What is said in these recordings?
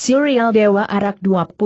Serial Dewa Arak 25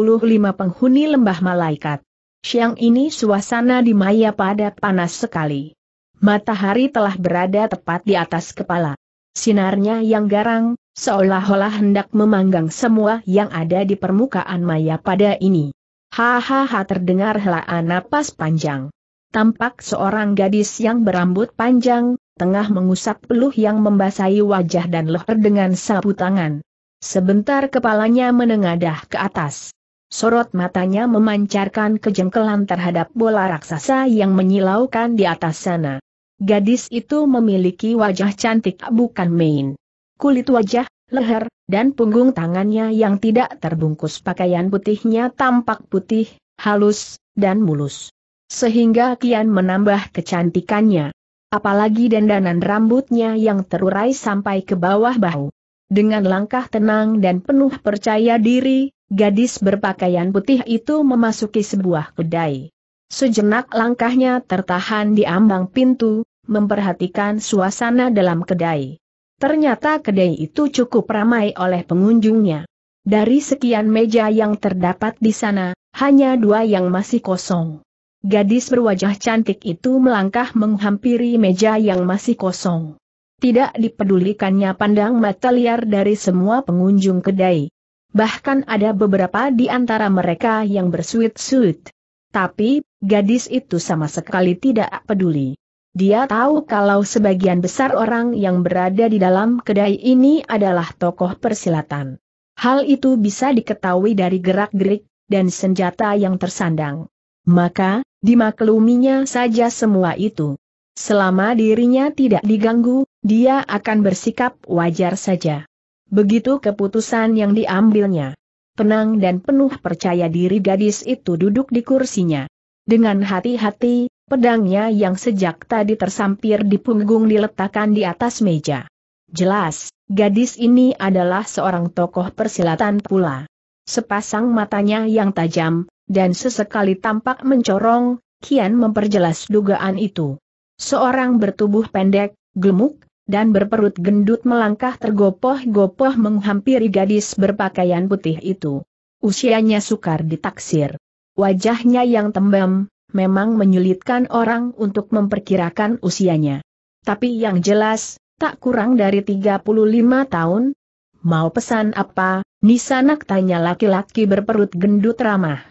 penghuni lembah malaikat. Siang ini suasana di Maya padat panas sekali. Matahari telah berada tepat di atas kepala. Sinarnya yang garang, seolah-olah hendak memanggang semua yang ada di permukaan Maya pada ini. Hahaha terdengar helaan napas panjang. Tampak seorang gadis yang berambut panjang, tengah mengusap peluh yang membasahi wajah dan leher dengan sapu tangan. Sebentar kepalanya menengadah ke atas. Sorot matanya memancarkan kejengkelan terhadap bola raksasa yang menyilaukan di atas sana. Gadis itu memiliki wajah cantik bukan main. Kulit wajah, leher, dan punggung tangannya yang tidak terbungkus pakaian putihnya tampak putih, halus, dan mulus. Sehingga kian menambah kecantikannya. Apalagi dandanan rambutnya yang terurai sampai ke bawah bahu. Dengan langkah tenang dan penuh percaya diri, gadis berpakaian putih itu memasuki sebuah kedai. Sejenak langkahnya tertahan di ambang pintu, memperhatikan suasana dalam kedai. Ternyata kedai itu cukup ramai oleh pengunjungnya. Dari sekian meja yang terdapat di sana, hanya dua yang masih kosong. Gadis berwajah cantik itu melangkah menghampiri meja yang masih kosong. Tidak dipedulikannya pandang mata liar dari semua pengunjung kedai. Bahkan ada beberapa di antara mereka yang bersuit-suit. Tapi, gadis itu sama sekali tidak peduli. Dia tahu kalau sebagian besar orang yang berada di dalam kedai ini adalah tokoh persilatan. Hal itu bisa diketahui dari gerak-gerik, dan senjata yang tersandang. Maka, dimakluminya saja semua itu. Selama dirinya tidak diganggu, dia akan bersikap wajar saja. Begitu keputusan yang diambilnya. Tenang dan penuh percaya diri gadis itu duduk di kursinya. Dengan hati-hati, pedangnya yang sejak tadi tersampir di punggung diletakkan di atas meja. Jelas, gadis ini adalah seorang tokoh persilatan pula. Sepasang matanya yang tajam, dan sesekali tampak mencorong, kian memperjelas dugaan itu. Seorang bertubuh pendek, gemuk, dan berperut gendut melangkah tergopoh-gopoh menghampiri gadis berpakaian putih itu. Usianya sukar ditaksir. Wajahnya yang tembam, memang menyulitkan orang untuk memperkirakan usianya. Tapi yang jelas, tak kurang dari 35 tahun. Mau pesan apa, Nisanak tanya laki-laki berperut gendut ramah.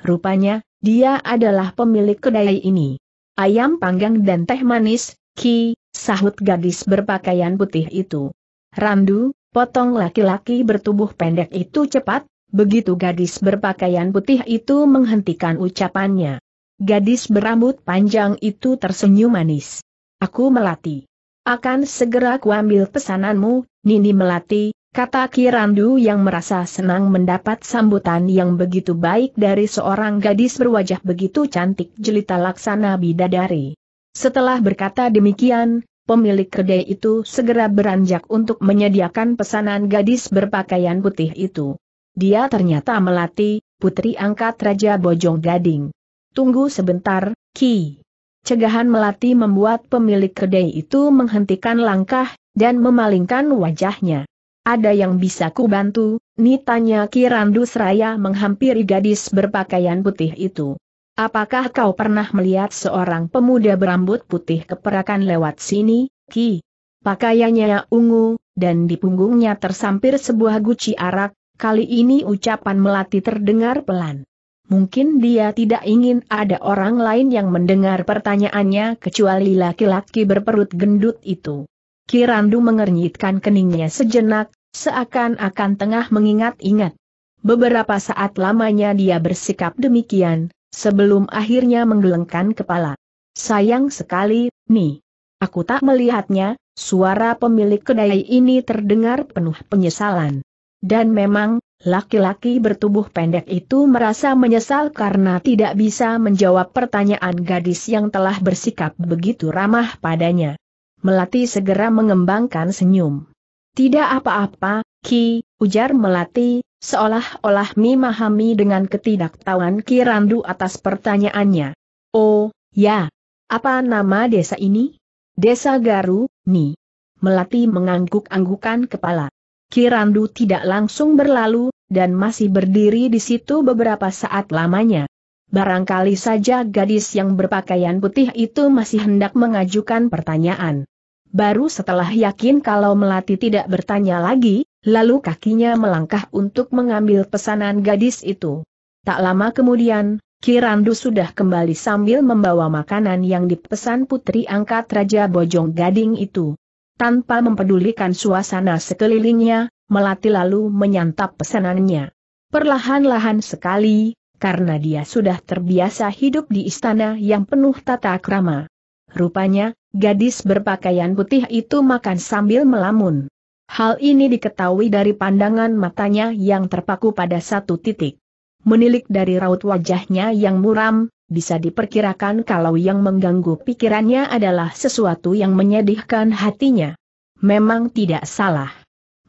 Rupanya, dia adalah pemilik kedai ini ayam panggang dan teh manis, ki, sahut gadis berpakaian putih itu. Randu, potong laki-laki bertubuh pendek itu cepat, begitu gadis berpakaian putih itu menghentikan ucapannya. Gadis berambut panjang itu tersenyum manis. Aku melati. Akan segera kuambil pesananmu, Nini Melati, kata Kirandu yang merasa senang mendapat sambutan yang begitu baik dari seorang gadis berwajah begitu cantik jelita laksana bidadari. Setelah berkata demikian, pemilik kedai itu segera beranjak untuk menyediakan pesanan gadis berpakaian putih itu. Dia ternyata melati, putri angkat Raja Bojong Gading. Tunggu sebentar, Ki. Cegahan melati membuat pemilik kedai itu menghentikan langkah, dan memalingkan wajahnya. Ada yang bisa ku bantu? Nitanya Kirandu Seraya menghampiri gadis berpakaian putih itu. Apakah kau pernah melihat seorang pemuda berambut putih keperakan lewat sini, Ki? Pakaiannya ungu, dan di punggungnya tersampir sebuah guci arak, kali ini ucapan melati terdengar pelan. Mungkin dia tidak ingin ada orang lain yang mendengar pertanyaannya kecuali laki-laki berperut gendut itu. Kirandu mengernyitkan keningnya sejenak, seakan-akan tengah mengingat-ingat. Beberapa saat lamanya dia bersikap demikian, sebelum akhirnya menggelengkan kepala. Sayang sekali, nih. Aku tak melihatnya, suara pemilik kedai ini terdengar penuh penyesalan. Dan memang, laki-laki bertubuh pendek itu merasa menyesal karena tidak bisa menjawab pertanyaan gadis yang telah bersikap begitu ramah padanya. Melati segera mengembangkan senyum. Tidak apa-apa, Ki, ujar Melati, seolah-olah memahami dengan ketidaktahuan Kirandu atas pertanyaannya. Oh, ya. Apa nama desa ini? Desa Garu, Ni. Melati mengangguk-anggukan kepala. Ki Kirandu tidak langsung berlalu, dan masih berdiri di situ beberapa saat lamanya. Barangkali saja gadis yang berpakaian putih itu masih hendak mengajukan pertanyaan. Baru setelah yakin kalau Melati tidak bertanya lagi, lalu kakinya melangkah untuk mengambil pesanan gadis itu. Tak lama kemudian, Kirandu sudah kembali sambil membawa makanan yang dipesan putri angkat Raja Bojong Gading itu. Tanpa mempedulikan suasana sekelilingnya, Melati lalu menyantap pesanannya. Perlahan-lahan sekali, karena dia sudah terbiasa hidup di istana yang penuh tata krama. Rupanya, Gadis berpakaian putih itu makan sambil melamun. Hal ini diketahui dari pandangan matanya yang terpaku pada satu titik. Menilik dari raut wajahnya yang muram, bisa diperkirakan kalau yang mengganggu pikirannya adalah sesuatu yang menyedihkan hatinya. Memang tidak salah.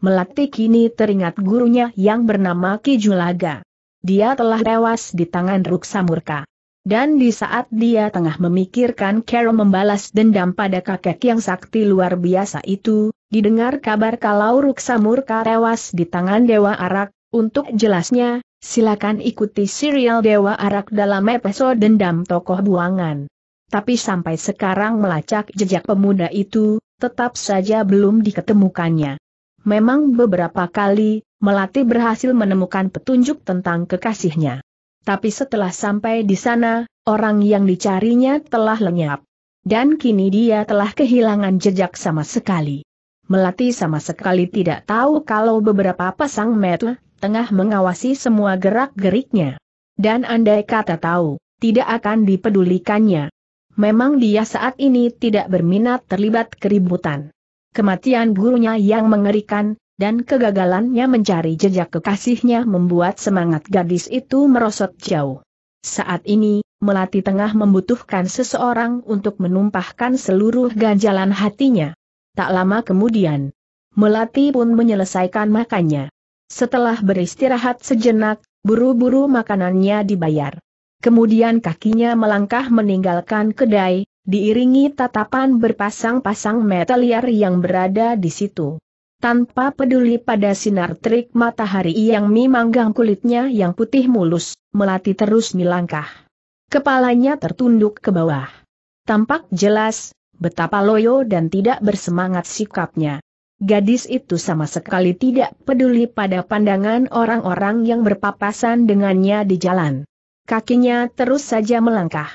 Melati kini teringat gurunya yang bernama Kijulaga. Dia telah tewas di tangan Ruksamurka. Dan di saat dia tengah memikirkan Carol membalas dendam pada kakek yang sakti luar biasa itu, didengar kabar kalau Ruksa Murka tewas di tangan Dewa Arak, untuk jelasnya, silakan ikuti serial Dewa Arak dalam episode Dendam Tokoh Buangan. Tapi sampai sekarang melacak jejak pemuda itu, tetap saja belum diketemukannya. Memang beberapa kali, Melati berhasil menemukan petunjuk tentang kekasihnya. Tapi setelah sampai di sana, orang yang dicarinya telah lenyap. Dan kini dia telah kehilangan jejak sama sekali. Melati sama sekali tidak tahu kalau beberapa pasang mata tengah mengawasi semua gerak-geriknya. Dan andai kata tahu, tidak akan dipedulikannya. Memang dia saat ini tidak berminat terlibat keributan. Kematian gurunya yang mengerikan, dan kegagalannya mencari jejak kekasihnya membuat semangat gadis itu merosot jauh. Saat ini, Melati tengah membutuhkan seseorang untuk menumpahkan seluruh ganjalan hatinya. Tak lama kemudian, Melati pun menyelesaikan makannya. Setelah beristirahat sejenak, buru-buru makanannya dibayar. Kemudian kakinya melangkah meninggalkan kedai, diiringi tatapan berpasang-pasang metal liar yang berada di situ tanpa peduli pada sinar terik matahari yang memanggang kulitnya yang putih mulus, melati terus melangkah. Kepalanya tertunduk ke bawah. Tampak jelas, betapa loyo dan tidak bersemangat sikapnya. Gadis itu sama sekali tidak peduli pada pandangan orang-orang yang berpapasan dengannya di jalan. Kakinya terus saja melangkah.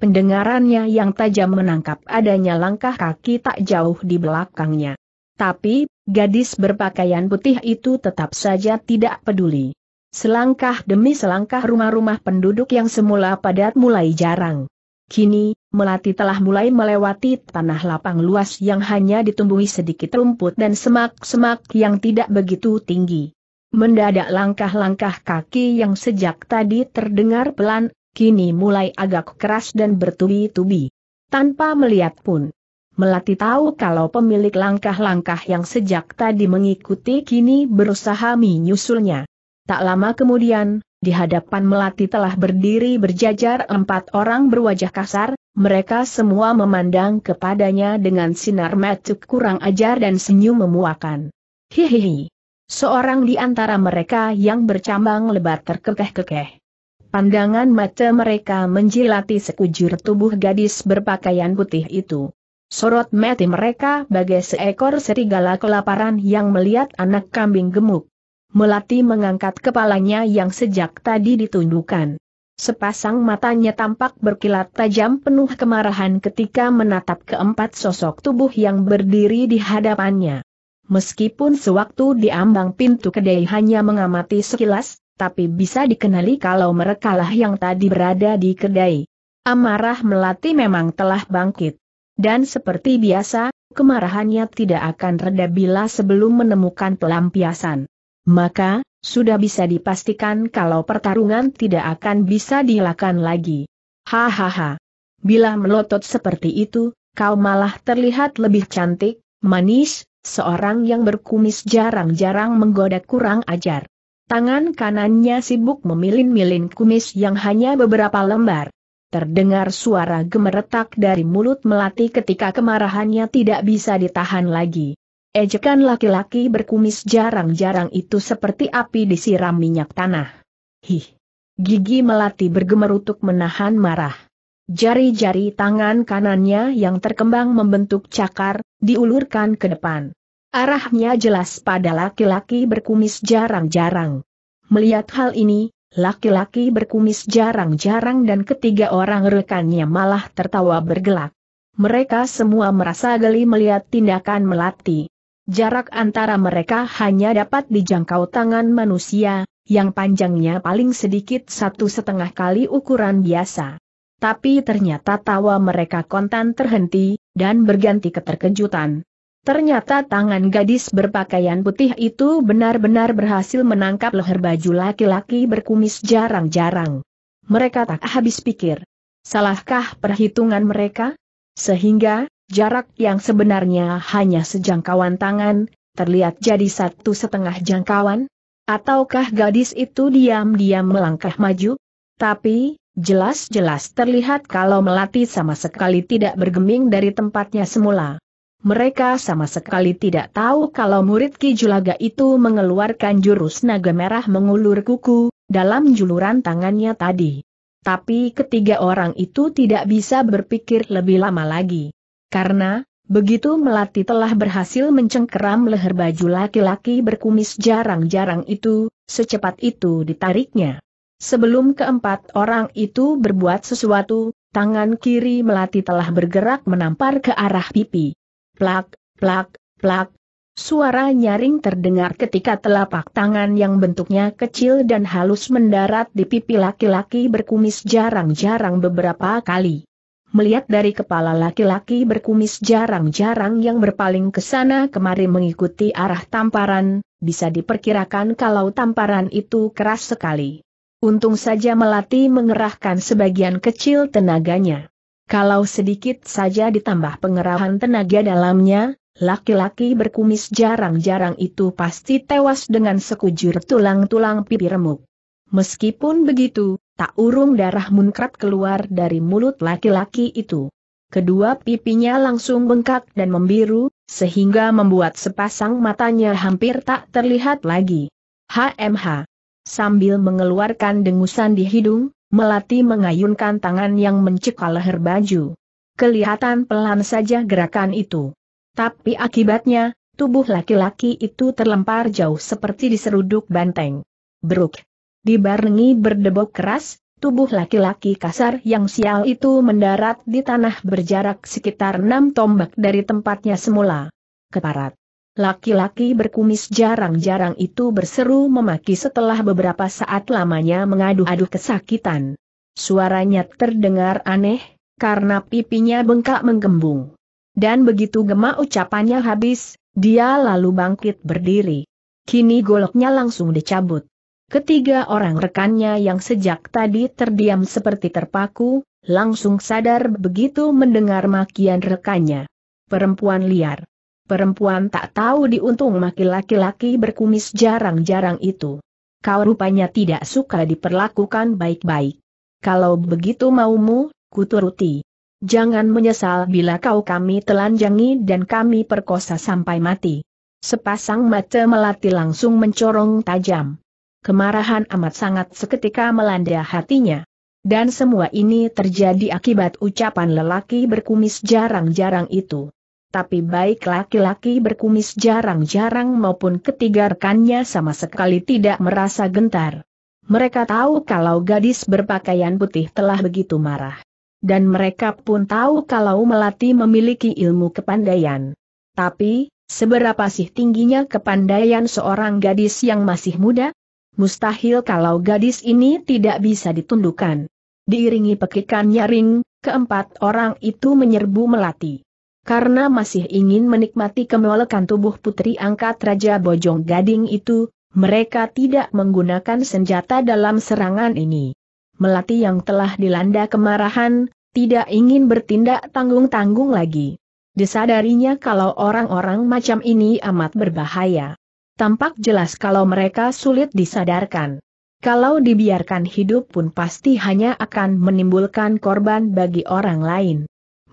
Pendengarannya yang tajam menangkap adanya langkah kaki tak jauh di belakangnya. Tapi, Gadis berpakaian putih itu tetap saja tidak peduli. Selangkah demi selangkah rumah-rumah penduduk yang semula padat mulai jarang. Kini, Melati telah mulai melewati tanah lapang luas yang hanya ditumbuhi sedikit rumput dan semak-semak yang tidak begitu tinggi. Mendadak langkah-langkah kaki yang sejak tadi terdengar pelan, kini mulai agak keras dan bertubi-tubi. Tanpa melihat pun, Melati tahu kalau pemilik langkah-langkah yang sejak tadi mengikuti kini berusaha menyusulnya. Tak lama kemudian, di hadapan Melati telah berdiri berjajar empat orang berwajah kasar, mereka semua memandang kepadanya dengan sinar macet kurang ajar dan senyum memuakan. Hihihi. Seorang di antara mereka yang bercambang lebar terkekeh-kekeh. Pandangan mata mereka menjilati sekujur tubuh gadis berpakaian putih itu. Sorot mati mereka bagai seekor serigala kelaparan yang melihat anak kambing gemuk. Melati mengangkat kepalanya yang sejak tadi ditundukkan. Sepasang matanya tampak berkilat tajam penuh kemarahan ketika menatap keempat sosok tubuh yang berdiri di hadapannya. Meskipun sewaktu di ambang pintu kedai hanya mengamati sekilas, tapi bisa dikenali kalau merekalah yang tadi berada di kedai. Amarah Melati memang telah bangkit. Dan seperti biasa, kemarahannya tidak akan reda bila sebelum menemukan pelampiasan. Maka, sudah bisa dipastikan kalau pertarungan tidak akan bisa dilakukan lagi. Hahaha. Bila melotot seperti itu, kau malah terlihat lebih cantik, manis, seorang yang berkumis jarang-jarang menggoda kurang ajar. Tangan kanannya sibuk memilin-milin kumis yang hanya beberapa lembar. Terdengar suara gemeretak dari mulut Melati ketika kemarahannya tidak bisa ditahan lagi. Ejekan laki-laki berkumis jarang-jarang itu seperti api disiram minyak tanah. Hih! Gigi Melati bergemerutuk menahan marah. Jari-jari tangan kanannya yang terkembang membentuk cakar, diulurkan ke depan. Arahnya jelas pada laki-laki berkumis jarang-jarang. Melihat hal ini, laki-laki berkumis jarang-jarang dan ketiga orang rekannya malah tertawa bergelak. Mereka semua merasa geli melihat tindakan melati. Jarak antara mereka hanya dapat dijangkau tangan manusia, yang panjangnya paling sedikit satu setengah kali ukuran biasa. Tapi ternyata tawa mereka kontan terhenti, dan berganti keterkejutan. Ternyata tangan gadis berpakaian putih itu benar-benar berhasil menangkap leher baju laki-laki berkumis jarang-jarang. Mereka tak habis pikir. Salahkah perhitungan mereka? Sehingga, jarak yang sebenarnya hanya sejangkauan tangan, terlihat jadi satu setengah jangkauan? Ataukah gadis itu diam-diam melangkah maju? Tapi, jelas-jelas terlihat kalau melati sama sekali tidak bergeming dari tempatnya semula. Mereka sama sekali tidak tahu kalau murid Ki Julaga itu mengeluarkan jurus naga merah mengulur kuku, dalam juluran tangannya tadi. Tapi ketiga orang itu tidak bisa berpikir lebih lama lagi. Karena, begitu Melati telah berhasil mencengkeram leher baju laki-laki berkumis jarang-jarang itu, secepat itu ditariknya. Sebelum keempat orang itu berbuat sesuatu, tangan kiri Melati telah bergerak menampar ke arah pipi. Plak, plak, plak. Suara nyaring terdengar ketika telapak tangan yang bentuknya kecil dan halus mendarat di pipi laki-laki berkumis jarang-jarang beberapa kali. Melihat dari kepala laki-laki berkumis jarang-jarang yang berpaling ke sana kemari mengikuti arah tamparan, bisa diperkirakan kalau tamparan itu keras sekali. Untung saja Melati mengerahkan sebagian kecil tenaganya. Kalau sedikit saja ditambah pengerahan tenaga dalamnya, laki-laki berkumis jarang-jarang itu pasti tewas dengan sekujur tulang-tulang pipi remuk. Meskipun begitu, tak urung darah munkrat keluar dari mulut laki-laki itu. Kedua pipinya langsung bengkak dan membiru, sehingga membuat sepasang matanya hampir tak terlihat lagi. HMH. Sambil mengeluarkan dengusan di hidung, Melati mengayunkan tangan yang mencekal leher baju. Kelihatan pelan saja gerakan itu. Tapi akibatnya, tubuh laki-laki itu terlempar jauh seperti diseruduk banteng. Beruk. Dibarengi berdebok keras, tubuh laki-laki kasar yang sial itu mendarat di tanah berjarak sekitar enam tombak dari tempatnya semula. Keparat. Laki-laki berkumis jarang-jarang itu berseru memaki setelah beberapa saat lamanya mengadu-adu kesakitan. Suaranya terdengar aneh, karena pipinya bengkak menggembung. Dan begitu gema ucapannya habis, dia lalu bangkit berdiri. Kini goloknya langsung dicabut. Ketiga orang rekannya yang sejak tadi terdiam seperti terpaku, langsung sadar begitu mendengar makian rekannya. Perempuan liar. Perempuan tak tahu diuntung maki laki-laki berkumis jarang-jarang itu. Kau rupanya tidak suka diperlakukan baik-baik. Kalau begitu maumu, kuturuti. Jangan menyesal bila kau kami telanjangi dan kami perkosa sampai mati. Sepasang mata melati langsung mencorong tajam. Kemarahan amat sangat seketika melanda hatinya. Dan semua ini terjadi akibat ucapan lelaki berkumis jarang-jarang itu tapi baik laki-laki berkumis jarang-jarang maupun ketiga rekannya sama sekali tidak merasa gentar. Mereka tahu kalau gadis berpakaian putih telah begitu marah. Dan mereka pun tahu kalau Melati memiliki ilmu kepandaian. Tapi, seberapa sih tingginya kepandaian seorang gadis yang masih muda? Mustahil kalau gadis ini tidak bisa ditundukkan. Diiringi pekikan nyaring, keempat orang itu menyerbu Melati karena masih ingin menikmati kemolekan tubuh putri angkat Raja Bojong Gading itu, mereka tidak menggunakan senjata dalam serangan ini. Melati yang telah dilanda kemarahan, tidak ingin bertindak tanggung-tanggung lagi. Disadarinya kalau orang-orang macam ini amat berbahaya. Tampak jelas kalau mereka sulit disadarkan. Kalau dibiarkan hidup pun pasti hanya akan menimbulkan korban bagi orang lain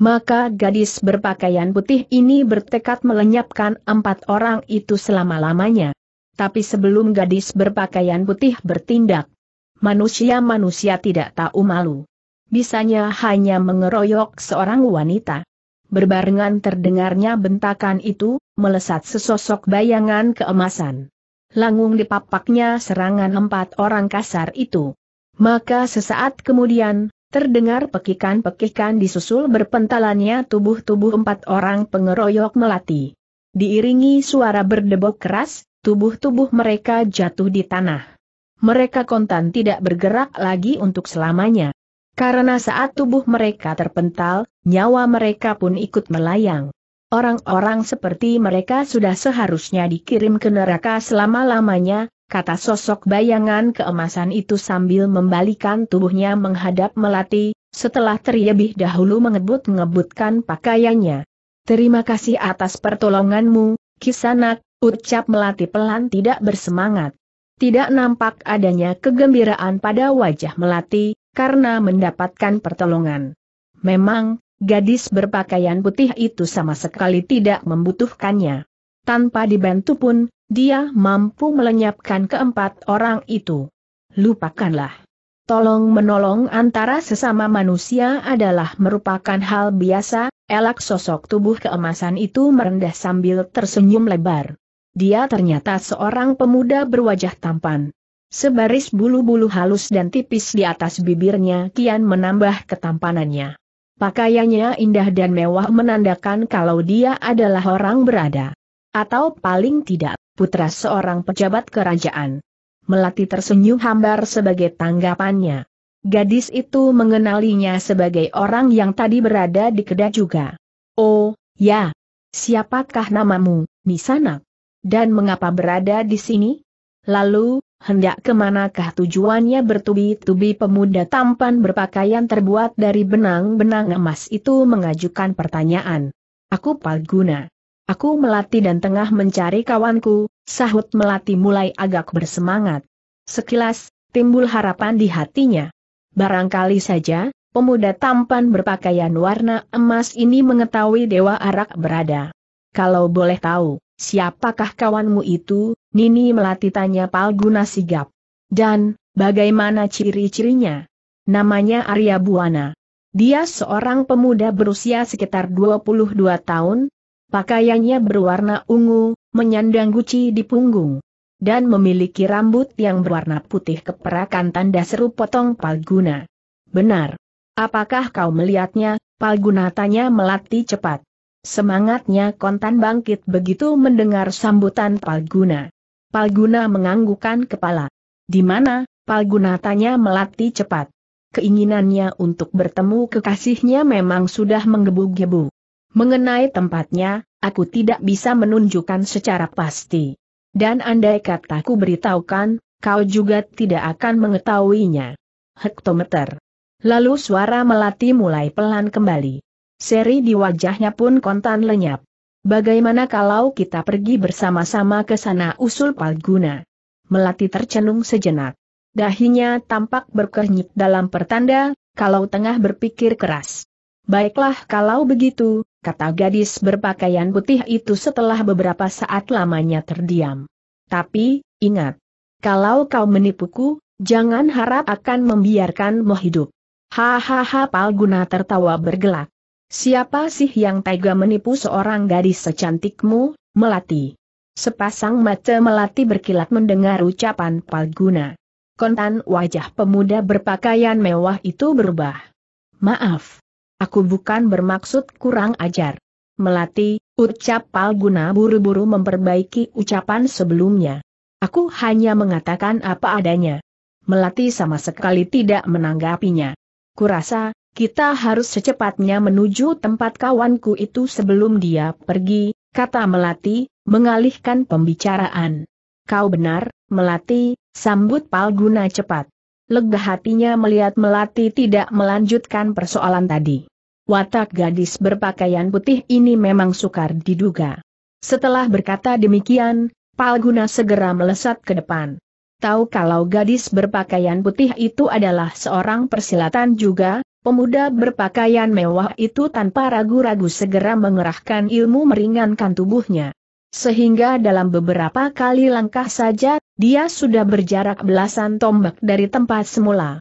maka gadis berpakaian putih ini bertekad melenyapkan empat orang itu selama-lamanya. Tapi sebelum gadis berpakaian putih bertindak, manusia-manusia tidak tahu malu. Bisanya hanya mengeroyok seorang wanita. Berbarengan terdengarnya bentakan itu, melesat sesosok bayangan keemasan. Langung dipapaknya serangan empat orang kasar itu. Maka sesaat kemudian, Terdengar pekikan-pekikan disusul berpentalannya tubuh-tubuh empat orang pengeroyok melati. Diiringi suara berdebok keras, tubuh-tubuh mereka jatuh di tanah. Mereka kontan tidak bergerak lagi untuk selamanya. Karena saat tubuh mereka terpental, nyawa mereka pun ikut melayang. Orang-orang seperti mereka sudah seharusnya dikirim ke neraka selama-lamanya, kata sosok bayangan keemasan itu sambil membalikan tubuhnya menghadap Melati, setelah terlebih dahulu mengebut-ngebutkan pakaiannya. Terima kasih atas pertolonganmu, Kisanak, ucap Melati pelan tidak bersemangat. Tidak nampak adanya kegembiraan pada wajah Melati, karena mendapatkan pertolongan. Memang, gadis berpakaian putih itu sama sekali tidak membutuhkannya. Tanpa dibantu pun, dia mampu melenyapkan keempat orang itu. Lupakanlah. Tolong menolong antara sesama manusia adalah merupakan hal biasa, elak sosok tubuh keemasan itu merendah sambil tersenyum lebar. Dia ternyata seorang pemuda berwajah tampan. Sebaris bulu-bulu halus dan tipis di atas bibirnya kian menambah ketampanannya. Pakaiannya indah dan mewah menandakan kalau dia adalah orang berada. Atau paling tidak, putra seorang pejabat kerajaan. Melati tersenyum hambar sebagai tanggapannya. Gadis itu mengenalinya sebagai orang yang tadi berada di kedai juga. Oh, ya. Siapakah namamu, Nisanak? Dan mengapa berada di sini? Lalu, hendak kemanakah tujuannya bertubi-tubi pemuda tampan berpakaian terbuat dari benang-benang emas itu mengajukan pertanyaan. Aku Palguna. Aku melati dan tengah mencari kawanku, sahut melati mulai agak bersemangat. Sekilas, timbul harapan di hatinya. Barangkali saja, pemuda tampan berpakaian warna emas ini mengetahui Dewa Arak berada. Kalau boleh tahu, siapakah kawanmu itu, Nini melati tanya Palguna sigap. Dan, bagaimana ciri-cirinya? Namanya Arya Buana. Dia seorang pemuda berusia sekitar 22 tahun, Pakaiannya berwarna ungu, menyandang guci di punggung. Dan memiliki rambut yang berwarna putih keperakan tanda seru potong palguna. Benar. Apakah kau melihatnya, palguna tanya melati cepat. Semangatnya kontan bangkit begitu mendengar sambutan palguna. Palguna menganggukan kepala. Di mana, palguna tanya melati cepat. Keinginannya untuk bertemu kekasihnya memang sudah menggebu-gebu. Mengenai tempatnya, aku tidak bisa menunjukkan secara pasti. Dan andai kataku beritahukan, kau juga tidak akan mengetahuinya. Hektometer. Lalu suara melati mulai pelan kembali. Seri di wajahnya pun kontan lenyap. Bagaimana kalau kita pergi bersama-sama ke sana usul palguna? Melati tercenung sejenak. Dahinya tampak berkernyit dalam pertanda, kalau tengah berpikir keras. Baiklah kalau begitu, kata gadis berpakaian putih itu setelah beberapa saat lamanya terdiam. Tapi, ingat. Kalau kau menipuku, jangan harap akan membiarkanmu hidup. Hahaha Palguna tertawa bergelak. Siapa sih yang tega menipu seorang gadis secantikmu, Melati? Sepasang mata Melati berkilat mendengar ucapan Palguna. Kontan wajah pemuda berpakaian mewah itu berubah. Maaf. Aku bukan bermaksud kurang ajar. Melati, ucap Palguna buru-buru memperbaiki ucapan sebelumnya. Aku hanya mengatakan apa adanya. Melati sama sekali tidak menanggapinya. Kurasa, kita harus secepatnya menuju tempat kawanku itu sebelum dia pergi, kata Melati, mengalihkan pembicaraan. Kau benar, Melati, sambut Palguna cepat. Lega hatinya melihat Melati tidak melanjutkan persoalan tadi watak gadis berpakaian putih ini memang sukar diduga. Setelah berkata demikian, Palguna segera melesat ke depan. Tahu kalau gadis berpakaian putih itu adalah seorang persilatan juga, pemuda berpakaian mewah itu tanpa ragu-ragu segera mengerahkan ilmu meringankan tubuhnya. Sehingga dalam beberapa kali langkah saja, dia sudah berjarak belasan tombak dari tempat semula.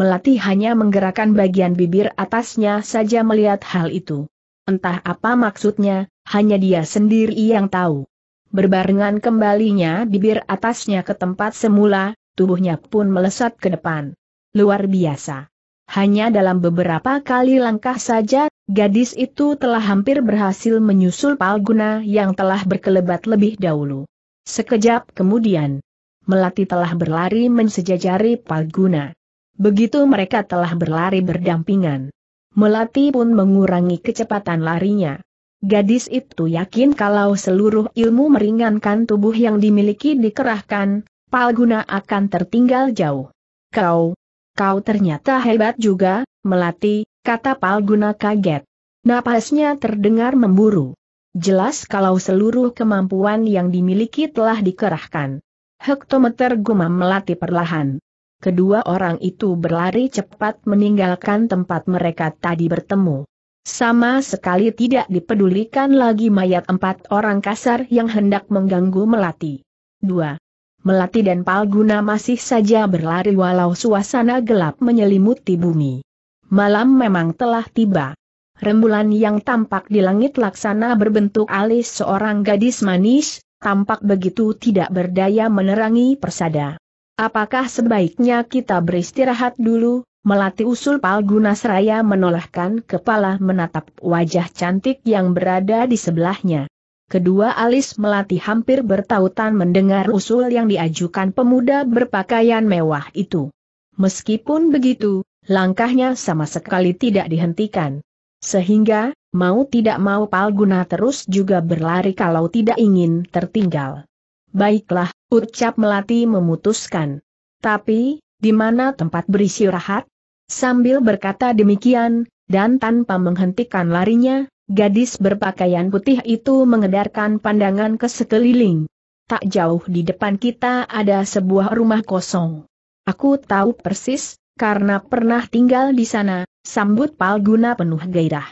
Melati hanya menggerakkan bagian bibir atasnya saja melihat hal itu. Entah apa maksudnya, hanya dia sendiri yang tahu. Berbarengan kembalinya bibir atasnya ke tempat semula, tubuhnya pun melesat ke depan. Luar biasa. Hanya dalam beberapa kali langkah saja, gadis itu telah hampir berhasil menyusul palguna yang telah berkelebat lebih dahulu. Sekejap kemudian, Melati telah berlari mensejajari palguna. Begitu mereka telah berlari berdampingan. Melati pun mengurangi kecepatan larinya. Gadis itu yakin kalau seluruh ilmu meringankan tubuh yang dimiliki dikerahkan, Palguna akan tertinggal jauh. Kau, kau ternyata hebat juga, Melati, kata Palguna kaget. Napasnya terdengar memburu. Jelas kalau seluruh kemampuan yang dimiliki telah dikerahkan. Hektometer gumam Melati perlahan kedua orang itu berlari cepat meninggalkan tempat mereka tadi bertemu. Sama sekali tidak dipedulikan lagi mayat empat orang kasar yang hendak mengganggu Melati. 2. Melati dan Palguna masih saja berlari walau suasana gelap menyelimuti bumi. Malam memang telah tiba. Rembulan yang tampak di langit laksana berbentuk alis seorang gadis manis, tampak begitu tidak berdaya menerangi persada. Apakah sebaiknya kita beristirahat dulu? Melati usul Palguna Seraya menolakkan kepala menatap wajah cantik yang berada di sebelahnya. Kedua alis Melati hampir bertautan mendengar usul yang diajukan pemuda berpakaian mewah itu. Meskipun begitu, langkahnya sama sekali tidak dihentikan. Sehingga, mau tidak mau Palguna terus juga berlari kalau tidak ingin tertinggal. Baiklah, ucap Melati memutuskan. Tapi, di mana tempat beristirahat? Sambil berkata demikian, dan tanpa menghentikan larinya, gadis berpakaian putih itu mengedarkan pandangan ke sekeliling. Tak jauh di depan kita ada sebuah rumah kosong. Aku tahu persis, karena pernah tinggal di sana, sambut Palguna penuh gairah.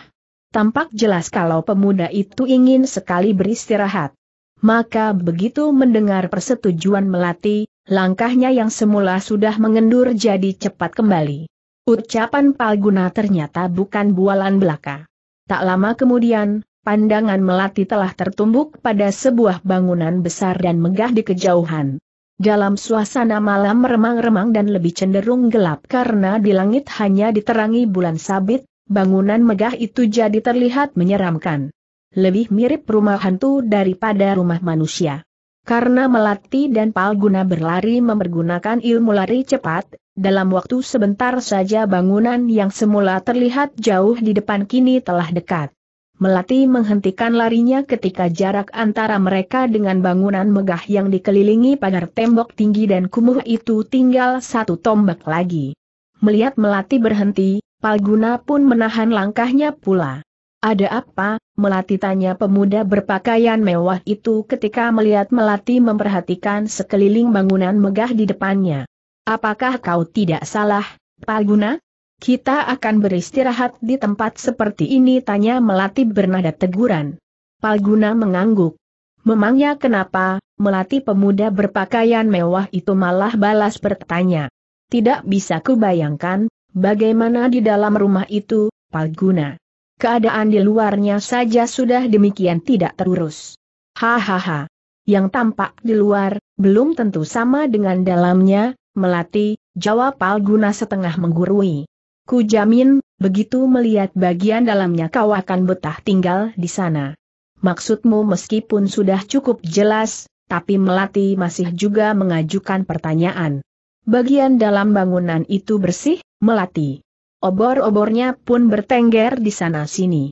Tampak jelas kalau pemuda itu ingin sekali beristirahat. Maka begitu mendengar persetujuan Melati, langkahnya yang semula sudah mengendur jadi cepat kembali. Ucapan Palguna ternyata bukan bualan belaka. Tak lama kemudian, pandangan Melati telah tertumbuk pada sebuah bangunan besar dan megah di kejauhan. Dalam suasana malam remang-remang dan lebih cenderung gelap karena di langit hanya diterangi bulan sabit, bangunan megah itu jadi terlihat menyeramkan lebih mirip rumah hantu daripada rumah manusia. Karena Melati dan Palguna berlari mempergunakan ilmu lari cepat, dalam waktu sebentar saja bangunan yang semula terlihat jauh di depan kini telah dekat. Melati menghentikan larinya ketika jarak antara mereka dengan bangunan megah yang dikelilingi pagar tembok tinggi dan kumuh itu tinggal satu tombak lagi. Melihat Melati berhenti, Palguna pun menahan langkahnya pula. Ada apa, Melati tanya pemuda berpakaian mewah itu ketika melihat Melati memperhatikan sekeliling bangunan megah di depannya. Apakah kau tidak salah, Palguna? Kita akan beristirahat di tempat seperti ini tanya Melati bernada teguran. Palguna mengangguk. Memangnya kenapa, Melati pemuda berpakaian mewah itu malah balas bertanya. Tidak bisa kubayangkan, bagaimana di dalam rumah itu, Palguna keadaan di luarnya saja sudah demikian tidak terurus. Hahaha. Yang tampak di luar, belum tentu sama dengan dalamnya, melati, jawab Palguna setengah menggurui. Ku jamin, begitu melihat bagian dalamnya kau akan betah tinggal di sana. Maksudmu meskipun sudah cukup jelas, tapi melati masih juga mengajukan pertanyaan. Bagian dalam bangunan itu bersih, melati. Obor-obornya pun bertengger di sana-sini.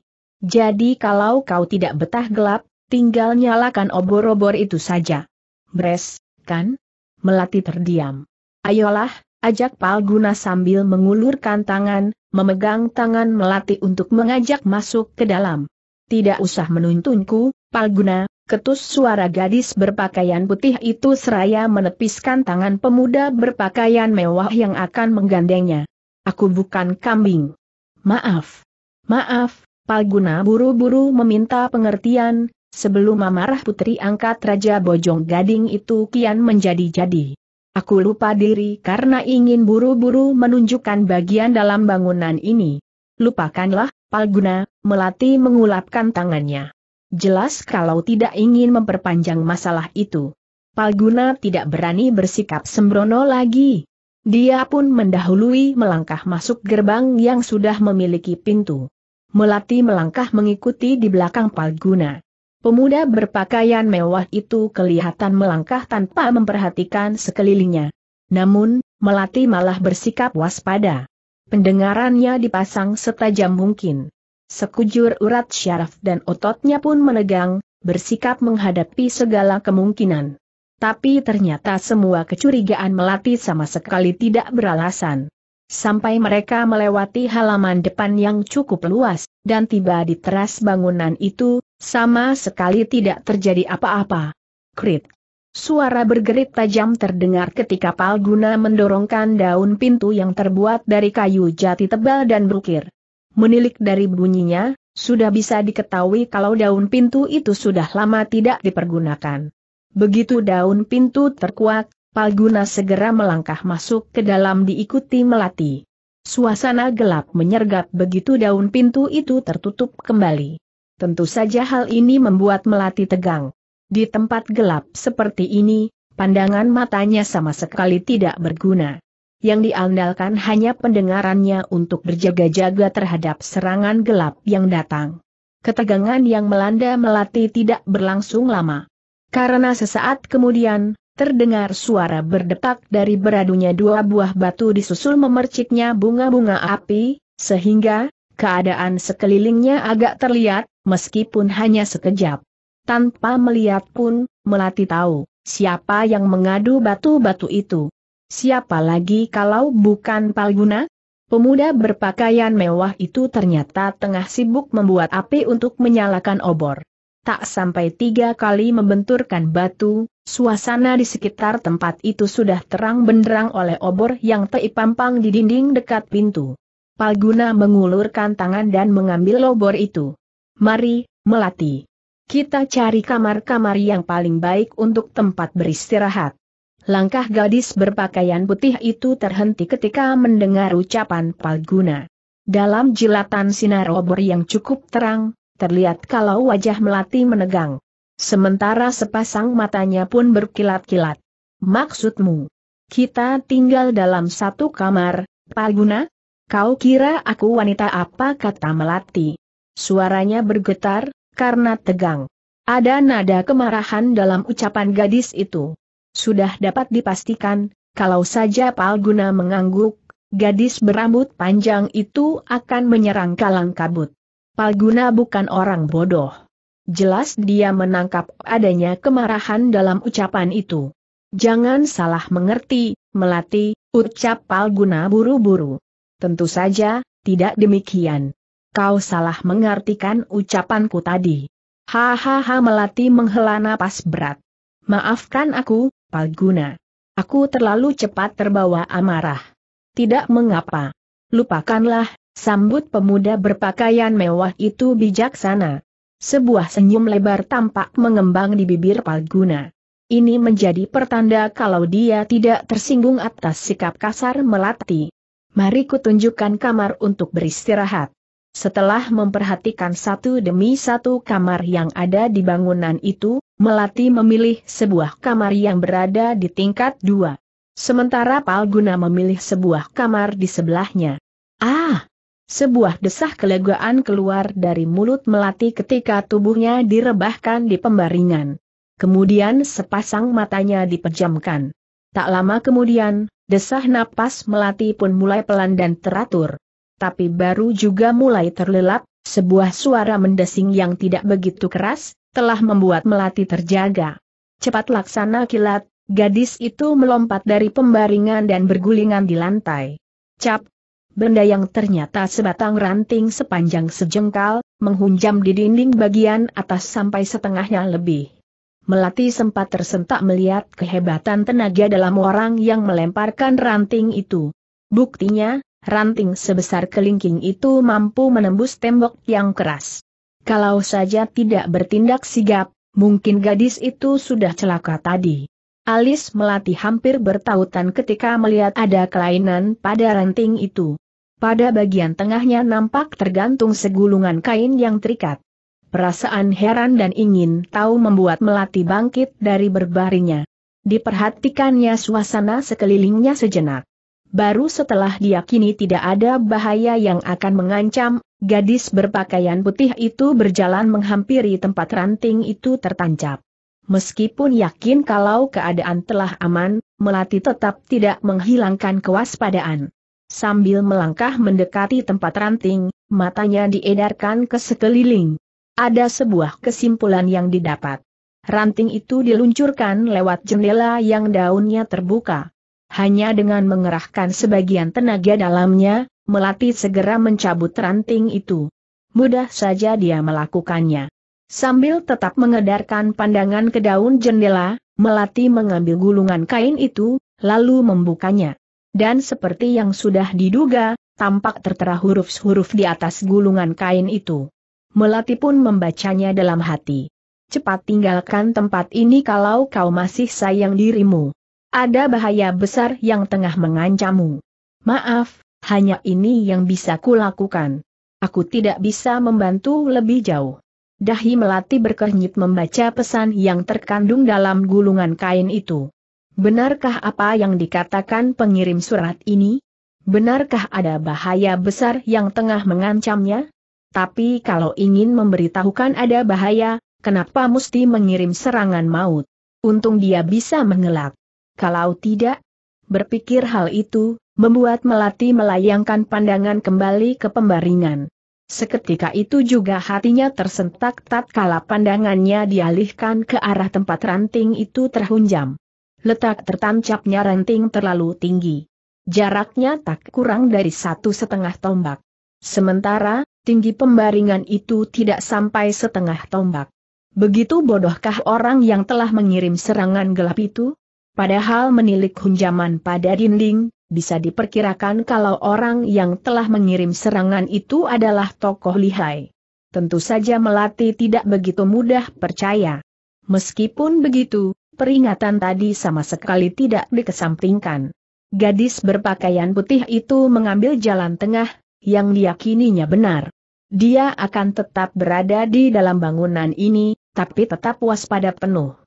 Jadi kalau kau tidak betah gelap, tinggal nyalakan obor-obor itu saja. Bres, kan? Melati terdiam. Ayolah, ajak Palguna sambil mengulurkan tangan, memegang tangan Melati untuk mengajak masuk ke dalam. Tidak usah menuntunku, Palguna, ketus suara gadis berpakaian putih itu seraya menepiskan tangan pemuda berpakaian mewah yang akan menggandengnya. Aku bukan kambing. Maaf. Maaf, Palguna buru-buru meminta pengertian, sebelum amarah putri angkat Raja Bojong Gading itu kian menjadi-jadi. Aku lupa diri karena ingin buru-buru menunjukkan bagian dalam bangunan ini. Lupakanlah, Palguna, Melati mengulapkan tangannya. Jelas kalau tidak ingin memperpanjang masalah itu. Palguna tidak berani bersikap sembrono lagi. Dia pun mendahului melangkah masuk gerbang yang sudah memiliki pintu. Melati melangkah mengikuti di belakang Palguna. Pemuda berpakaian mewah itu kelihatan melangkah tanpa memperhatikan sekelilingnya. Namun, Melati malah bersikap waspada. Pendengarannya dipasang setajam mungkin. Sekujur urat syaraf dan ototnya pun menegang, bersikap menghadapi segala kemungkinan tapi ternyata semua kecurigaan Melati sama sekali tidak beralasan. Sampai mereka melewati halaman depan yang cukup luas, dan tiba di teras bangunan itu, sama sekali tidak terjadi apa-apa. Krit. Suara bergerit tajam terdengar ketika Palguna mendorongkan daun pintu yang terbuat dari kayu jati tebal dan berukir. Menilik dari bunyinya, sudah bisa diketahui kalau daun pintu itu sudah lama tidak dipergunakan. Begitu daun pintu terkuak, Palguna segera melangkah masuk ke dalam diikuti Melati. Suasana gelap menyergap begitu daun pintu itu tertutup kembali. Tentu saja hal ini membuat Melati tegang. Di tempat gelap seperti ini, pandangan matanya sama sekali tidak berguna. Yang diandalkan hanya pendengarannya untuk berjaga-jaga terhadap serangan gelap yang datang. Ketegangan yang melanda Melati tidak berlangsung lama. Karena sesaat kemudian, terdengar suara berdetak dari beradunya dua buah batu disusul memerciknya bunga-bunga api, sehingga, keadaan sekelilingnya agak terlihat, meskipun hanya sekejap. Tanpa melihat pun, Melati tahu, siapa yang mengadu batu-batu itu. Siapa lagi kalau bukan Palguna? Pemuda berpakaian mewah itu ternyata tengah sibuk membuat api untuk menyalakan obor. Tak sampai tiga kali membenturkan batu, suasana di sekitar tempat itu sudah terang benderang oleh obor yang teipampang di dinding dekat pintu. Palguna mengulurkan tangan dan mengambil obor itu. Mari, melati. Kita cari kamar-kamar yang paling baik untuk tempat beristirahat. Langkah gadis berpakaian putih itu terhenti ketika mendengar ucapan Palguna. Dalam jilatan sinar obor yang cukup terang, terlihat kalau wajah Melati menegang. Sementara sepasang matanya pun berkilat-kilat. Maksudmu? Kita tinggal dalam satu kamar, Palguna? Kau kira aku wanita apa kata Melati? Suaranya bergetar, karena tegang. Ada nada kemarahan dalam ucapan gadis itu. Sudah dapat dipastikan, kalau saja Palguna mengangguk, gadis berambut panjang itu akan menyerang kalang kabut. Palguna bukan orang bodoh. Jelas dia menangkap adanya kemarahan dalam ucapan itu. Jangan salah mengerti, Melati, ucap Palguna buru-buru. Tentu saja, tidak demikian. Kau salah mengartikan ucapanku tadi. Hahaha Melati menghela napas berat. Maafkan aku, Palguna. Aku terlalu cepat terbawa amarah. Tidak mengapa. Lupakanlah, Sambut pemuda berpakaian mewah itu bijaksana. Sebuah senyum lebar tampak mengembang di bibir Palguna. Ini menjadi pertanda kalau dia tidak tersinggung atas sikap kasar melati. Mari kutunjukkan kamar untuk beristirahat. Setelah memperhatikan satu demi satu kamar yang ada di bangunan itu, Melati memilih sebuah kamar yang berada di tingkat dua. Sementara Palguna memilih sebuah kamar di sebelahnya. Ah, sebuah desah kelegaan keluar dari mulut Melati ketika tubuhnya direbahkan di pembaringan. Kemudian sepasang matanya dipejamkan. Tak lama kemudian, desah napas Melati pun mulai pelan dan teratur. Tapi baru juga mulai terlelap, sebuah suara mendesing yang tidak begitu keras, telah membuat Melati terjaga. Cepat laksana kilat, gadis itu melompat dari pembaringan dan bergulingan di lantai. Cap, benda yang ternyata sebatang ranting sepanjang sejengkal, menghunjam di dinding bagian atas sampai setengahnya lebih. Melati sempat tersentak melihat kehebatan tenaga dalam orang yang melemparkan ranting itu. Buktinya, ranting sebesar kelingking itu mampu menembus tembok yang keras. Kalau saja tidak bertindak sigap, mungkin gadis itu sudah celaka tadi. Alis Melati hampir bertautan ketika melihat ada kelainan pada ranting itu. Pada bagian tengahnya nampak tergantung segulungan kain yang terikat. Perasaan heran dan ingin tahu membuat Melati bangkit dari berbaringnya. Diperhatikannya suasana sekelilingnya sejenak. Baru setelah diyakini tidak ada bahaya yang akan mengancam, gadis berpakaian putih itu berjalan menghampiri tempat ranting itu tertancap. Meskipun yakin kalau keadaan telah aman, Melati tetap tidak menghilangkan kewaspadaan. Sambil melangkah mendekati tempat ranting, matanya diedarkan ke sekeliling. Ada sebuah kesimpulan yang didapat. Ranting itu diluncurkan lewat jendela yang daunnya terbuka. Hanya dengan mengerahkan sebagian tenaga dalamnya, Melati segera mencabut ranting itu. Mudah saja dia melakukannya. Sambil tetap mengedarkan pandangan ke daun jendela, Melati mengambil gulungan kain itu, lalu membukanya dan seperti yang sudah diduga, tampak tertera huruf-huruf di atas gulungan kain itu. Melati pun membacanya dalam hati. Cepat tinggalkan tempat ini kalau kau masih sayang dirimu. Ada bahaya besar yang tengah mengancammu. Maaf, hanya ini yang bisa kulakukan. Aku tidak bisa membantu lebih jauh. Dahi Melati berkernyit membaca pesan yang terkandung dalam gulungan kain itu. Benarkah apa yang dikatakan pengirim surat ini? Benarkah ada bahaya besar yang tengah mengancamnya? Tapi kalau ingin memberitahukan ada bahaya, kenapa mesti mengirim serangan maut? Untung dia bisa mengelak. Kalau tidak, berpikir hal itu, membuat Melati melayangkan pandangan kembali ke pembaringan. Seketika itu juga hatinya tersentak tatkala pandangannya dialihkan ke arah tempat ranting itu terhunjam. Letak tertancapnya ranting terlalu tinggi. Jaraknya tak kurang dari satu setengah tombak. Sementara, tinggi pembaringan itu tidak sampai setengah tombak. Begitu bodohkah orang yang telah mengirim serangan gelap itu? Padahal menilik hunjaman pada dinding, bisa diperkirakan kalau orang yang telah mengirim serangan itu adalah tokoh lihai. Tentu saja Melati tidak begitu mudah percaya. Meskipun begitu, peringatan tadi sama sekali tidak dikesampingkan. Gadis berpakaian putih itu mengambil jalan tengah, yang diyakininya benar. Dia akan tetap berada di dalam bangunan ini, tapi tetap waspada penuh.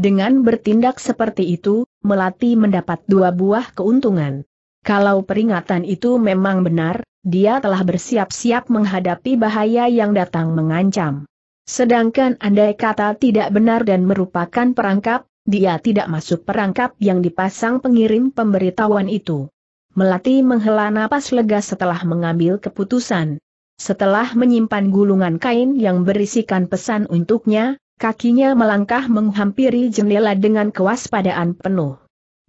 Dengan bertindak seperti itu, Melati mendapat dua buah keuntungan. Kalau peringatan itu memang benar, dia telah bersiap-siap menghadapi bahaya yang datang mengancam. Sedangkan andai kata tidak benar dan merupakan perangkap, dia tidak masuk perangkap yang dipasang pengirim pemberitahuan itu. Melati menghela napas lega setelah mengambil keputusan. Setelah menyimpan gulungan kain yang berisikan pesan untuknya, kakinya melangkah menghampiri jendela dengan kewaspadaan penuh.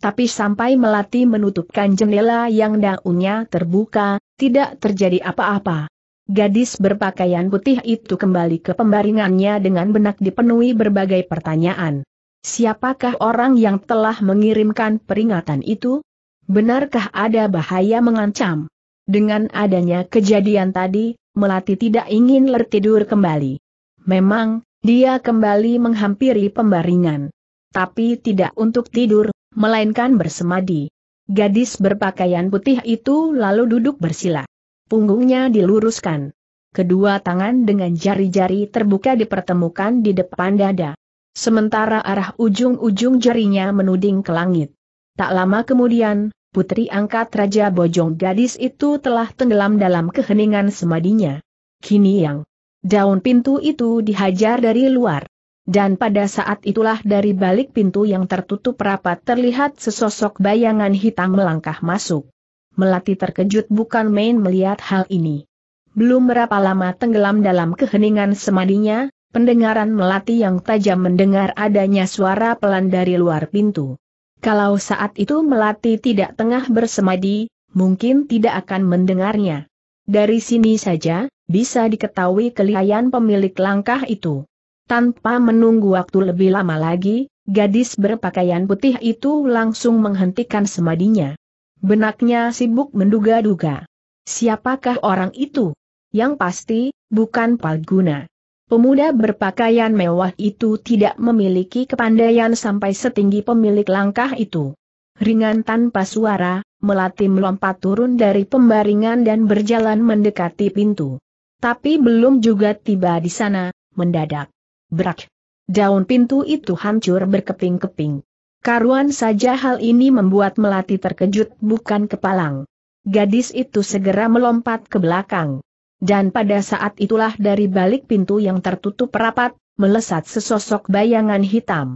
Tapi sampai Melati menutupkan jendela yang daunnya terbuka, tidak terjadi apa-apa. Gadis berpakaian putih itu kembali ke pembaringannya dengan benak dipenuhi berbagai pertanyaan. Siapakah orang yang telah mengirimkan peringatan itu? Benarkah ada bahaya mengancam? Dengan adanya kejadian tadi, Melati tidak ingin tertidur kembali. Memang, dia kembali menghampiri pembaringan. Tapi tidak untuk tidur, melainkan bersemadi. Gadis berpakaian putih itu lalu duduk bersila. Punggungnya diluruskan. Kedua tangan dengan jari-jari terbuka dipertemukan di depan dada. Sementara arah ujung-ujung jarinya menuding ke langit. Tak lama kemudian, putri angkat Raja Bojong gadis itu telah tenggelam dalam keheningan semadinya. Kini yang daun pintu itu dihajar dari luar. Dan pada saat itulah dari balik pintu yang tertutup rapat terlihat sesosok bayangan hitam melangkah masuk. Melati terkejut bukan main melihat hal ini. Belum berapa lama tenggelam dalam keheningan semadinya, pendengaran melati yang tajam mendengar adanya suara pelan dari luar pintu. Kalau saat itu melati tidak tengah bersemadi, mungkin tidak akan mendengarnya. Dari sini saja, bisa diketahui kelihayan pemilik langkah itu. Tanpa menunggu waktu lebih lama lagi, gadis berpakaian putih itu langsung menghentikan semadinya. Benaknya sibuk menduga-duga. Siapakah orang itu? Yang pasti, bukan Palguna. Pemuda berpakaian mewah itu tidak memiliki kepandaian sampai setinggi pemilik langkah itu. Ringan tanpa suara, melati melompat turun dari pembaringan dan berjalan mendekati pintu. Tapi belum juga tiba di sana, mendadak. Brak! Daun pintu itu hancur berkeping-keping. Karuan saja hal ini membuat Melati terkejut bukan kepalang. Gadis itu segera melompat ke belakang dan pada saat itulah dari balik pintu yang tertutup rapat, melesat sesosok bayangan hitam.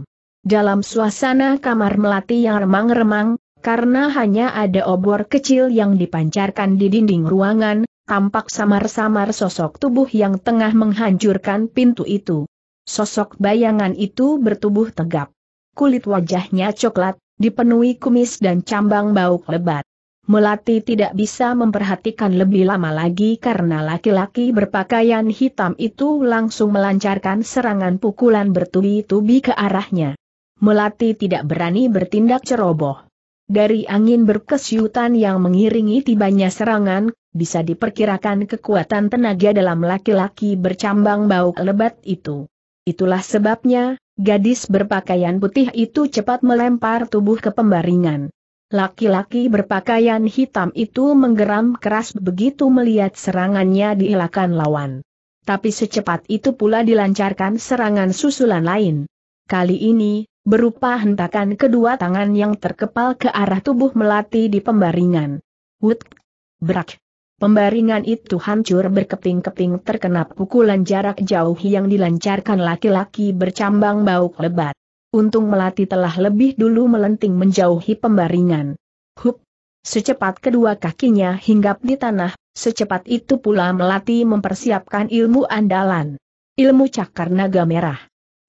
Dalam suasana kamar melati yang remang-remang, karena hanya ada obor kecil yang dipancarkan di dinding ruangan, tampak samar-samar sosok tubuh yang tengah menghancurkan pintu itu. Sosok bayangan itu bertubuh tegap. Kulit wajahnya coklat, dipenuhi kumis dan cambang bau lebat. Melati tidak bisa memperhatikan lebih lama lagi karena laki-laki berpakaian hitam itu langsung melancarkan serangan pukulan bertubi-tubi ke arahnya. Melati tidak berani bertindak ceroboh. Dari angin berkesyutan yang mengiringi tibanya serangan, bisa diperkirakan kekuatan tenaga dalam laki-laki bercambang bau lebat itu. Itulah sebabnya, gadis berpakaian putih itu cepat melempar tubuh ke pembaringan. Laki-laki berpakaian hitam itu menggeram keras begitu melihat serangannya dielakkan lawan. Tapi secepat itu pula dilancarkan serangan susulan lain. Kali ini, berupa hentakan kedua tangan yang terkepal ke arah tubuh melati di pembaringan. Wut! Brak! Pembaringan itu hancur berkeping-keping terkena pukulan jarak jauh yang dilancarkan laki-laki bercambang bau lebat. Untung Melati telah lebih dulu melenting menjauhi pembaringan. Hup! Secepat kedua kakinya hinggap di tanah, secepat itu pula Melati mempersiapkan ilmu andalan. Ilmu cakar naga merah.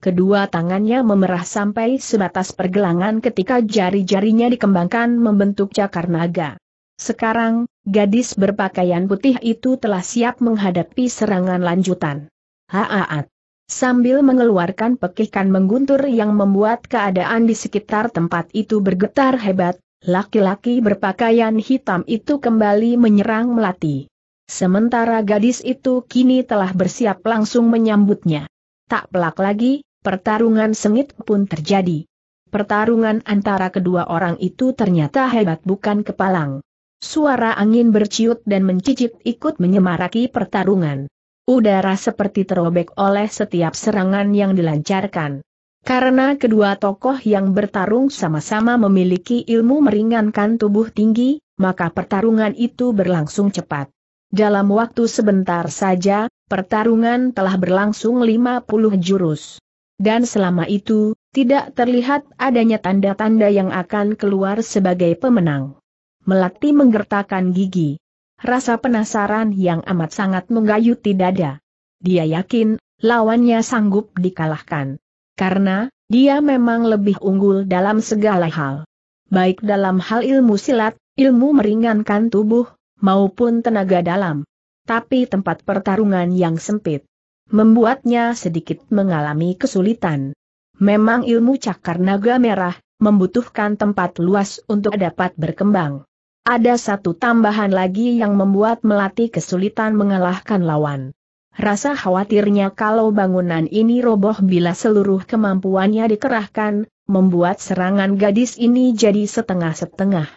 Kedua tangannya memerah sampai sebatas pergelangan ketika jari-jarinya dikembangkan membentuk cakar naga. Sekarang, gadis berpakaian putih itu telah siap menghadapi serangan lanjutan. Haaat! sambil mengeluarkan pekikan mengguntur yang membuat keadaan di sekitar tempat itu bergetar hebat, laki-laki berpakaian hitam itu kembali menyerang Melati. Sementara gadis itu kini telah bersiap langsung menyambutnya. Tak pelak lagi, pertarungan sengit pun terjadi. Pertarungan antara kedua orang itu ternyata hebat bukan kepalang. Suara angin berciut dan mencicit ikut menyemaraki pertarungan. Udara seperti terobek oleh setiap serangan yang dilancarkan. Karena kedua tokoh yang bertarung sama-sama memiliki ilmu meringankan tubuh tinggi, maka pertarungan itu berlangsung cepat. Dalam waktu sebentar saja, pertarungan telah berlangsung 50 jurus. Dan selama itu, tidak terlihat adanya tanda-tanda yang akan keluar sebagai pemenang. Melati menggertakkan gigi. Rasa penasaran yang amat sangat menggayuti dada. Dia yakin, lawannya sanggup dikalahkan. Karena, dia memang lebih unggul dalam segala hal. Baik dalam hal ilmu silat, ilmu meringankan tubuh, maupun tenaga dalam. Tapi tempat pertarungan yang sempit. Membuatnya sedikit mengalami kesulitan. Memang ilmu cakar naga merah, membutuhkan tempat luas untuk dapat berkembang. Ada satu tambahan lagi yang membuat Melati kesulitan mengalahkan lawan. Rasa khawatirnya kalau bangunan ini roboh bila seluruh kemampuannya dikerahkan, membuat serangan gadis ini jadi setengah-setengah.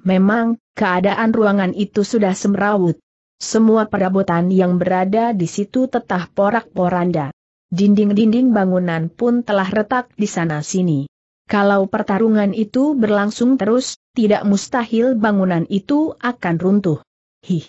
Memang, keadaan ruangan itu sudah semrawut. Semua perabotan yang berada di situ tetap porak-poranda. Dinding-dinding bangunan pun telah retak di sana-sini. Kalau pertarungan itu berlangsung terus, tidak mustahil bangunan itu akan runtuh. Hih.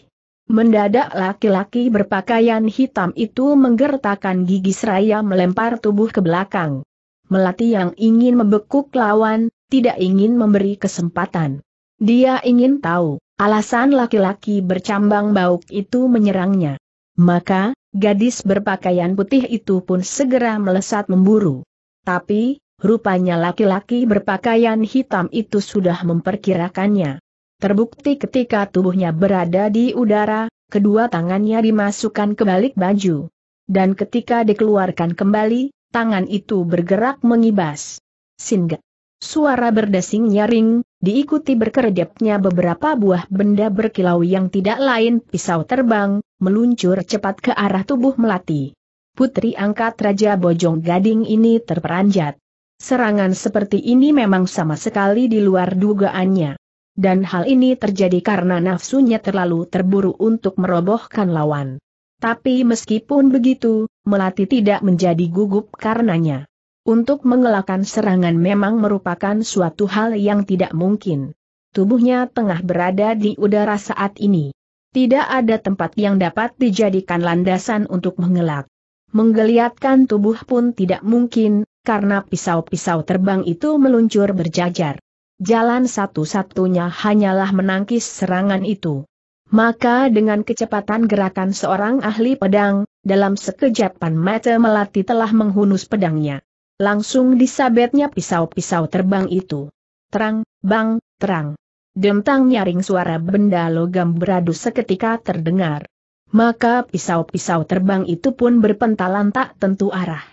Mendadak laki-laki berpakaian hitam itu menggertakkan gigi seraya melempar tubuh ke belakang. Melati yang ingin membekuk lawan, tidak ingin memberi kesempatan. Dia ingin tahu, alasan laki-laki bercambang bauk itu menyerangnya. Maka, gadis berpakaian putih itu pun segera melesat memburu. Tapi, Rupanya laki-laki berpakaian hitam itu sudah memperkirakannya. Terbukti ketika tubuhnya berada di udara, kedua tangannya dimasukkan ke balik baju. Dan ketika dikeluarkan kembali, tangan itu bergerak mengibas. Singgah. Suara berdesing nyaring, diikuti berkeredapnya beberapa buah benda berkilau yang tidak lain pisau terbang, meluncur cepat ke arah tubuh Melati. Putri angkat Raja Bojong Gading ini terperanjat. Serangan seperti ini memang sama sekali di luar dugaannya. Dan hal ini terjadi karena nafsunya terlalu terburu untuk merobohkan lawan. Tapi meskipun begitu, Melati tidak menjadi gugup karenanya. Untuk mengelakkan serangan memang merupakan suatu hal yang tidak mungkin. Tubuhnya tengah berada di udara saat ini. Tidak ada tempat yang dapat dijadikan landasan untuk mengelak. Menggeliatkan tubuh pun tidak mungkin, karena pisau-pisau terbang itu meluncur berjajar. Jalan satu-satunya hanyalah menangkis serangan itu. Maka dengan kecepatan gerakan seorang ahli pedang, dalam sekejapan mata melati telah menghunus pedangnya. Langsung disabetnya pisau-pisau terbang itu. Terang, bang, terang. Dentang nyaring suara benda logam beradu seketika terdengar. Maka pisau-pisau terbang itu pun berpentalan tak tentu arah.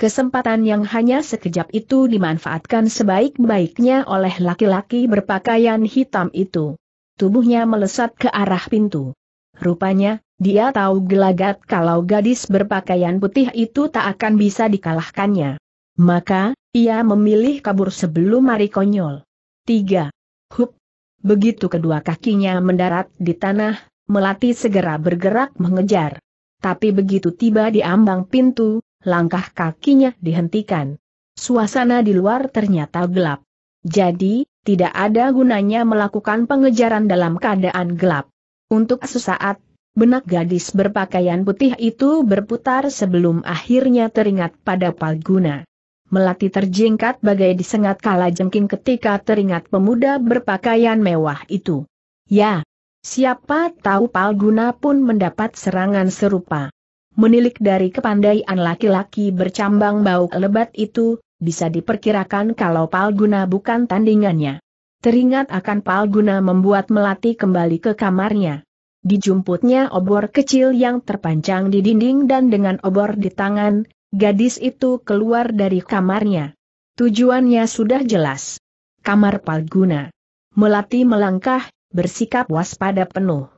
Kesempatan yang hanya sekejap itu dimanfaatkan sebaik-baiknya oleh laki-laki berpakaian hitam itu. Tubuhnya melesat ke arah pintu. Rupanya, dia tahu gelagat kalau gadis berpakaian putih itu tak akan bisa dikalahkannya. Maka, ia memilih kabur sebelum Mari konyol. 3. Hup. Begitu kedua kakinya mendarat di tanah, Melati segera bergerak mengejar. Tapi begitu tiba di ambang pintu, langkah kakinya dihentikan. Suasana di luar ternyata gelap. Jadi, tidak ada gunanya melakukan pengejaran dalam keadaan gelap. Untuk sesaat, benak gadis berpakaian putih itu berputar sebelum akhirnya teringat pada palguna. Melati terjingkat bagai disengat kala jengking ketika teringat pemuda berpakaian mewah itu. Ya, siapa tahu Palguna pun mendapat serangan serupa. Menilik dari kepandaian laki-laki bercambang bau lebat itu, bisa diperkirakan kalau Palguna bukan tandingannya. Teringat akan Palguna membuat Melati kembali ke kamarnya. Dijumputnya obor kecil yang terpanjang di dinding dan dengan obor di tangan, gadis itu keluar dari kamarnya. Tujuannya sudah jelas. Kamar Palguna. Melati melangkah, bersikap waspada penuh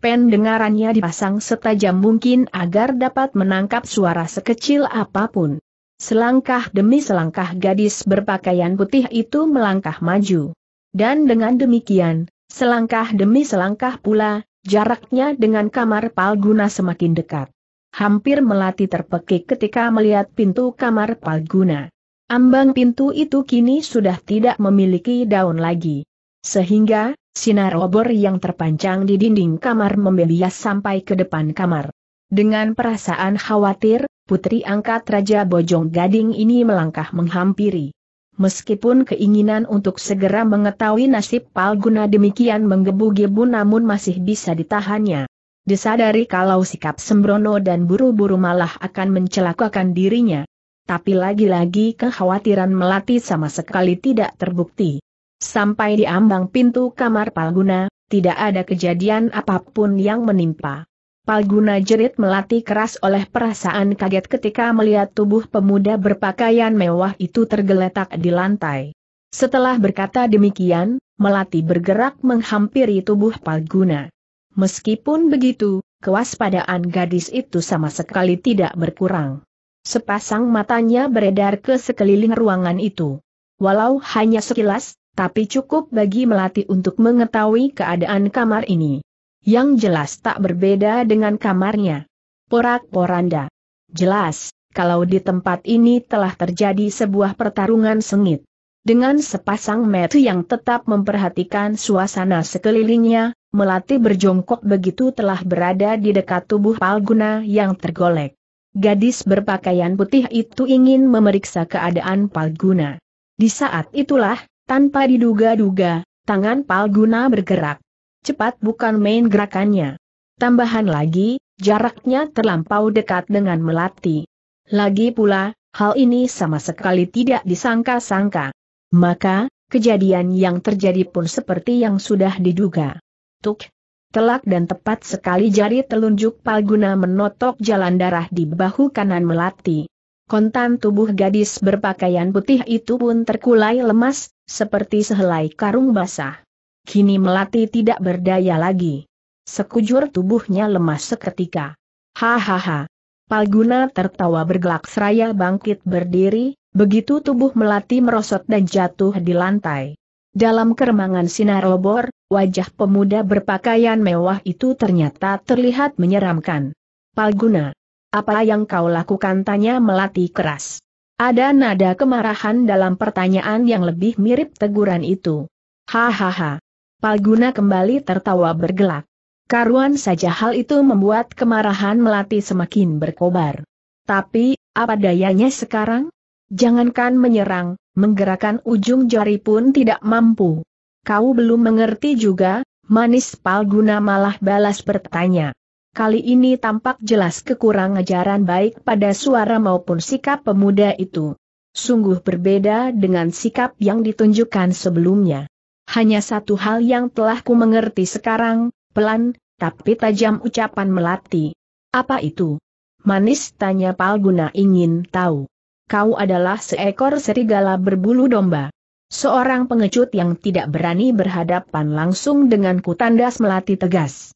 pendengarannya dipasang setajam mungkin agar dapat menangkap suara sekecil apapun. Selangkah demi selangkah gadis berpakaian putih itu melangkah maju. Dan dengan demikian, selangkah demi selangkah pula, jaraknya dengan kamar Palguna semakin dekat. Hampir melati terpekik ketika melihat pintu kamar Palguna. Ambang pintu itu kini sudah tidak memiliki daun lagi. Sehingga, Sinar obor yang terpancang di dinding kamar membelias sampai ke depan kamar. Dengan perasaan khawatir, putri angkat Raja Bojong Gading ini melangkah menghampiri. Meskipun keinginan untuk segera mengetahui nasib Palguna demikian menggebu-gebu namun masih bisa ditahannya. Disadari kalau sikap sembrono dan buru-buru malah akan mencelakakan dirinya. Tapi lagi-lagi kekhawatiran melati sama sekali tidak terbukti. Sampai di ambang pintu kamar Palguna, tidak ada kejadian apapun yang menimpa. Palguna jerit melati keras oleh perasaan kaget ketika melihat tubuh pemuda berpakaian mewah itu tergeletak di lantai. Setelah berkata demikian, melati bergerak menghampiri tubuh Palguna. Meskipun begitu, kewaspadaan gadis itu sama sekali tidak berkurang. Sepasang matanya beredar ke sekeliling ruangan itu. Walau hanya sekilas, tapi cukup bagi Melati untuk mengetahui keadaan kamar ini. Yang jelas tak berbeda dengan kamarnya. Porak-poranda. Jelas, kalau di tempat ini telah terjadi sebuah pertarungan sengit. Dengan sepasang metu yang tetap memperhatikan suasana sekelilingnya, Melati berjongkok begitu telah berada di dekat tubuh Palguna yang tergolek. Gadis berpakaian putih itu ingin memeriksa keadaan Palguna. Di saat itulah, tanpa diduga-duga, tangan Palguna bergerak. Cepat bukan main gerakannya. Tambahan lagi, jaraknya terlampau dekat dengan Melati. Lagi pula, hal ini sama sekali tidak disangka-sangka. Maka, kejadian yang terjadi pun seperti yang sudah diduga. Tuk, telak dan tepat sekali jari telunjuk Palguna menotok jalan darah di bahu kanan Melati kontan tubuh gadis berpakaian putih itu pun terkulai lemas, seperti sehelai karung basah. Kini Melati tidak berdaya lagi. Sekujur tubuhnya lemas seketika. Hahaha. Palguna tertawa bergelak seraya bangkit berdiri, begitu tubuh Melati merosot dan jatuh di lantai. Dalam keremangan sinar obor, wajah pemuda berpakaian mewah itu ternyata terlihat menyeramkan. Palguna. Apa yang kau lakukan tanya melati keras. Ada nada kemarahan dalam pertanyaan yang lebih mirip teguran itu. Hahaha. Palguna kembali tertawa bergelak. Karuan saja hal itu membuat kemarahan Melati semakin berkobar. Tapi, apa dayanya sekarang? Jangankan menyerang, menggerakkan ujung jari pun tidak mampu. Kau belum mengerti juga, manis Palguna malah balas bertanya kali ini tampak jelas kekurang ajaran baik pada suara maupun sikap pemuda itu. Sungguh berbeda dengan sikap yang ditunjukkan sebelumnya. Hanya satu hal yang telah ku mengerti sekarang, pelan, tapi tajam ucapan melati. Apa itu? Manis tanya Palguna ingin tahu. Kau adalah seekor serigala berbulu domba. Seorang pengecut yang tidak berani berhadapan langsung dengan kutandas melati tegas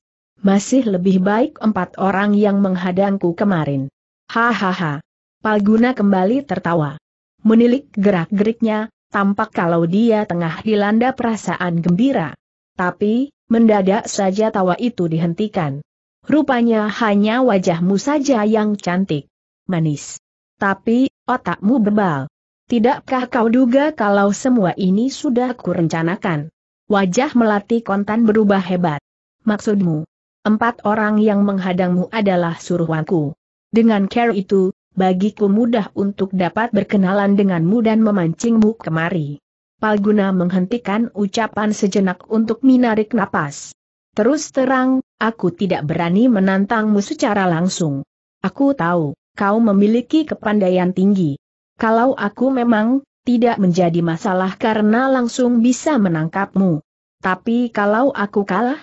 masih lebih baik empat orang yang menghadangku kemarin. Hahaha. Palguna kembali tertawa. Menilik gerak-geriknya, tampak kalau dia tengah dilanda perasaan gembira. Tapi, mendadak saja tawa itu dihentikan. Rupanya hanya wajahmu saja yang cantik, manis. Tapi, otakmu bebal. Tidakkah kau duga kalau semua ini sudah kurencanakan? Wajah melati kontan berubah hebat. Maksudmu, Empat orang yang menghadangmu adalah suruhanku. Dengan care itu, bagiku mudah untuk dapat berkenalan denganmu dan memancingmu kemari. Palguna menghentikan ucapan sejenak untuk menarik napas. Terus terang, aku tidak berani menantangmu secara langsung. Aku tahu, kau memiliki kepandaian tinggi. Kalau aku memang, tidak menjadi masalah karena langsung bisa menangkapmu. Tapi kalau aku kalah,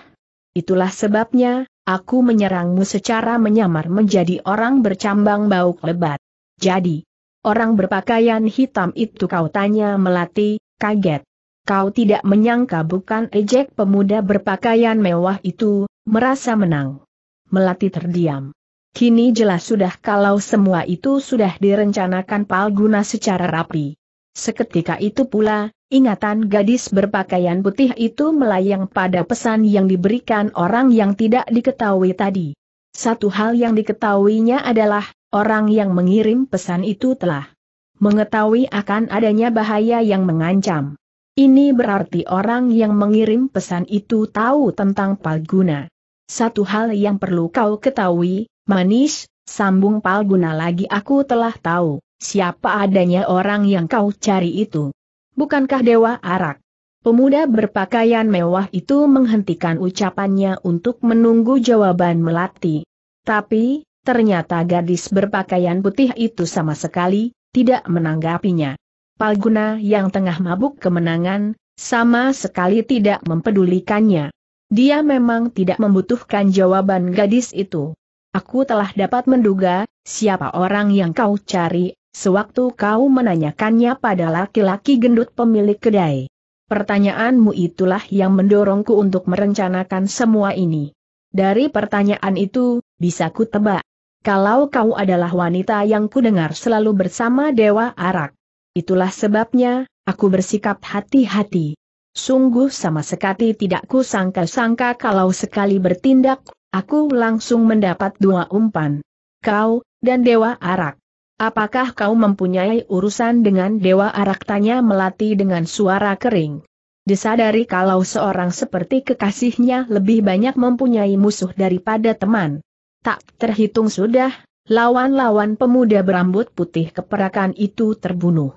Itulah sebabnya, aku menyerangmu secara menyamar menjadi orang bercambang bau lebat. Jadi, orang berpakaian hitam itu kau tanya melati, kaget. Kau tidak menyangka bukan ejek pemuda berpakaian mewah itu, merasa menang. Melati terdiam. Kini jelas sudah kalau semua itu sudah direncanakan Palguna secara rapi. Seketika itu pula, Ingatan gadis berpakaian putih itu melayang pada pesan yang diberikan orang yang tidak diketahui tadi. Satu hal yang diketahuinya adalah, orang yang mengirim pesan itu telah mengetahui akan adanya bahaya yang mengancam. Ini berarti orang yang mengirim pesan itu tahu tentang palguna. Satu hal yang perlu kau ketahui, manis, sambung palguna lagi aku telah tahu, siapa adanya orang yang kau cari itu. Bukankah Dewa Arak? Pemuda berpakaian mewah itu menghentikan ucapannya untuk menunggu jawaban Melati. Tapi, ternyata gadis berpakaian putih itu sama sekali, tidak menanggapinya. Palguna yang tengah mabuk kemenangan, sama sekali tidak mempedulikannya. Dia memang tidak membutuhkan jawaban gadis itu. Aku telah dapat menduga, siapa orang yang kau cari, Sewaktu kau menanyakannya pada laki-laki gendut pemilik kedai. Pertanyaanmu itulah yang mendorongku untuk merencanakan semua ini. Dari pertanyaan itu, bisa ku tebak. Kalau kau adalah wanita yang ku dengar selalu bersama Dewa Arak. Itulah sebabnya, aku bersikap hati-hati. Sungguh sama sekali tidak ku sangka sangka kalau sekali bertindak, aku langsung mendapat dua umpan. Kau, dan Dewa Arak. Apakah kau mempunyai urusan dengan Dewa Arak? Tanya Melati dengan suara kering. Disadari kalau seorang seperti kekasihnya lebih banyak mempunyai musuh daripada teman. Tak terhitung sudah, lawan-lawan pemuda berambut putih keperakan itu terbunuh.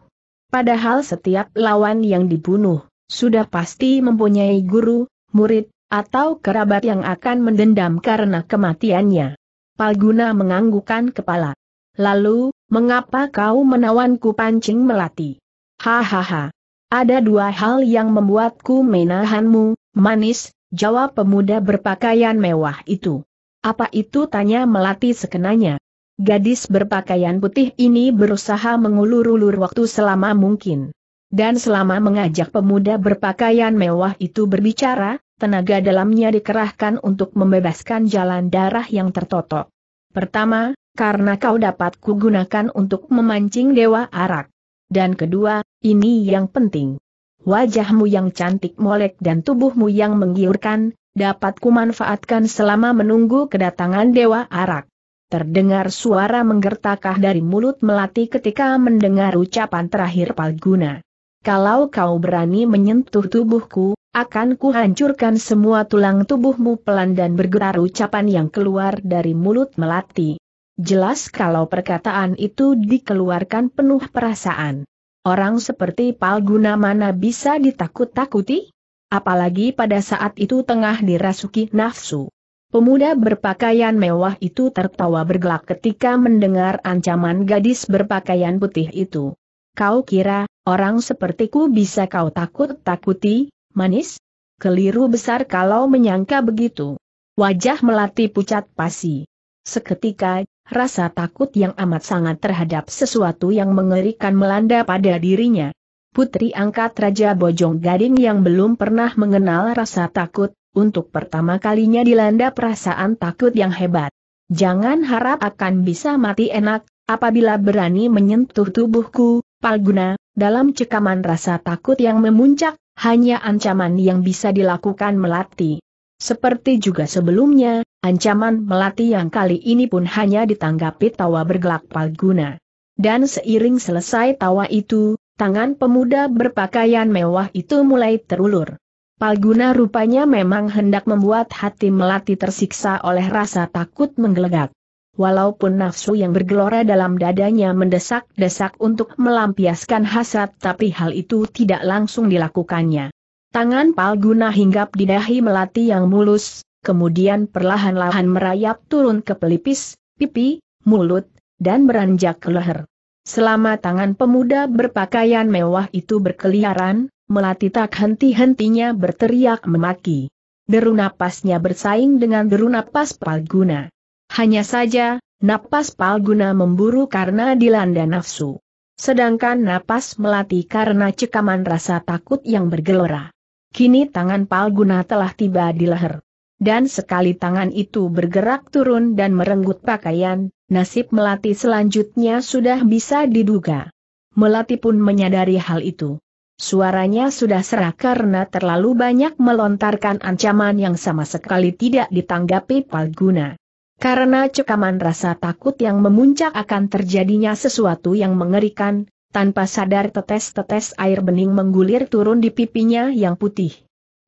Padahal setiap lawan yang dibunuh, sudah pasti mempunyai guru, murid, atau kerabat yang akan mendendam karena kematiannya. Palguna menganggukan kepala. Lalu, mengapa kau menawanku pancing melati? Hahaha. Ada dua hal yang membuatku menahanmu, manis, jawab pemuda berpakaian mewah itu. Apa itu tanya melati sekenanya? Gadis berpakaian putih ini berusaha mengulur-ulur waktu selama mungkin. Dan selama mengajak pemuda berpakaian mewah itu berbicara, tenaga dalamnya dikerahkan untuk membebaskan jalan darah yang tertotok. Pertama, karena kau dapat kugunakan untuk memancing dewa arak. Dan kedua, ini yang penting. Wajahmu yang cantik molek dan tubuhmu yang menggiurkan, dapat kumanfaatkan selama menunggu kedatangan dewa arak. Terdengar suara menggertakah dari mulut Melati ketika mendengar ucapan terakhir Palguna. Kalau kau berani menyentuh tubuhku, akan kuhancurkan semua tulang tubuhmu pelan dan bergerak. ucapan yang keluar dari mulut Melati. Jelas kalau perkataan itu dikeluarkan penuh perasaan. Orang seperti Palguna mana bisa ditakut-takuti? Apalagi pada saat itu tengah dirasuki nafsu. Pemuda berpakaian mewah itu tertawa bergelak ketika mendengar ancaman gadis berpakaian putih itu. Kau kira, orang sepertiku bisa kau takut-takuti, manis? Keliru besar kalau menyangka begitu. Wajah melati pucat pasi. Seketika, Rasa takut yang amat sangat terhadap sesuatu yang mengerikan melanda pada dirinya. Putri angkat Raja Bojong Gading yang belum pernah mengenal rasa takut, untuk pertama kalinya dilanda perasaan takut yang hebat. Jangan harap akan bisa mati enak, apabila berani menyentuh tubuhku, Palguna, dalam cekaman rasa takut yang memuncak, hanya ancaman yang bisa dilakukan melati. Seperti juga sebelumnya, Ancaman Melati yang kali ini pun hanya ditanggapi tawa bergelak palguna. Dan seiring selesai tawa itu, tangan pemuda berpakaian mewah itu mulai terulur. Palguna rupanya memang hendak membuat hati Melati tersiksa oleh rasa takut menggelegak. Walaupun nafsu yang bergelora dalam dadanya mendesak-desak untuk melampiaskan hasrat tapi hal itu tidak langsung dilakukannya. Tangan Palguna hinggap di dahi Melati yang mulus, kemudian perlahan-lahan merayap turun ke pelipis, pipi, mulut, dan beranjak ke leher. Selama tangan pemuda berpakaian mewah itu berkeliaran, melati tak henti-hentinya berteriak memaki. Deru napasnya bersaing dengan deru napas palguna. Hanya saja, napas palguna memburu karena dilanda nafsu. Sedangkan napas melati karena cekaman rasa takut yang bergelora. Kini tangan palguna telah tiba di leher. Dan sekali tangan itu bergerak turun dan merenggut pakaian, nasib Melati selanjutnya sudah bisa diduga. Melati pun menyadari hal itu. Suaranya sudah serak karena terlalu banyak melontarkan ancaman yang sama sekali tidak ditanggapi Palguna. Karena cekaman rasa takut yang memuncak akan terjadinya sesuatu yang mengerikan, tanpa sadar tetes-tetes air bening menggulir turun di pipinya yang putih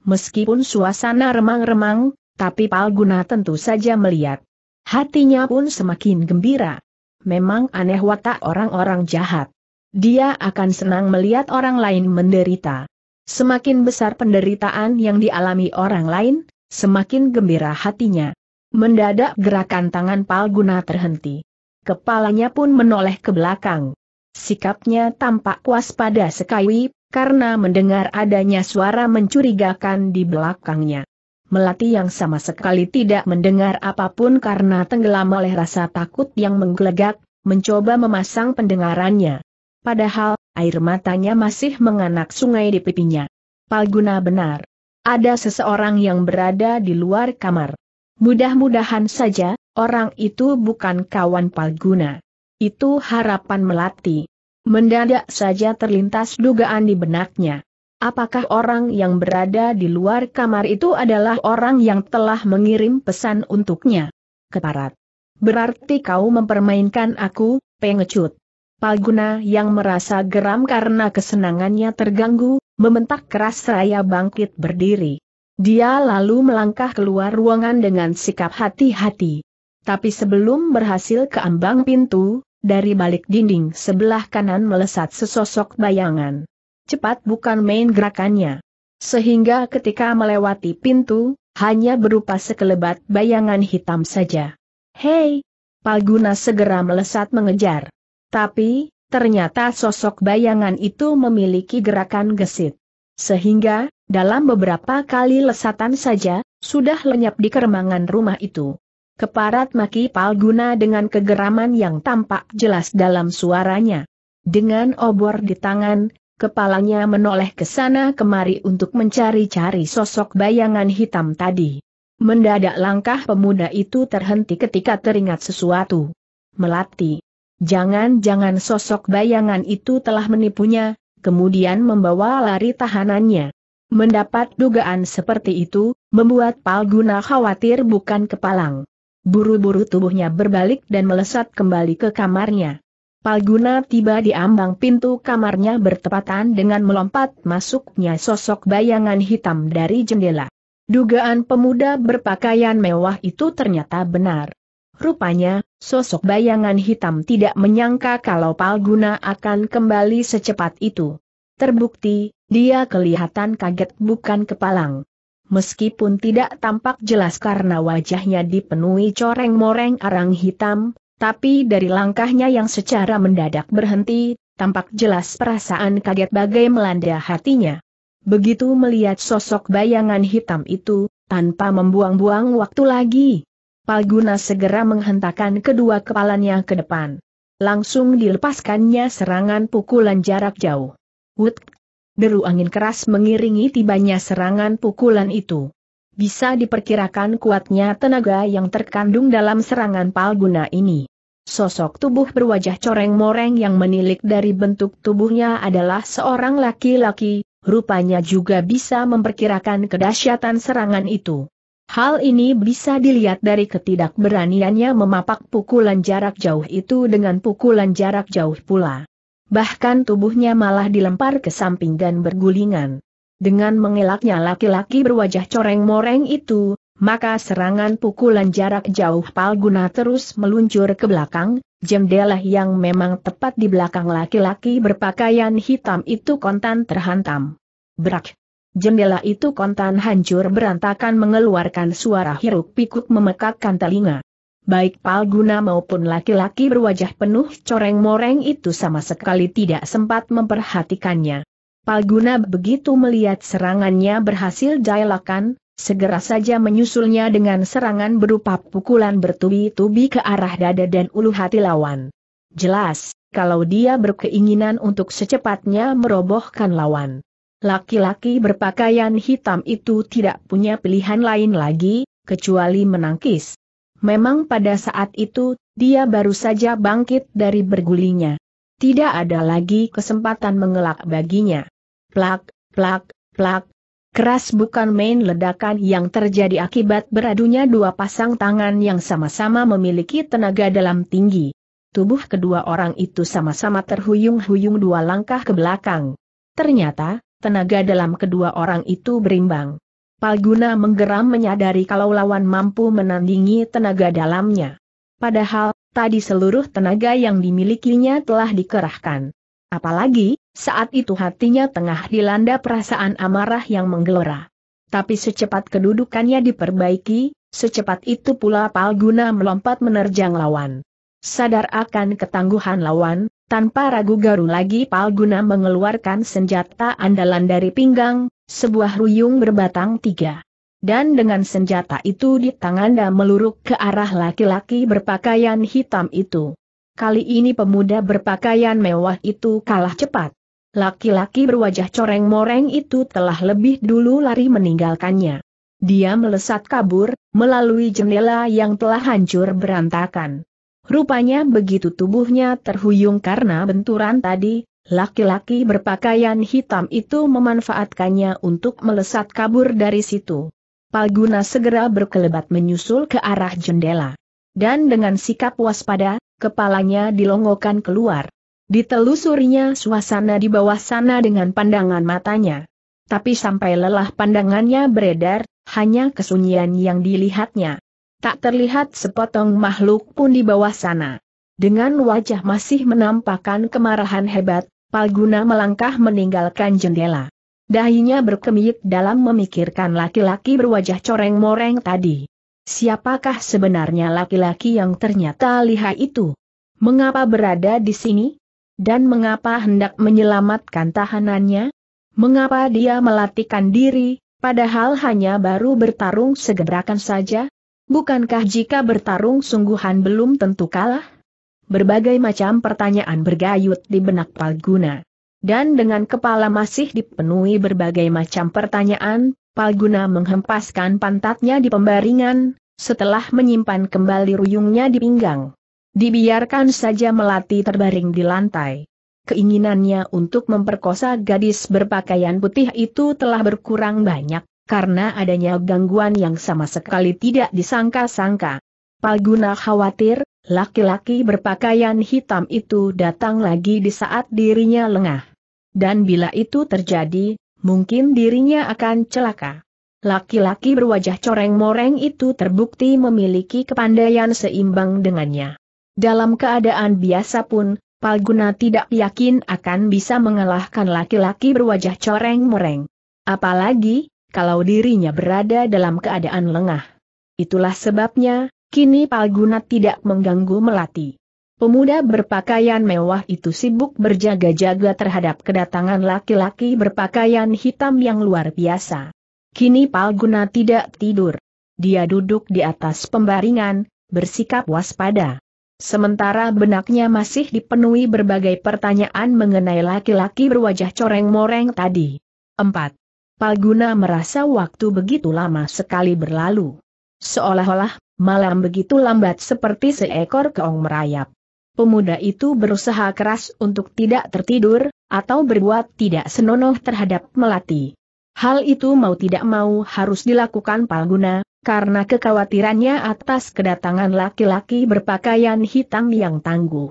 meskipun suasana remang-remang, tapi Palguna tentu saja melihat. Hatinya pun semakin gembira. Memang aneh watak orang-orang jahat. Dia akan senang melihat orang lain menderita. Semakin besar penderitaan yang dialami orang lain, semakin gembira hatinya. Mendadak gerakan tangan Palguna terhenti. Kepalanya pun menoleh ke belakang. Sikapnya tampak waspada sekali, karena mendengar adanya suara mencurigakan di belakangnya. Melati yang sama sekali tidak mendengar apapun karena tenggelam oleh rasa takut yang menggelegak, mencoba memasang pendengarannya. Padahal, air matanya masih menganak sungai di pipinya. Palguna benar. Ada seseorang yang berada di luar kamar. Mudah-mudahan saja, orang itu bukan kawan Palguna. Itu harapan Melati. Mendadak saja terlintas dugaan di benaknya. Apakah orang yang berada di luar kamar itu adalah orang yang telah mengirim pesan untuknya? Keparat. Berarti kau mempermainkan aku, pengecut. Palguna yang merasa geram karena kesenangannya terganggu, membentak keras raya bangkit berdiri. Dia lalu melangkah keluar ruangan dengan sikap hati-hati. Tapi sebelum berhasil ke ambang pintu, dari balik dinding sebelah kanan melesat sesosok bayangan. Cepat bukan main gerakannya. Sehingga ketika melewati pintu, hanya berupa sekelebat bayangan hitam saja. Hei! Palguna segera melesat mengejar. Tapi, ternyata sosok bayangan itu memiliki gerakan gesit. Sehingga, dalam beberapa kali lesatan saja, sudah lenyap di keremangan rumah itu. Keparat maki Palguna dengan kegeraman yang tampak jelas dalam suaranya. Dengan obor di tangan, kepalanya menoleh ke sana kemari untuk mencari-cari sosok bayangan hitam tadi. Mendadak langkah pemuda itu terhenti ketika teringat sesuatu. Melati. Jangan-jangan sosok bayangan itu telah menipunya, kemudian membawa lari tahanannya. Mendapat dugaan seperti itu, membuat Palguna khawatir bukan kepalang. Buru-buru tubuhnya berbalik dan melesat kembali ke kamarnya. Palguna tiba di ambang pintu kamarnya bertepatan dengan melompat masuknya sosok bayangan hitam dari jendela. Dugaan pemuda berpakaian mewah itu ternyata benar. Rupanya, sosok bayangan hitam tidak menyangka kalau Palguna akan kembali secepat itu. Terbukti, dia kelihatan kaget bukan kepalang. Meskipun tidak tampak jelas karena wajahnya dipenuhi coreng-moreng arang hitam, tapi dari langkahnya yang secara mendadak berhenti, tampak jelas perasaan kaget bagai melanda hatinya. Begitu melihat sosok bayangan hitam itu, tanpa membuang-buang waktu lagi, Palguna segera menghentakkan kedua kepalanya ke depan. Langsung dilepaskannya serangan pukulan jarak jauh. Wut deru angin keras mengiringi tibanya serangan pukulan itu. Bisa diperkirakan kuatnya tenaga yang terkandung dalam serangan palguna ini. Sosok tubuh berwajah coreng-moreng yang menilik dari bentuk tubuhnya adalah seorang laki-laki, rupanya juga bisa memperkirakan kedahsyatan serangan itu. Hal ini bisa dilihat dari ketidakberaniannya memapak pukulan jarak jauh itu dengan pukulan jarak jauh pula. Bahkan tubuhnya malah dilempar ke samping dan bergulingan. Dengan mengelaknya laki-laki berwajah coreng-moreng itu, maka serangan pukulan jarak jauh Palguna terus meluncur ke belakang, Jendela yang memang tepat di belakang laki-laki berpakaian hitam itu kontan terhantam. Berak! Jendela itu kontan hancur berantakan mengeluarkan suara hiruk pikuk memekakkan telinga baik palguna maupun laki-laki berwajah penuh coreng-moreng itu sama sekali tidak sempat memperhatikannya. Palguna begitu melihat serangannya berhasil dialakan, segera saja menyusulnya dengan serangan berupa pukulan bertubi-tubi ke arah dada dan ulu hati lawan. Jelas, kalau dia berkeinginan untuk secepatnya merobohkan lawan. Laki-laki berpakaian hitam itu tidak punya pilihan lain lagi, kecuali menangkis. Memang pada saat itu, dia baru saja bangkit dari bergulingnya. Tidak ada lagi kesempatan mengelak baginya. Plak, plak, plak. Keras bukan main ledakan yang terjadi akibat beradunya dua pasang tangan yang sama-sama memiliki tenaga dalam tinggi. Tubuh kedua orang itu sama-sama terhuyung-huyung dua langkah ke belakang. Ternyata, tenaga dalam kedua orang itu berimbang. Palguna menggeram menyadari kalau lawan mampu menandingi tenaga dalamnya. Padahal, tadi seluruh tenaga yang dimilikinya telah dikerahkan. Apalagi, saat itu hatinya tengah dilanda perasaan amarah yang menggelora. Tapi secepat kedudukannya diperbaiki, secepat itu pula Palguna melompat menerjang lawan. Sadar akan ketangguhan lawan, tanpa ragu garu lagi Palguna mengeluarkan senjata andalan dari pinggang, sebuah ruyung berbatang tiga. Dan dengan senjata itu di tanganda meluruk ke arah laki-laki berpakaian hitam itu. Kali ini pemuda berpakaian mewah itu kalah cepat. Laki-laki berwajah coreng-moreng itu telah lebih dulu lari meninggalkannya. Dia melesat kabur, melalui jendela yang telah hancur berantakan. Rupanya begitu tubuhnya terhuyung karena benturan tadi, laki-laki berpakaian hitam itu memanfaatkannya untuk melesat kabur dari situ. Palguna segera berkelebat menyusul ke arah jendela. Dan dengan sikap waspada, kepalanya dilongokkan keluar. Ditelusurinya suasana di bawah sana dengan pandangan matanya. Tapi sampai lelah pandangannya beredar, hanya kesunyian yang dilihatnya. Tak terlihat sepotong makhluk pun di bawah sana. Dengan wajah masih menampakkan kemarahan hebat, Palguna melangkah meninggalkan jendela. Dahinya berkemiyik dalam memikirkan laki-laki berwajah coreng-moreng tadi. Siapakah sebenarnya laki-laki yang ternyata lihai itu? Mengapa berada di sini? Dan mengapa hendak menyelamatkan tahanannya? Mengapa dia melatihkan diri, padahal hanya baru bertarung segerakan saja? Bukankah jika bertarung sungguhan belum tentu kalah? Berbagai macam pertanyaan bergayut di benak Palguna. Dan dengan kepala masih dipenuhi berbagai macam pertanyaan, Palguna menghempaskan pantatnya di pembaringan, setelah menyimpan kembali ruyungnya di pinggang. Dibiarkan saja melati terbaring di lantai. Keinginannya untuk memperkosa gadis berpakaian putih itu telah berkurang banyak, karena adanya gangguan yang sama sekali tidak disangka-sangka. Palguna khawatir, laki-laki berpakaian hitam itu datang lagi di saat dirinya lengah. Dan bila itu terjadi, mungkin dirinya akan celaka. Laki-laki berwajah coreng-moreng itu terbukti memiliki kepandaian seimbang dengannya. Dalam keadaan biasa pun, Palguna tidak yakin akan bisa mengalahkan laki-laki berwajah coreng-moreng. Apalagi, kalau dirinya berada dalam keadaan lengah. Itulah sebabnya, kini Palguna tidak mengganggu Melati. Pemuda berpakaian mewah itu sibuk berjaga-jaga terhadap kedatangan laki-laki berpakaian hitam yang luar biasa. Kini Palguna tidak tidur. Dia duduk di atas pembaringan, bersikap waspada. Sementara benaknya masih dipenuhi berbagai pertanyaan mengenai laki-laki berwajah coreng-moreng tadi. 4. Palguna merasa waktu begitu lama sekali berlalu. Seolah-olah, malam begitu lambat seperti seekor keong merayap. Pemuda itu berusaha keras untuk tidak tertidur, atau berbuat tidak senonoh terhadap Melati. Hal itu mau tidak mau harus dilakukan Palguna, karena kekhawatirannya atas kedatangan laki-laki berpakaian hitam yang tangguh.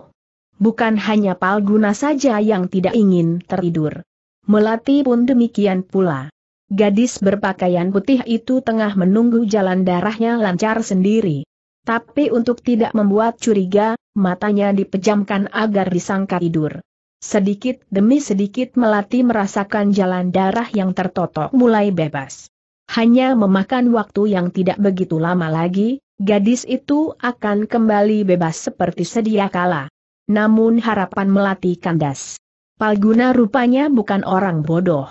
Bukan hanya Palguna saja yang tidak ingin tertidur. Melati pun demikian pula. Gadis berpakaian putih itu tengah menunggu jalan darahnya lancar sendiri. Tapi untuk tidak membuat curiga, matanya dipejamkan agar disangka tidur. Sedikit demi sedikit Melati merasakan jalan darah yang tertotok mulai bebas. Hanya memakan waktu yang tidak begitu lama lagi, gadis itu akan kembali bebas seperti sedia kala. Namun harapan Melati kandas. Palguna rupanya bukan orang bodoh.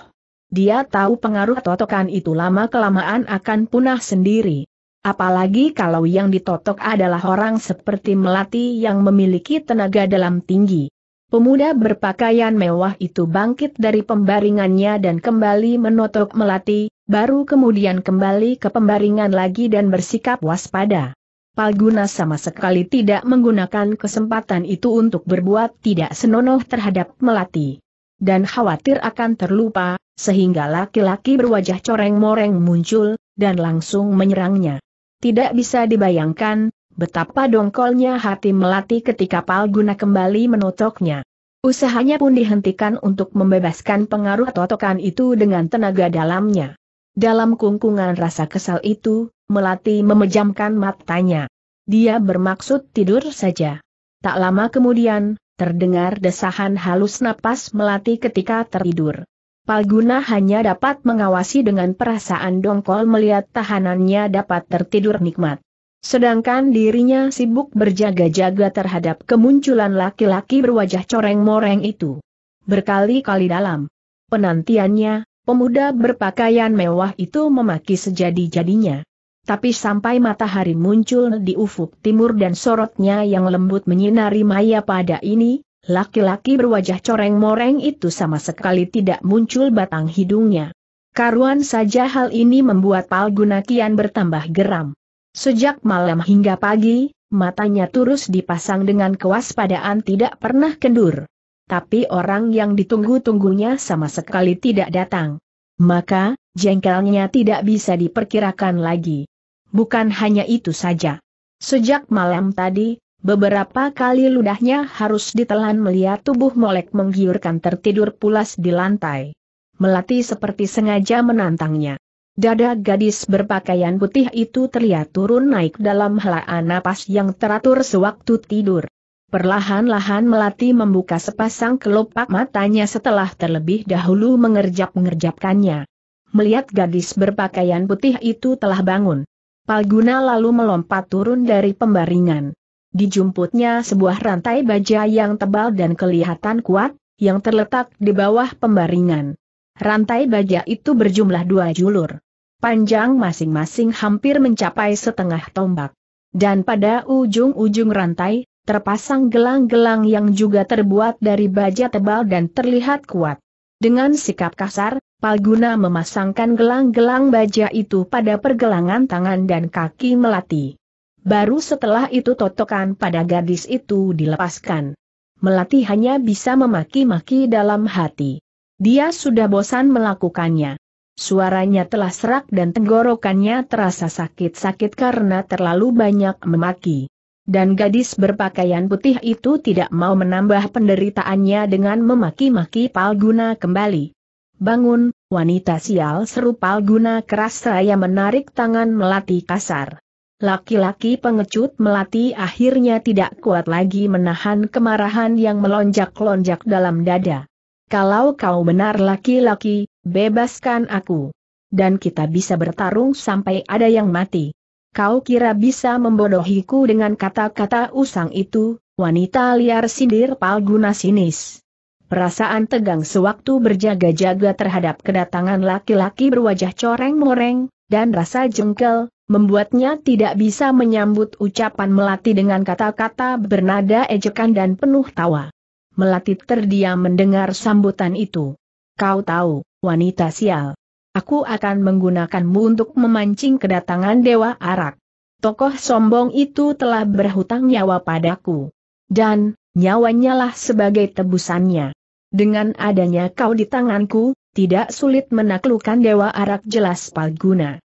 Dia tahu pengaruh totokan itu lama-kelamaan akan punah sendiri. Apalagi kalau yang ditotok adalah orang seperti Melati yang memiliki tenaga dalam tinggi. Pemuda berpakaian mewah itu bangkit dari pembaringannya dan kembali menotok Melati, baru kemudian kembali ke pembaringan lagi dan bersikap waspada. Palguna sama sekali tidak menggunakan kesempatan itu untuk berbuat tidak senonoh terhadap Melati. Dan khawatir akan terlupa, sehingga laki-laki berwajah coreng-moreng muncul, dan langsung menyerangnya. Tidak bisa dibayangkan, betapa dongkolnya hati Melati ketika Palguna kembali menotoknya. Usahanya pun dihentikan untuk membebaskan pengaruh totokan itu dengan tenaga dalamnya. Dalam kungkungan rasa kesal itu, Melati memejamkan matanya. Dia bermaksud tidur saja. Tak lama kemudian, terdengar desahan halus napas Melati ketika tertidur. Palguna hanya dapat mengawasi dengan perasaan dongkol melihat tahanannya dapat tertidur nikmat. Sedangkan dirinya sibuk berjaga-jaga terhadap kemunculan laki-laki berwajah coreng-moreng itu. Berkali-kali dalam penantiannya, pemuda berpakaian mewah itu memaki sejadi-jadinya. Tapi sampai matahari muncul di ufuk timur dan sorotnya yang lembut menyinari maya pada ini, Laki-laki berwajah coreng-moreng itu sama sekali tidak muncul batang hidungnya. Karuan saja hal ini membuat Pal Gunakian bertambah geram. Sejak malam hingga pagi, matanya terus dipasang dengan kewaspadaan tidak pernah kendur. Tapi orang yang ditunggu-tunggunya sama sekali tidak datang. Maka, jengkelnya tidak bisa diperkirakan lagi. Bukan hanya itu saja. Sejak malam tadi, Beberapa kali ludahnya harus ditelan melihat tubuh molek menggiurkan tertidur pulas di lantai. Melati seperti sengaja menantangnya. Dada gadis berpakaian putih itu terlihat turun naik dalam helaan napas yang teratur sewaktu tidur. Perlahan-lahan Melati membuka sepasang kelopak matanya setelah terlebih dahulu mengerjap-mengerjapkannya. Melihat gadis berpakaian putih itu telah bangun. Palguna lalu melompat turun dari pembaringan. Dijumputnya sebuah rantai baja yang tebal dan kelihatan kuat, yang terletak di bawah pembaringan. Rantai baja itu berjumlah dua julur. Panjang masing-masing hampir mencapai setengah tombak. Dan pada ujung-ujung rantai, terpasang gelang-gelang yang juga terbuat dari baja tebal dan terlihat kuat. Dengan sikap kasar, Palguna memasangkan gelang-gelang baja itu pada pergelangan tangan dan kaki melati. Baru setelah itu totokan pada gadis itu dilepaskan. Melati hanya bisa memaki-maki dalam hati. Dia sudah bosan melakukannya. Suaranya telah serak dan tenggorokannya terasa sakit-sakit karena terlalu banyak memaki. Dan gadis berpakaian putih itu tidak mau menambah penderitaannya dengan memaki-maki Palguna kembali. Bangun, wanita sial seru Palguna keras raya menarik tangan Melati kasar. Laki-laki pengecut melati akhirnya tidak kuat lagi menahan kemarahan yang melonjak-lonjak dalam dada. Kalau kau benar laki-laki, bebaskan aku. Dan kita bisa bertarung sampai ada yang mati. Kau kira bisa membodohiku dengan kata-kata usang itu, wanita liar sindir palguna sinis. Perasaan tegang sewaktu berjaga-jaga terhadap kedatangan laki-laki berwajah coreng-moreng, dan rasa jengkel, membuatnya tidak bisa menyambut ucapan Melati dengan kata-kata bernada ejekan dan penuh tawa. Melati terdiam mendengar sambutan itu. Kau tahu, wanita sial. Aku akan menggunakanmu untuk memancing kedatangan Dewa Arak. Tokoh sombong itu telah berhutang nyawa padaku. Dan, nyawanya lah sebagai tebusannya. Dengan adanya kau di tanganku, tidak sulit menaklukkan Dewa Arak jelas palguna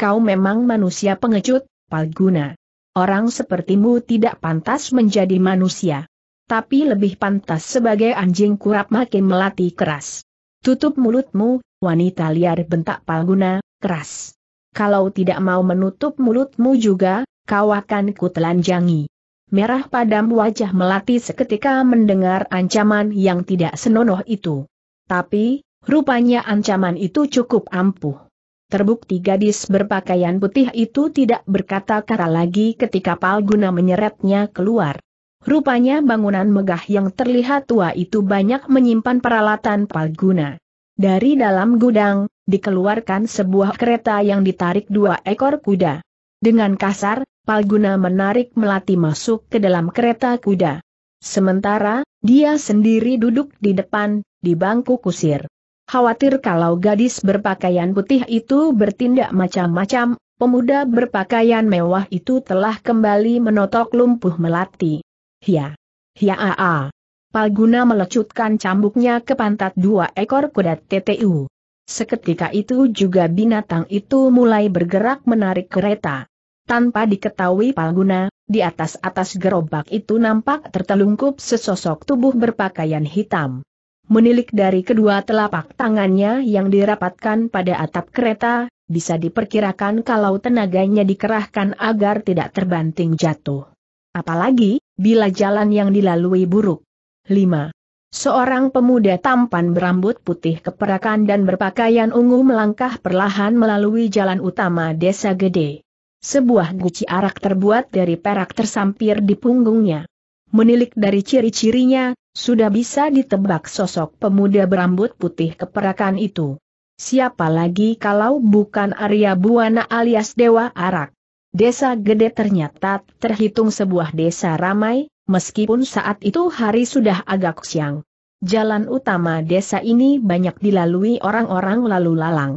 kau memang manusia pengecut, palguna. Orang sepertimu tidak pantas menjadi manusia. Tapi lebih pantas sebagai anjing kurap makin melati keras. Tutup mulutmu, wanita liar bentak palguna, keras. Kalau tidak mau menutup mulutmu juga, kau akan kutelanjangi. Merah padam wajah melati seketika mendengar ancaman yang tidak senonoh itu. Tapi, rupanya ancaman itu cukup ampuh. Terbukti gadis berpakaian putih itu tidak berkata-kata lagi ketika Palguna menyeretnya keluar. Rupanya bangunan megah yang terlihat tua itu banyak menyimpan peralatan Palguna. Dari dalam gudang, dikeluarkan sebuah kereta yang ditarik dua ekor kuda. Dengan kasar, Palguna menarik Melati masuk ke dalam kereta kuda. Sementara, dia sendiri duduk di depan, di bangku kusir. Khawatir kalau gadis berpakaian putih itu bertindak macam-macam, pemuda berpakaian mewah itu telah kembali menotok lumpuh melati. Hia! Hia a Palguna melecutkan cambuknya ke pantat dua ekor kuda TTU. Seketika itu juga binatang itu mulai bergerak menarik kereta. Tanpa diketahui Palguna, di atas-atas gerobak itu nampak tertelungkup sesosok tubuh berpakaian hitam menilik dari kedua telapak tangannya yang dirapatkan pada atap kereta, bisa diperkirakan kalau tenaganya dikerahkan agar tidak terbanting jatuh. Apalagi, bila jalan yang dilalui buruk. 5. Seorang pemuda tampan berambut putih keperakan dan berpakaian ungu melangkah perlahan melalui jalan utama desa gede. Sebuah guci arak terbuat dari perak tersampir di punggungnya. Menilik dari ciri-cirinya, sudah bisa ditebak sosok pemuda berambut putih keperakan itu. Siapa lagi kalau bukan Arya Buana alias Dewa Arak? Desa Gede ternyata terhitung sebuah desa ramai, meskipun saat itu hari sudah agak siang. Jalan utama desa ini banyak dilalui orang-orang lalu lalang.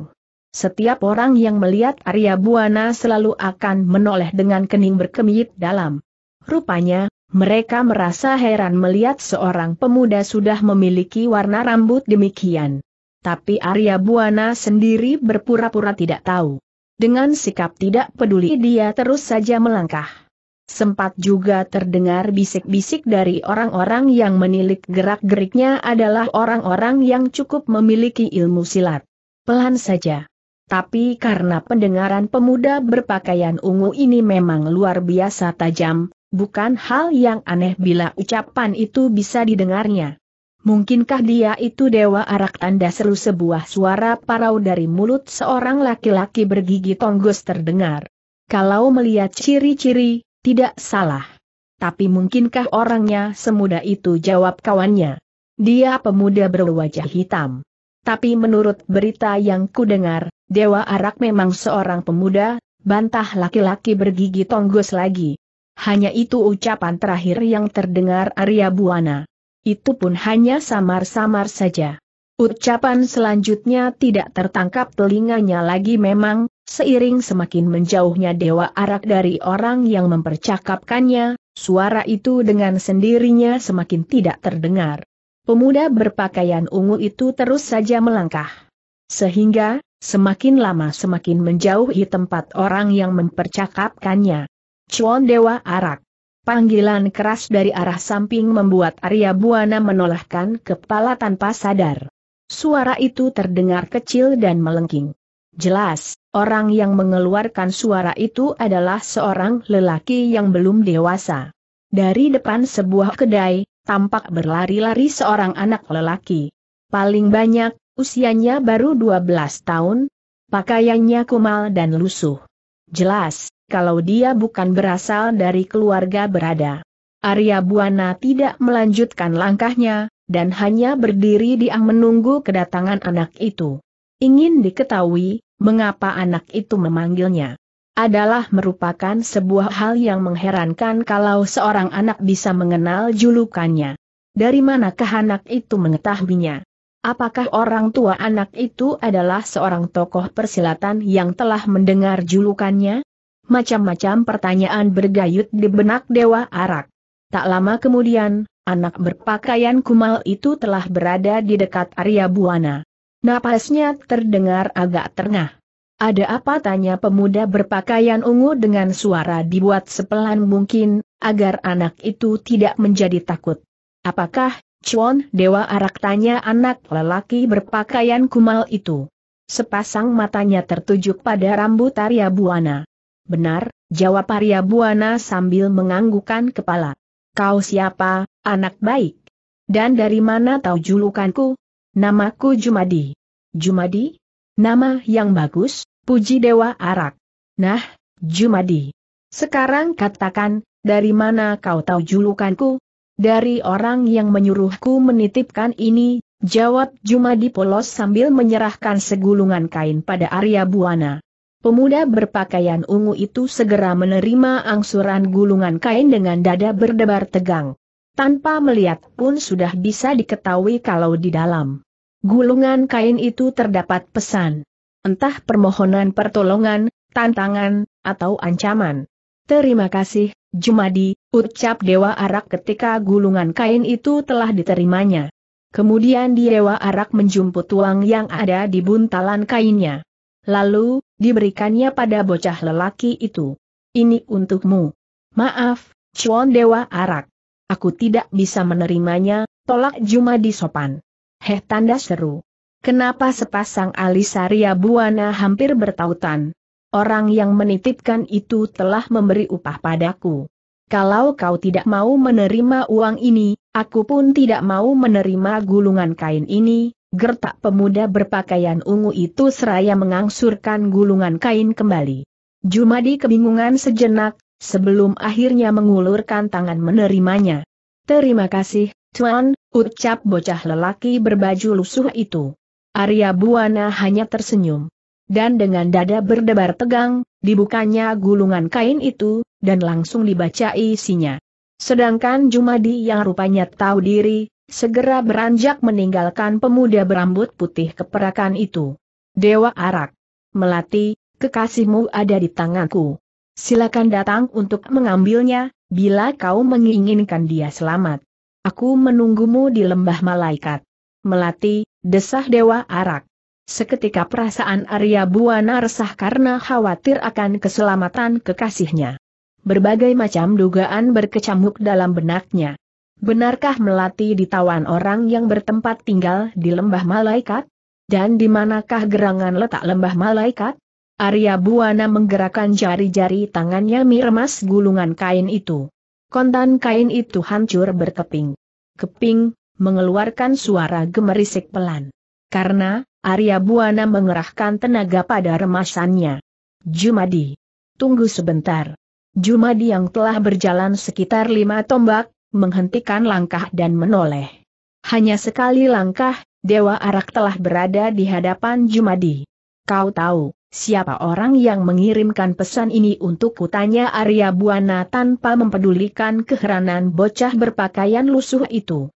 Setiap orang yang melihat Arya Buana selalu akan menoleh dengan kening berkemit dalam. Rupanya, mereka merasa heran melihat seorang pemuda sudah memiliki warna rambut demikian. Tapi Arya Buana sendiri berpura-pura tidak tahu. Dengan sikap tidak peduli dia terus saja melangkah. Sempat juga terdengar bisik-bisik dari orang-orang yang menilik gerak-geriknya adalah orang-orang yang cukup memiliki ilmu silat. Pelan saja. Tapi karena pendengaran pemuda berpakaian ungu ini memang luar biasa tajam, Bukan hal yang aneh bila ucapan itu bisa didengarnya. Mungkinkah dia itu dewa arak tanda seru sebuah suara parau dari mulut seorang laki-laki bergigi tonggos terdengar. Kalau melihat ciri-ciri, tidak salah. Tapi mungkinkah orangnya semudah itu jawab kawannya. Dia pemuda berwajah hitam. Tapi menurut berita yang kudengar, Dewa Arak memang seorang pemuda, bantah laki-laki bergigi tonggos lagi. Hanya itu ucapan terakhir yang terdengar Arya Buana. Itu pun hanya samar-samar saja. Ucapan selanjutnya tidak tertangkap telinganya lagi memang, seiring semakin menjauhnya Dewa Arak dari orang yang mempercakapkannya, suara itu dengan sendirinya semakin tidak terdengar. Pemuda berpakaian ungu itu terus saja melangkah. Sehingga, semakin lama semakin menjauhi tempat orang yang mempercakapkannya. Cuan Dewa Arak. Panggilan keras dari arah samping membuat Arya Buana menolakkan kepala tanpa sadar. Suara itu terdengar kecil dan melengking. Jelas, orang yang mengeluarkan suara itu adalah seorang lelaki yang belum dewasa. Dari depan sebuah kedai, tampak berlari-lari seorang anak lelaki. Paling banyak, usianya baru 12 tahun, pakaiannya kumal dan lusuh. Jelas, kalau dia bukan berasal dari keluarga berada. Arya Buana tidak melanjutkan langkahnya, dan hanya berdiri diam menunggu kedatangan anak itu. Ingin diketahui, mengapa anak itu memanggilnya. Adalah merupakan sebuah hal yang mengherankan kalau seorang anak bisa mengenal julukannya. Dari manakah anak itu mengetahuinya? Apakah orang tua anak itu adalah seorang tokoh persilatan yang telah mendengar julukannya? macam-macam pertanyaan bergayut di benak Dewa Arak. Tak lama kemudian, anak berpakaian kumal itu telah berada di dekat Arya Buana. Napasnya terdengar agak terengah. Ada apa tanya pemuda berpakaian ungu dengan suara dibuat sepelan mungkin, agar anak itu tidak menjadi takut. Apakah, Chuan Dewa Arak tanya anak lelaki berpakaian kumal itu. Sepasang matanya tertuju pada rambut Arya Buana. Benar, jawab Arya Buana sambil menganggukan kepala. Kau siapa, anak baik? Dan dari mana tahu julukanku? Namaku Jumadi. Jumadi? Nama yang bagus, puji Dewa Arak. Nah, Jumadi. Sekarang katakan, dari mana kau tahu julukanku? Dari orang yang menyuruhku menitipkan ini, jawab Jumadi polos sambil menyerahkan segulungan kain pada Arya Buana. Pemuda berpakaian ungu itu segera menerima angsuran gulungan kain dengan dada berdebar tegang. Tanpa melihat pun sudah bisa diketahui kalau di dalam gulungan kain itu terdapat pesan. Entah permohonan pertolongan, tantangan, atau ancaman. Terima kasih, Jumadi, ucap Dewa Arak ketika gulungan kain itu telah diterimanya. Kemudian Dewa Arak menjumput uang yang ada di buntalan kainnya. Lalu, diberikannya pada bocah lelaki itu. Ini untukmu. Maaf, Chuan Dewa Arak. Aku tidak bisa menerimanya, tolak Jumadi sopan. Heh tanda seru. Kenapa sepasang alisaria buana hampir bertautan? Orang yang menitipkan itu telah memberi upah padaku. Kalau kau tidak mau menerima uang ini, aku pun tidak mau menerima gulungan kain ini, Gertak pemuda berpakaian ungu itu seraya mengangsurkan gulungan kain kembali. Jumadi kebingungan sejenak, sebelum akhirnya mengulurkan tangan menerimanya. Terima kasih, Tuan, ucap bocah lelaki berbaju lusuh itu. Arya Buana hanya tersenyum. Dan dengan dada berdebar tegang, dibukanya gulungan kain itu, dan langsung dibaca isinya. Sedangkan Jumadi yang rupanya tahu diri, segera beranjak meninggalkan pemuda berambut putih keperakan itu. Dewa Arak. Melati, kekasihmu ada di tanganku. Silakan datang untuk mengambilnya, bila kau menginginkan dia selamat. Aku menunggumu di lembah malaikat. Melati, desah Dewa Arak. Seketika perasaan Arya Buana resah karena khawatir akan keselamatan kekasihnya. Berbagai macam dugaan berkecamuk dalam benaknya. Benarkah Melati ditawan orang yang bertempat tinggal di Lembah Malaikat? Dan di manakah gerangan letak Lembah Malaikat? Arya Buana menggerakkan jari-jari tangannya meremas gulungan kain itu. Kontan kain itu hancur berkeping. Keping, mengeluarkan suara gemerisik pelan. Karena, Arya Buana mengerahkan tenaga pada remasannya. Jumadi. Tunggu sebentar. Jumadi yang telah berjalan sekitar lima tombak, menghentikan langkah dan menoleh. Hanya sekali langkah, Dewa Arak telah berada di hadapan Jumadi. Kau tahu, siapa orang yang mengirimkan pesan ini untuk kutanya Arya Buana tanpa mempedulikan keheranan bocah berpakaian lusuh itu.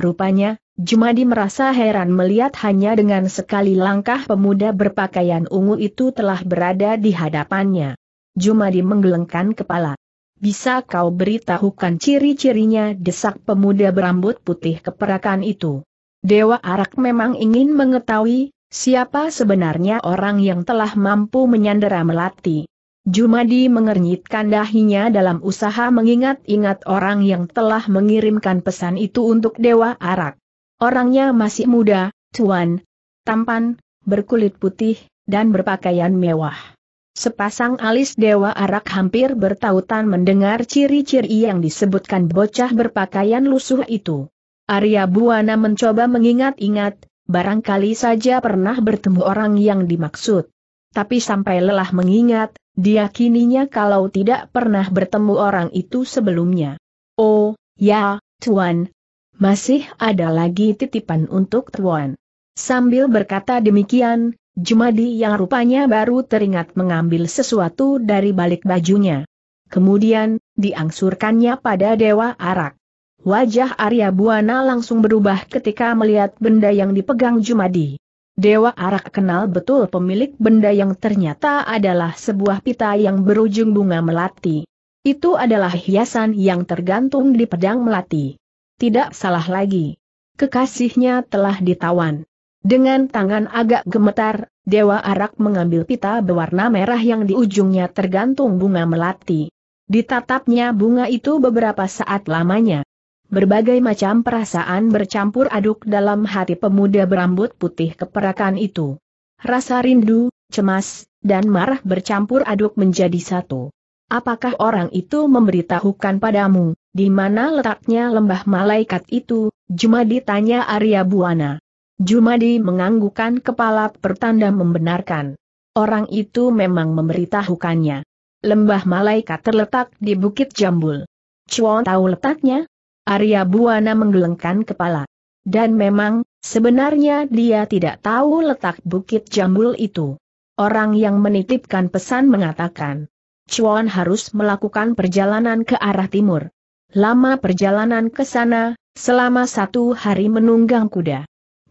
Rupanya, Jumadi merasa heran melihat hanya dengan sekali langkah pemuda berpakaian ungu itu telah berada di hadapannya. Jumadi menggelengkan kepala. Bisa kau beritahukan ciri-cirinya desak pemuda berambut putih keperakan itu. Dewa Arak memang ingin mengetahui, siapa sebenarnya orang yang telah mampu menyandera Melati. Jumadi mengernyitkan dahinya dalam usaha mengingat-ingat orang yang telah mengirimkan pesan itu untuk Dewa Arak. Orangnya masih muda, cuan, tampan, berkulit putih, dan berpakaian mewah. Sepasang alis Dewa Arak hampir bertautan mendengar ciri-ciri yang disebutkan bocah berpakaian lusuh itu. Arya Buana mencoba mengingat-ingat, barangkali saja pernah bertemu orang yang dimaksud. Tapi sampai lelah mengingat, diakininya kalau tidak pernah bertemu orang itu sebelumnya. Oh, ya, Tuan. Masih ada lagi titipan untuk Tuan. Sambil berkata demikian, Jumadi yang rupanya baru teringat mengambil sesuatu dari balik bajunya. Kemudian, diangsurkannya pada Dewa Arak. Wajah Arya Buana langsung berubah ketika melihat benda yang dipegang Jumadi. Dewa Arak kenal betul pemilik benda yang ternyata adalah sebuah pita yang berujung bunga melati. Itu adalah hiasan yang tergantung di pedang melati. Tidak salah lagi. Kekasihnya telah ditawan. Dengan tangan agak gemetar, Dewa Arak mengambil pita berwarna merah yang di ujungnya tergantung bunga melati. Ditatapnya bunga itu beberapa saat lamanya. Berbagai macam perasaan bercampur aduk dalam hati pemuda berambut putih keperakan itu. Rasa rindu, cemas, dan marah bercampur aduk menjadi satu. Apakah orang itu memberitahukan padamu, di mana letaknya lembah malaikat itu, Jumadi tanya Arya Buana. Jumadi menganggukan kepala pertanda membenarkan. Orang itu memang memberitahukannya. Lembah Malaikat terletak di Bukit Jambul. Chuan tahu letaknya? Arya Buana menggelengkan kepala. Dan memang, sebenarnya dia tidak tahu letak Bukit Jambul itu. Orang yang menitipkan pesan mengatakan, Chuan harus melakukan perjalanan ke arah timur. Lama perjalanan ke sana, selama satu hari menunggang kuda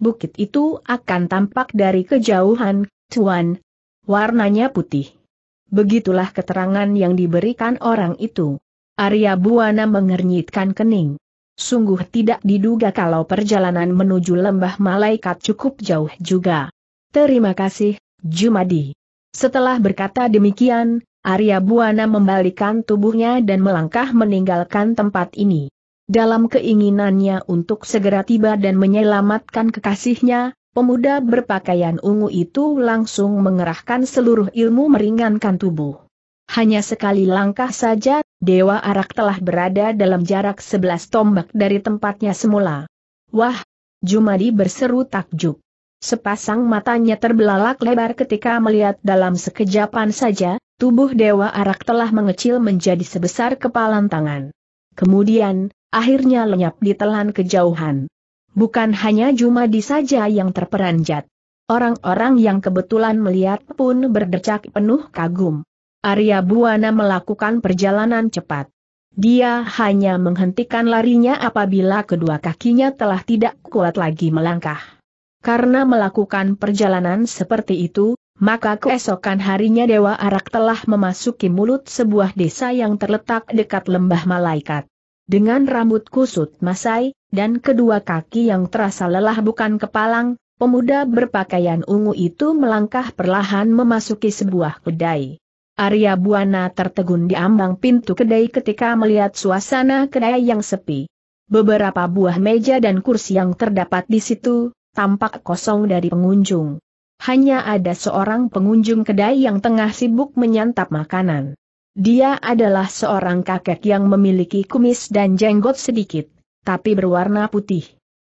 bukit itu akan tampak dari kejauhan, Tuan. Warnanya putih. Begitulah keterangan yang diberikan orang itu. Arya Buana mengernyitkan kening. Sungguh tidak diduga kalau perjalanan menuju lembah malaikat cukup jauh juga. Terima kasih, Jumadi. Setelah berkata demikian, Arya Buana membalikan tubuhnya dan melangkah meninggalkan tempat ini. Dalam keinginannya untuk segera tiba dan menyelamatkan kekasihnya, pemuda berpakaian ungu itu langsung mengerahkan seluruh ilmu meringankan tubuh. Hanya sekali langkah saja, Dewa Arak telah berada dalam jarak sebelas tombak dari tempatnya semula. Wah! Jumadi berseru takjub. Sepasang matanya terbelalak lebar ketika melihat dalam sekejapan saja, tubuh Dewa Arak telah mengecil menjadi sebesar kepalan tangan. Kemudian, akhirnya lenyap ditelan kejauhan. Bukan hanya Jumadi saja yang terperanjat. Orang-orang yang kebetulan melihat pun berdecak penuh kagum. Arya Buana melakukan perjalanan cepat. Dia hanya menghentikan larinya apabila kedua kakinya telah tidak kuat lagi melangkah. Karena melakukan perjalanan seperti itu, maka keesokan harinya Dewa Arak telah memasuki mulut sebuah desa yang terletak dekat Lembah Malaikat. Dengan rambut kusut masai, dan kedua kaki yang terasa lelah bukan kepalang, pemuda berpakaian ungu itu melangkah perlahan memasuki sebuah kedai. Arya Buana tertegun di ambang pintu kedai ketika melihat suasana kedai yang sepi. Beberapa buah meja dan kursi yang terdapat di situ, tampak kosong dari pengunjung. Hanya ada seorang pengunjung kedai yang tengah sibuk menyantap makanan. Dia adalah seorang kakek yang memiliki kumis dan jenggot sedikit, tapi berwarna putih.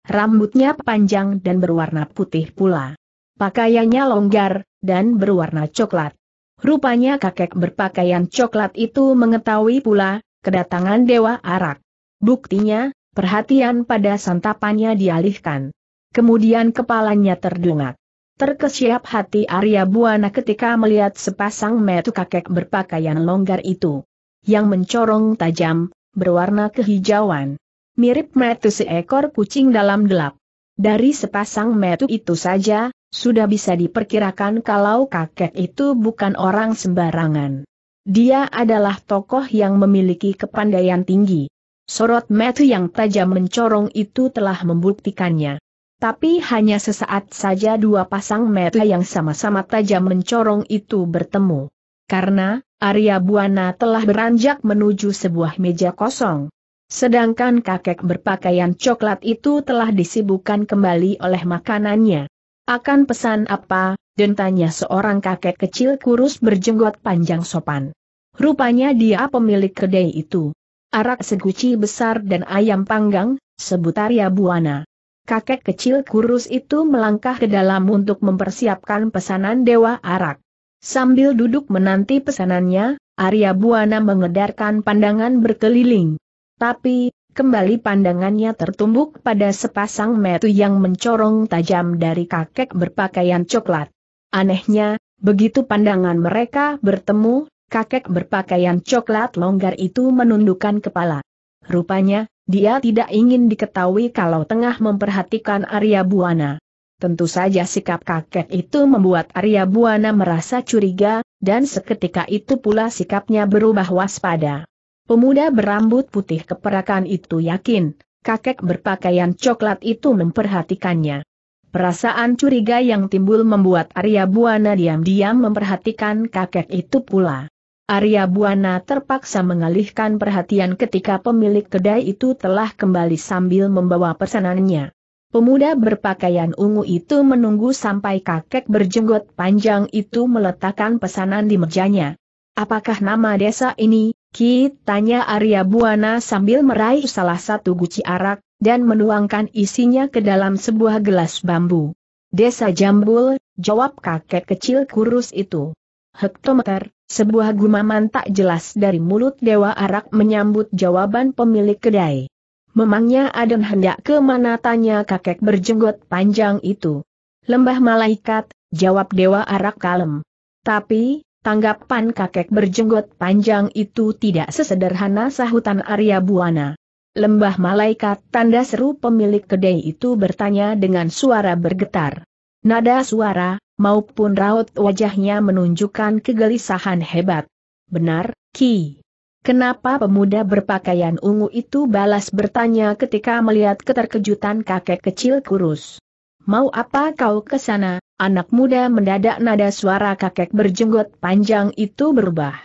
Rambutnya panjang dan berwarna putih pula. Pakaiannya longgar, dan berwarna coklat. Rupanya kakek berpakaian coklat itu mengetahui pula, kedatangan Dewa Arak. Buktinya, perhatian pada santapannya dialihkan. Kemudian kepalanya terdungak. Terkesiap hati Arya Buana ketika melihat sepasang metu kakek berpakaian longgar itu. Yang mencorong tajam, berwarna kehijauan. Mirip metu seekor kucing dalam gelap. Dari sepasang metu itu saja, sudah bisa diperkirakan kalau kakek itu bukan orang sembarangan. Dia adalah tokoh yang memiliki kepandaian tinggi. Sorot metu yang tajam mencorong itu telah membuktikannya. Tapi hanya sesaat saja dua pasang mata yang sama-sama tajam mencorong itu bertemu. Karena, Arya Buana telah beranjak menuju sebuah meja kosong. Sedangkan kakek berpakaian coklat itu telah disibukkan kembali oleh makanannya. Akan pesan apa, Tanya seorang kakek kecil kurus berjenggot panjang sopan. Rupanya dia pemilik kedai itu. Arak seguci besar dan ayam panggang, sebut Arya Buana kakek kecil kurus itu melangkah ke dalam untuk mempersiapkan pesanan Dewa Arak. Sambil duduk menanti pesanannya, Arya Buana mengedarkan pandangan berkeliling. Tapi, kembali pandangannya tertumbuk pada sepasang metu yang mencorong tajam dari kakek berpakaian coklat. Anehnya, begitu pandangan mereka bertemu, kakek berpakaian coklat longgar itu menundukkan kepala. Rupanya, dia tidak ingin diketahui kalau tengah memperhatikan Arya Buana. Tentu saja sikap kakek itu membuat Arya Buana merasa curiga, dan seketika itu pula sikapnya berubah waspada. Pemuda berambut putih keperakan itu yakin, kakek berpakaian coklat itu memperhatikannya. Perasaan curiga yang timbul membuat Arya Buana diam-diam memperhatikan kakek itu pula. Arya Buana terpaksa mengalihkan perhatian ketika pemilik kedai itu telah kembali sambil membawa pesanannya. Pemuda berpakaian ungu itu menunggu sampai kakek berjenggot panjang itu meletakkan pesanan di mejanya. Apakah nama desa ini? Ki tanya Arya Buana sambil meraih salah satu guci arak, dan menuangkan isinya ke dalam sebuah gelas bambu. Desa Jambul, jawab kakek kecil kurus itu hektometer, sebuah gumaman tak jelas dari mulut Dewa Arak menyambut jawaban pemilik kedai. Memangnya Aden hendak ke mana tanya kakek berjenggot panjang itu. Lembah malaikat, jawab Dewa Arak kalem. Tapi, tanggapan kakek berjenggot panjang itu tidak sesederhana sahutan Arya Buana. Lembah malaikat tanda seru pemilik kedai itu bertanya dengan suara bergetar. Nada suara, maupun raut wajahnya menunjukkan kegelisahan hebat. Benar, Ki. Kenapa pemuda berpakaian ungu itu balas bertanya ketika melihat keterkejutan kakek kecil kurus. Mau apa kau ke sana, anak muda mendadak nada suara kakek berjenggot panjang itu berubah.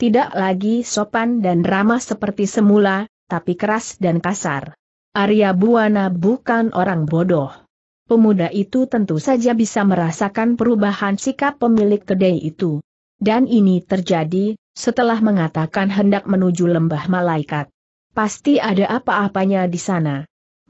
Tidak lagi sopan dan ramah seperti semula, tapi keras dan kasar. Arya Buana bukan orang bodoh pemuda itu tentu saja bisa merasakan perubahan sikap pemilik kedai itu. Dan ini terjadi, setelah mengatakan hendak menuju lembah malaikat. Pasti ada apa-apanya di sana.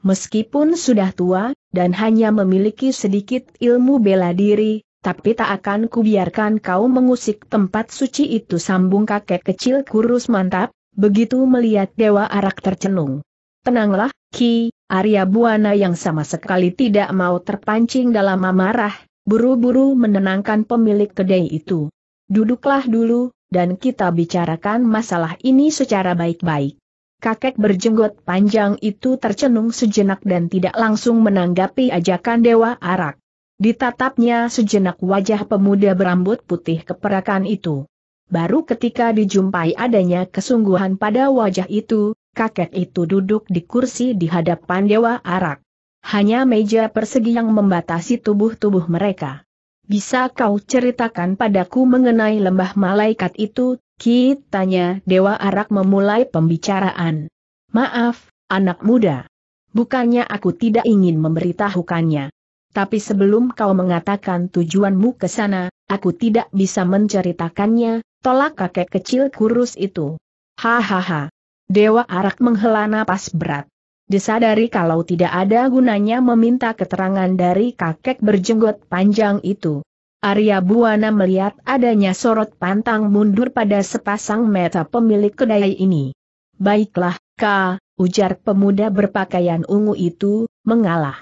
Meskipun sudah tua, dan hanya memiliki sedikit ilmu bela diri, tapi tak akan kubiarkan kau mengusik tempat suci itu sambung kakek kecil kurus mantap, begitu melihat Dewa Arak tercenung. Tenanglah, Ki, Arya Buana yang sama sekali tidak mau terpancing dalam amarah, buru-buru menenangkan pemilik kedai itu. Duduklah dulu, dan kita bicarakan masalah ini secara baik-baik. Kakek berjenggot panjang itu tercenung sejenak dan tidak langsung menanggapi ajakan Dewa Arak. Ditatapnya sejenak wajah pemuda berambut putih keperakan itu. Baru ketika dijumpai adanya kesungguhan pada wajah itu, kakek itu duduk di kursi di hadapan Dewa Arak. Hanya meja persegi yang membatasi tubuh-tubuh mereka. Bisa kau ceritakan padaku mengenai lembah malaikat itu, Kitanya Dewa Arak memulai pembicaraan. Maaf, anak muda. Bukannya aku tidak ingin memberitahukannya. Tapi sebelum kau mengatakan tujuanmu ke sana, aku tidak bisa menceritakannya, tolak kakek kecil kurus itu. Hahaha. Dewa Arak menghela napas berat. Disadari kalau tidak ada gunanya meminta keterangan dari kakek berjenggot panjang itu. Arya Buana melihat adanya sorot pantang mundur pada sepasang mata pemilik kedai ini. Baiklah, Ka, ujar pemuda berpakaian ungu itu, mengalah.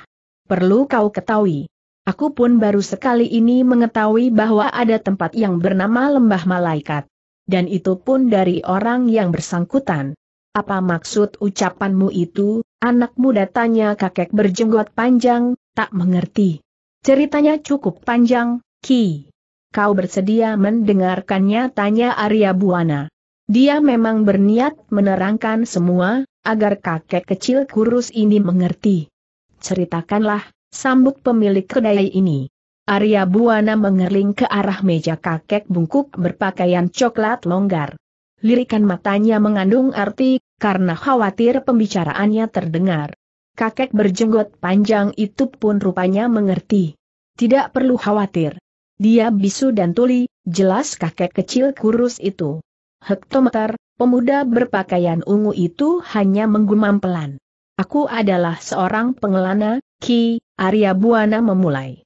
Perlu kau ketahui. Aku pun baru sekali ini mengetahui bahwa ada tempat yang bernama Lembah Malaikat. Dan itu pun dari orang yang bersangkutan. Apa maksud ucapanmu itu, anak muda tanya kakek berjenggot panjang, tak mengerti. Ceritanya cukup panjang, Ki. Kau bersedia mendengarkannya tanya Arya Buana. Dia memang berniat menerangkan semua, agar kakek kecil kurus ini mengerti. Ceritakanlah, sambut pemilik kedai ini. Arya Buana mengerling ke arah meja kakek bungkuk berpakaian coklat longgar. Lirikan matanya mengandung arti, karena khawatir pembicaraannya terdengar. Kakek berjenggot panjang itu pun rupanya mengerti. Tidak perlu khawatir. Dia bisu dan tuli, jelas kakek kecil kurus itu. Hektometer, pemuda berpakaian ungu itu hanya menggumam pelan. Aku adalah seorang pengelana, Ki, Arya Buana memulai.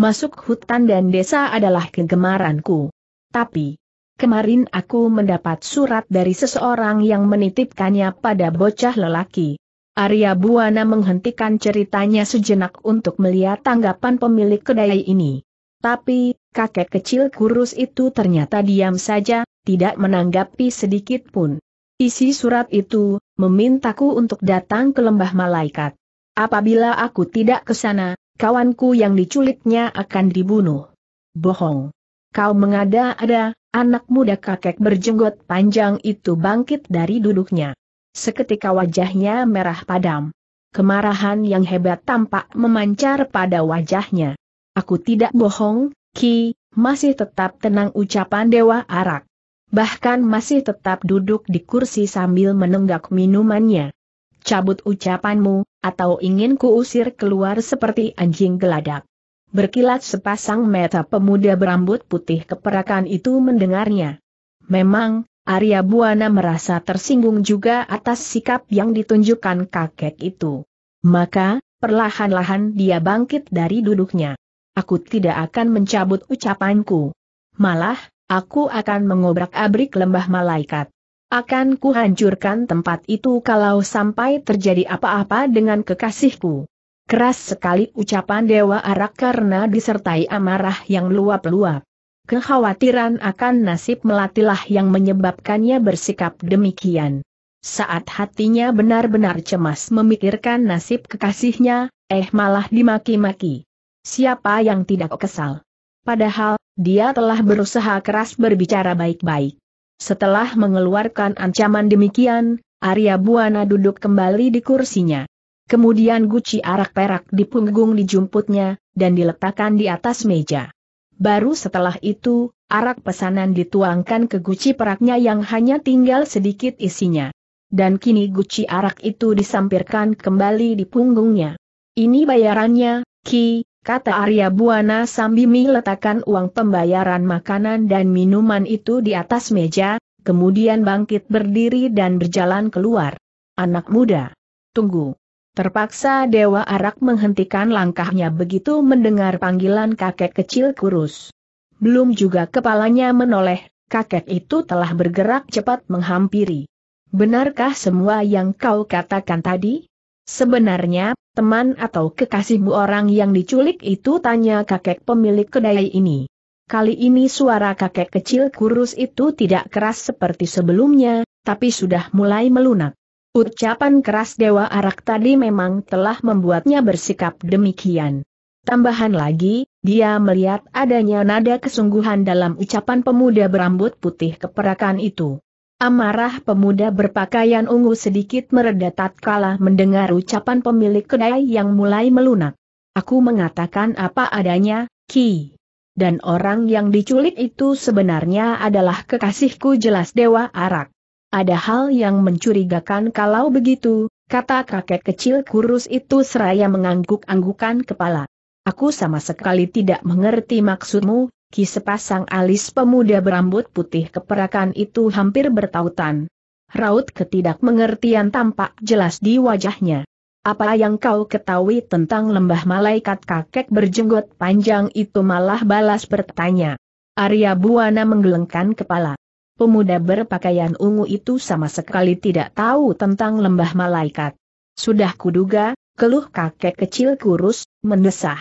Masuk hutan dan desa adalah kegemaranku. Tapi, Kemarin aku mendapat surat dari seseorang yang menitipkannya pada bocah lelaki. Arya Buana menghentikan ceritanya sejenak untuk melihat tanggapan pemilik kedai ini. Tapi, kakek kecil kurus itu ternyata diam saja, tidak menanggapi sedikit pun. Isi surat itu, memintaku untuk datang ke lembah malaikat. Apabila aku tidak ke sana, kawanku yang diculiknya akan dibunuh. Bohong. Kau mengada-ada, Anak muda kakek berjenggot panjang itu bangkit dari duduknya. Seketika wajahnya merah padam. Kemarahan yang hebat tampak memancar pada wajahnya. Aku tidak bohong, Ki, masih tetap tenang ucapan Dewa Arak. Bahkan masih tetap duduk di kursi sambil menenggak minumannya. Cabut ucapanmu, atau ingin kuusir keluar seperti anjing geladak. Berkilat sepasang mata pemuda berambut putih keperakan itu mendengarnya. Memang, Arya Buana merasa tersinggung juga atas sikap yang ditunjukkan kakek itu. Maka, perlahan-lahan dia bangkit dari duduknya. Aku tidak akan mencabut ucapanku. Malah, aku akan mengobrak-abrik lembah malaikat. Akan kuhancurkan tempat itu kalau sampai terjadi apa-apa dengan kekasihku. Keras sekali ucapan Dewa Arak karena disertai amarah yang luap-luap. Kekhawatiran akan nasib melatilah yang menyebabkannya bersikap demikian. Saat hatinya benar-benar cemas memikirkan nasib kekasihnya, eh malah dimaki-maki. Siapa yang tidak kesal? Padahal, dia telah berusaha keras berbicara baik-baik. Setelah mengeluarkan ancaman demikian, Arya Buana duduk kembali di kursinya. Kemudian guci arak perak di punggung dijumputnya, dan diletakkan di atas meja. Baru setelah itu, arak pesanan dituangkan ke guci peraknya yang hanya tinggal sedikit isinya. Dan kini guci arak itu disampirkan kembali di punggungnya. Ini bayarannya, Ki, kata Arya Buana sambil meletakkan uang pembayaran makanan dan minuman itu di atas meja, kemudian bangkit berdiri dan berjalan keluar. Anak muda. Tunggu. Terpaksa Dewa Arak menghentikan langkahnya begitu mendengar panggilan kakek kecil kurus. Belum juga kepalanya menoleh, kakek itu telah bergerak cepat menghampiri. Benarkah semua yang kau katakan tadi? Sebenarnya, teman atau kekasihmu orang yang diculik itu tanya kakek pemilik kedai ini. Kali ini suara kakek kecil kurus itu tidak keras seperti sebelumnya, tapi sudah mulai melunak. Ucapan keras Dewa Arak tadi memang telah membuatnya bersikap demikian. Tambahan lagi, dia melihat adanya nada kesungguhan dalam ucapan pemuda berambut putih keperakan itu. Amarah pemuda berpakaian ungu sedikit mereda tatkala mendengar ucapan pemilik kedai yang mulai melunak. Aku mengatakan apa adanya, Ki. Dan orang yang diculik itu sebenarnya adalah kekasihku jelas Dewa Arak. Ada hal yang mencurigakan kalau begitu, kata kakek kecil kurus itu seraya mengangguk-anggukan kepala. Aku sama sekali tidak mengerti maksudmu, ki sepasang alis pemuda berambut putih keperakan itu hampir bertautan. Raut ketidakmengertian tampak jelas di wajahnya. Apa yang kau ketahui tentang lembah malaikat kakek berjenggot panjang itu malah balas bertanya. Arya Buana menggelengkan kepala pemuda berpakaian ungu itu sama sekali tidak tahu tentang lembah malaikat. Sudah kuduga, keluh kakek kecil kurus, mendesah.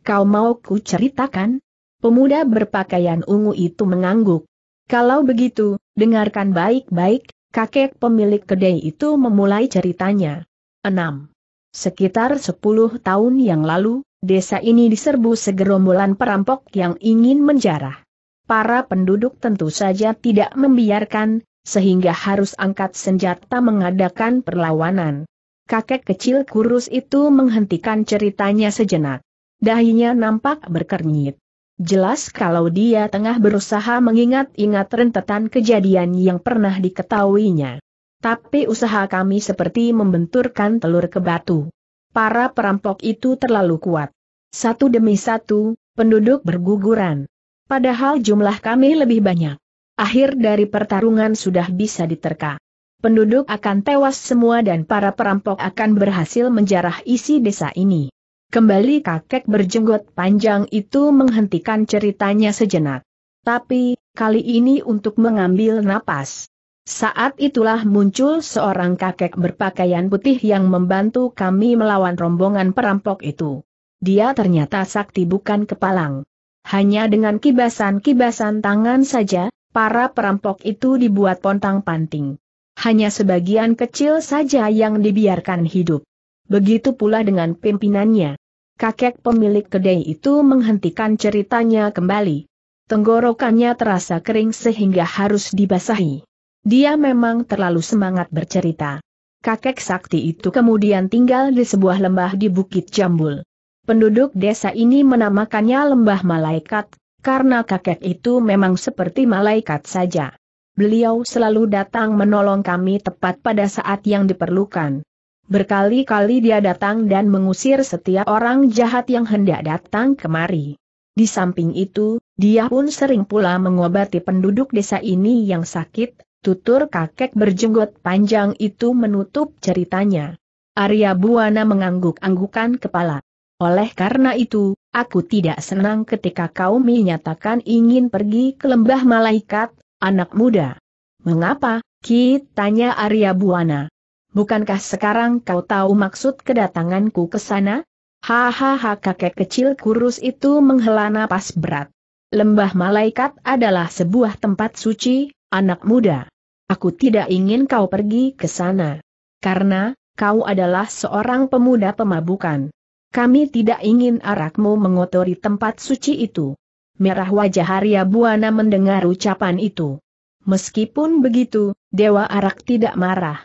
Kau mau ku ceritakan? Pemuda berpakaian ungu itu mengangguk. Kalau begitu, dengarkan baik-baik, kakek pemilik kedai itu memulai ceritanya. 6. Sekitar 10 tahun yang lalu, desa ini diserbu segerombolan perampok yang ingin menjarah para penduduk tentu saja tidak membiarkan, sehingga harus angkat senjata mengadakan perlawanan. Kakek kecil kurus itu menghentikan ceritanya sejenak. Dahinya nampak berkernyit. Jelas kalau dia tengah berusaha mengingat-ingat rentetan kejadian yang pernah diketahuinya. Tapi usaha kami seperti membenturkan telur ke batu. Para perampok itu terlalu kuat. Satu demi satu, penduduk berguguran. Padahal jumlah kami lebih banyak. Akhir dari pertarungan sudah bisa diterka. Penduduk akan tewas semua dan para perampok akan berhasil menjarah isi desa ini. Kembali kakek berjenggot panjang itu menghentikan ceritanya sejenak. Tapi, kali ini untuk mengambil napas. Saat itulah muncul seorang kakek berpakaian putih yang membantu kami melawan rombongan perampok itu. Dia ternyata sakti bukan kepalang. Hanya dengan kibasan-kibasan tangan saja, para perampok itu dibuat pontang-panting. Hanya sebagian kecil saja yang dibiarkan hidup. Begitu pula dengan pimpinannya. Kakek pemilik kedai itu menghentikan ceritanya kembali. Tenggorokannya terasa kering sehingga harus dibasahi. Dia memang terlalu semangat bercerita. Kakek sakti itu kemudian tinggal di sebuah lembah di Bukit Jambul. Penduduk desa ini menamakannya Lembah Malaikat, karena kakek itu memang seperti malaikat saja. Beliau selalu datang menolong kami tepat pada saat yang diperlukan. Berkali-kali dia datang dan mengusir setiap orang jahat yang hendak datang kemari. Di samping itu, dia pun sering pula mengobati penduduk desa ini yang sakit, tutur kakek berjenggot panjang itu menutup ceritanya. Arya Buana mengangguk-anggukan kepala. Oleh karena itu, aku tidak senang ketika kau menyatakan ingin pergi ke lembah malaikat, anak muda. Mengapa, Ki? tanya Arya Buana. Bukankah sekarang kau tahu maksud kedatanganku ke sana? Hahaha kakek kecil kurus itu menghela napas berat. Lembah malaikat adalah sebuah tempat suci, anak muda. Aku tidak ingin kau pergi ke sana. Karena, kau adalah seorang pemuda pemabukan. Kami tidak ingin arakmu mengotori tempat suci itu. Merah wajah Arya Buana mendengar ucapan itu. Meskipun begitu, Dewa Arak tidak marah.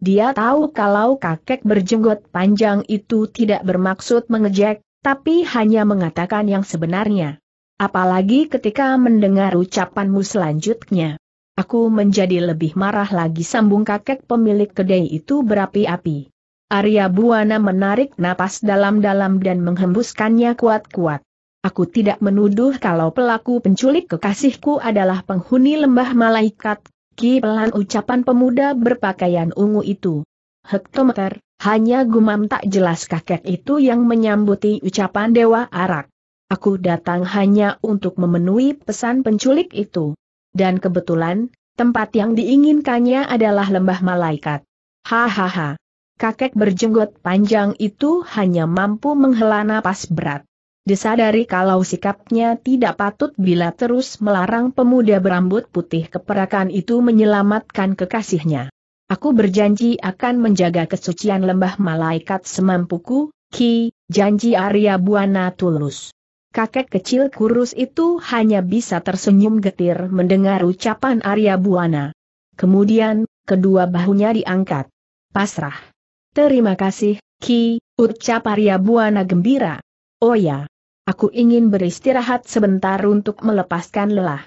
Dia tahu kalau kakek berjenggot panjang itu tidak bermaksud mengejek, tapi hanya mengatakan yang sebenarnya. Apalagi ketika mendengar ucapanmu selanjutnya. Aku menjadi lebih marah lagi sambung kakek pemilik kedai itu berapi-api. Arya Buana menarik napas dalam-dalam dan menghembuskannya kuat-kuat. Aku tidak menuduh kalau pelaku penculik kekasihku adalah penghuni lembah malaikat, Ki pelan ucapan pemuda berpakaian ungu itu. Hektometer, hanya gumam tak jelas kakek itu yang menyambuti ucapan Dewa Arak. Aku datang hanya untuk memenuhi pesan penculik itu. Dan kebetulan, tempat yang diinginkannya adalah lembah malaikat. Hahaha kakek berjenggot panjang itu hanya mampu menghela napas berat. Disadari kalau sikapnya tidak patut bila terus melarang pemuda berambut putih keperakan itu menyelamatkan kekasihnya. Aku berjanji akan menjaga kesucian lembah malaikat semampuku, Ki, janji Arya Buana tulus. Kakek kecil kurus itu hanya bisa tersenyum getir mendengar ucapan Arya Buana. Kemudian, kedua bahunya diangkat. Pasrah. Terima kasih, Ki, ucap Arya Buana gembira. Oh ya, aku ingin beristirahat sebentar untuk melepaskan lelah.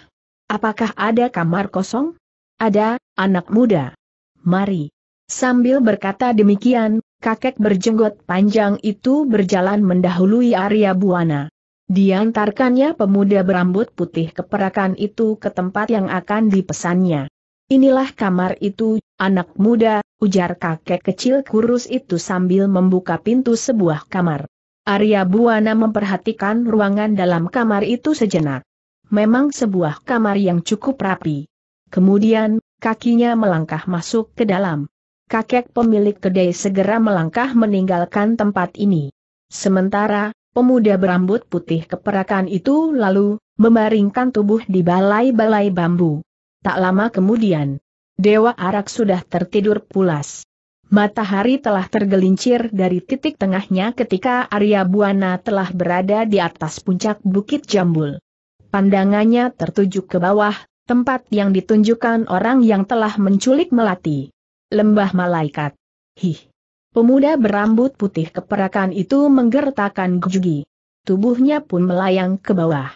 Apakah ada kamar kosong? Ada, anak muda. Mari. Sambil berkata demikian, kakek berjenggot panjang itu berjalan mendahului Arya Buana. Diantarkannya pemuda berambut putih keperakan itu ke tempat yang akan dipesannya. Inilah kamar itu, anak muda, ujar kakek kecil kurus itu sambil membuka pintu sebuah kamar. Arya Buana memperhatikan ruangan dalam kamar itu sejenak. Memang sebuah kamar yang cukup rapi. Kemudian, kakinya melangkah masuk ke dalam. Kakek pemilik kedai segera melangkah meninggalkan tempat ini. Sementara, pemuda berambut putih keperakan itu lalu, membaringkan tubuh di balai-balai bambu. Tak lama kemudian, Dewa Arak sudah tertidur pulas. Matahari telah tergelincir dari titik tengahnya ketika Arya Buana telah berada di atas puncak Bukit Jambul. Pandangannya tertuju ke bawah, tempat yang ditunjukkan orang yang telah menculik Melati. Lembah Malaikat. Hih. Pemuda berambut putih keperakan itu menggertakkan gejugi. Tubuhnya pun melayang ke bawah.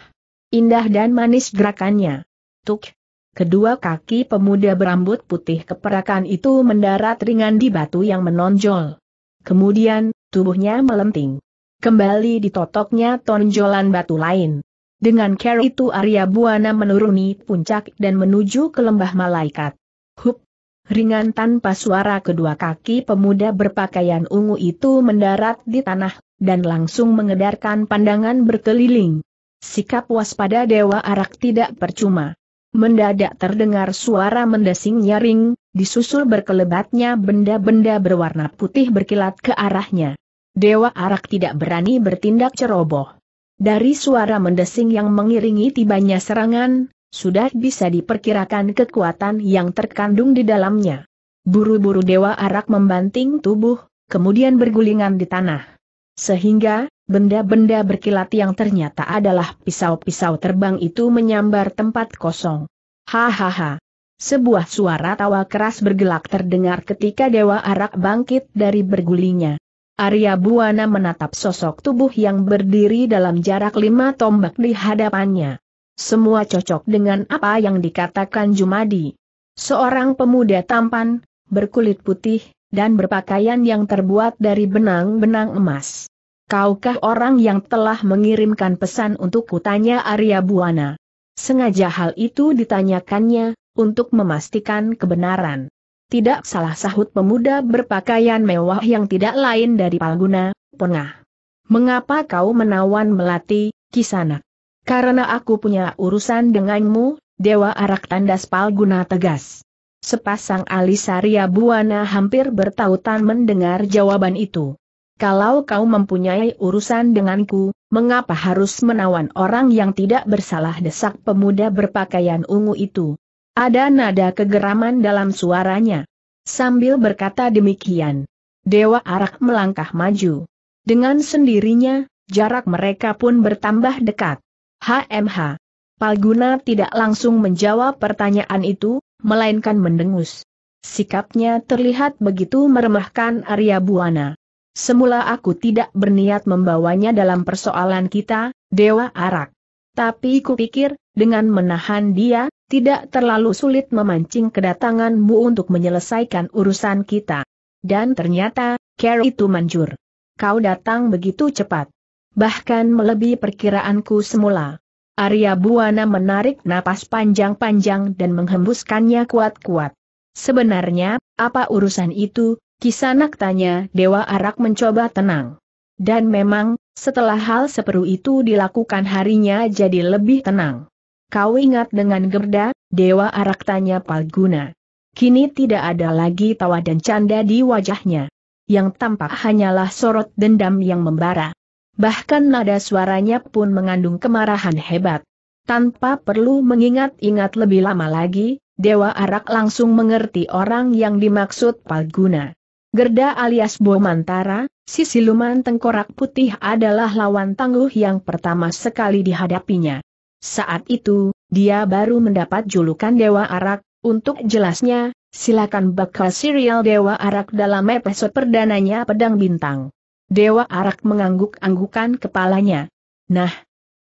Indah dan manis gerakannya. Tuk, Kedua kaki pemuda berambut putih keperakan itu mendarat ringan di batu yang menonjol. Kemudian, tubuhnya melenting. Kembali ditotoknya tonjolan batu lain. Dengan cara itu Arya Buana menuruni puncak dan menuju ke lembah malaikat. Hup! Ringan tanpa suara kedua kaki pemuda berpakaian ungu itu mendarat di tanah, dan langsung mengedarkan pandangan berkeliling. Sikap waspada Dewa Arak tidak percuma. Mendadak terdengar suara mendesing nyaring, disusul berkelebatnya benda-benda berwarna putih berkilat ke arahnya. Dewa Arak tidak berani bertindak ceroboh. Dari suara mendesing yang mengiringi tibanya serangan, sudah bisa diperkirakan kekuatan yang terkandung di dalamnya. Buru-buru Dewa Arak membanting tubuh, kemudian bergulingan di tanah. Sehingga, Benda-benda berkilat yang ternyata adalah pisau-pisau terbang itu menyambar tempat kosong. Hahaha. Sebuah suara tawa keras bergelak terdengar ketika Dewa Arak bangkit dari bergulinya. Arya Buana menatap sosok tubuh yang berdiri dalam jarak lima tombak di hadapannya. Semua cocok dengan apa yang dikatakan Jumadi. Seorang pemuda tampan, berkulit putih, dan berpakaian yang terbuat dari benang-benang emas kaukah orang yang telah mengirimkan pesan untuk kutanya Arya Buana. Sengaja hal itu ditanyakannya, untuk memastikan kebenaran. Tidak salah sahut pemuda berpakaian mewah yang tidak lain dari Palguna, Pengah. Mengapa kau menawan melati, Kisana? Karena aku punya urusan denganmu, Dewa Arak Tandas Palguna tegas. Sepasang alis Arya Buana hampir bertautan mendengar jawaban itu kalau kau mempunyai urusan denganku, mengapa harus menawan orang yang tidak bersalah desak pemuda berpakaian ungu itu? Ada nada kegeraman dalam suaranya. Sambil berkata demikian, Dewa Arak melangkah maju. Dengan sendirinya, jarak mereka pun bertambah dekat. HMH. Palguna tidak langsung menjawab pertanyaan itu, melainkan mendengus. Sikapnya terlihat begitu meremahkan Arya Buana. Semula aku tidak berniat membawanya dalam persoalan kita, Dewa Arak. Tapi kupikir, dengan menahan dia, tidak terlalu sulit memancing kedatanganmu untuk menyelesaikan urusan kita. Dan ternyata, Carol itu manjur. Kau datang begitu cepat. Bahkan melebihi perkiraanku semula. Arya Buana menarik napas panjang-panjang dan menghembuskannya kuat-kuat. Sebenarnya, apa urusan itu, Kisanak tanya Dewa Arak mencoba tenang. Dan memang, setelah hal seperu itu dilakukan harinya jadi lebih tenang. Kau ingat dengan gerda, Dewa Arak tanya Palguna. Kini tidak ada lagi tawa dan canda di wajahnya. Yang tampak hanyalah sorot dendam yang membara. Bahkan nada suaranya pun mengandung kemarahan hebat. Tanpa perlu mengingat-ingat lebih lama lagi, Dewa Arak langsung mengerti orang yang dimaksud Palguna. Gerda alias Bomantara, si siluman tengkorak putih adalah lawan tangguh yang pertama sekali dihadapinya. Saat itu, dia baru mendapat julukan Dewa Arak, untuk jelasnya, silakan bakal serial Dewa Arak dalam episode perdananya Pedang Bintang. Dewa Arak mengangguk-anggukan kepalanya. Nah,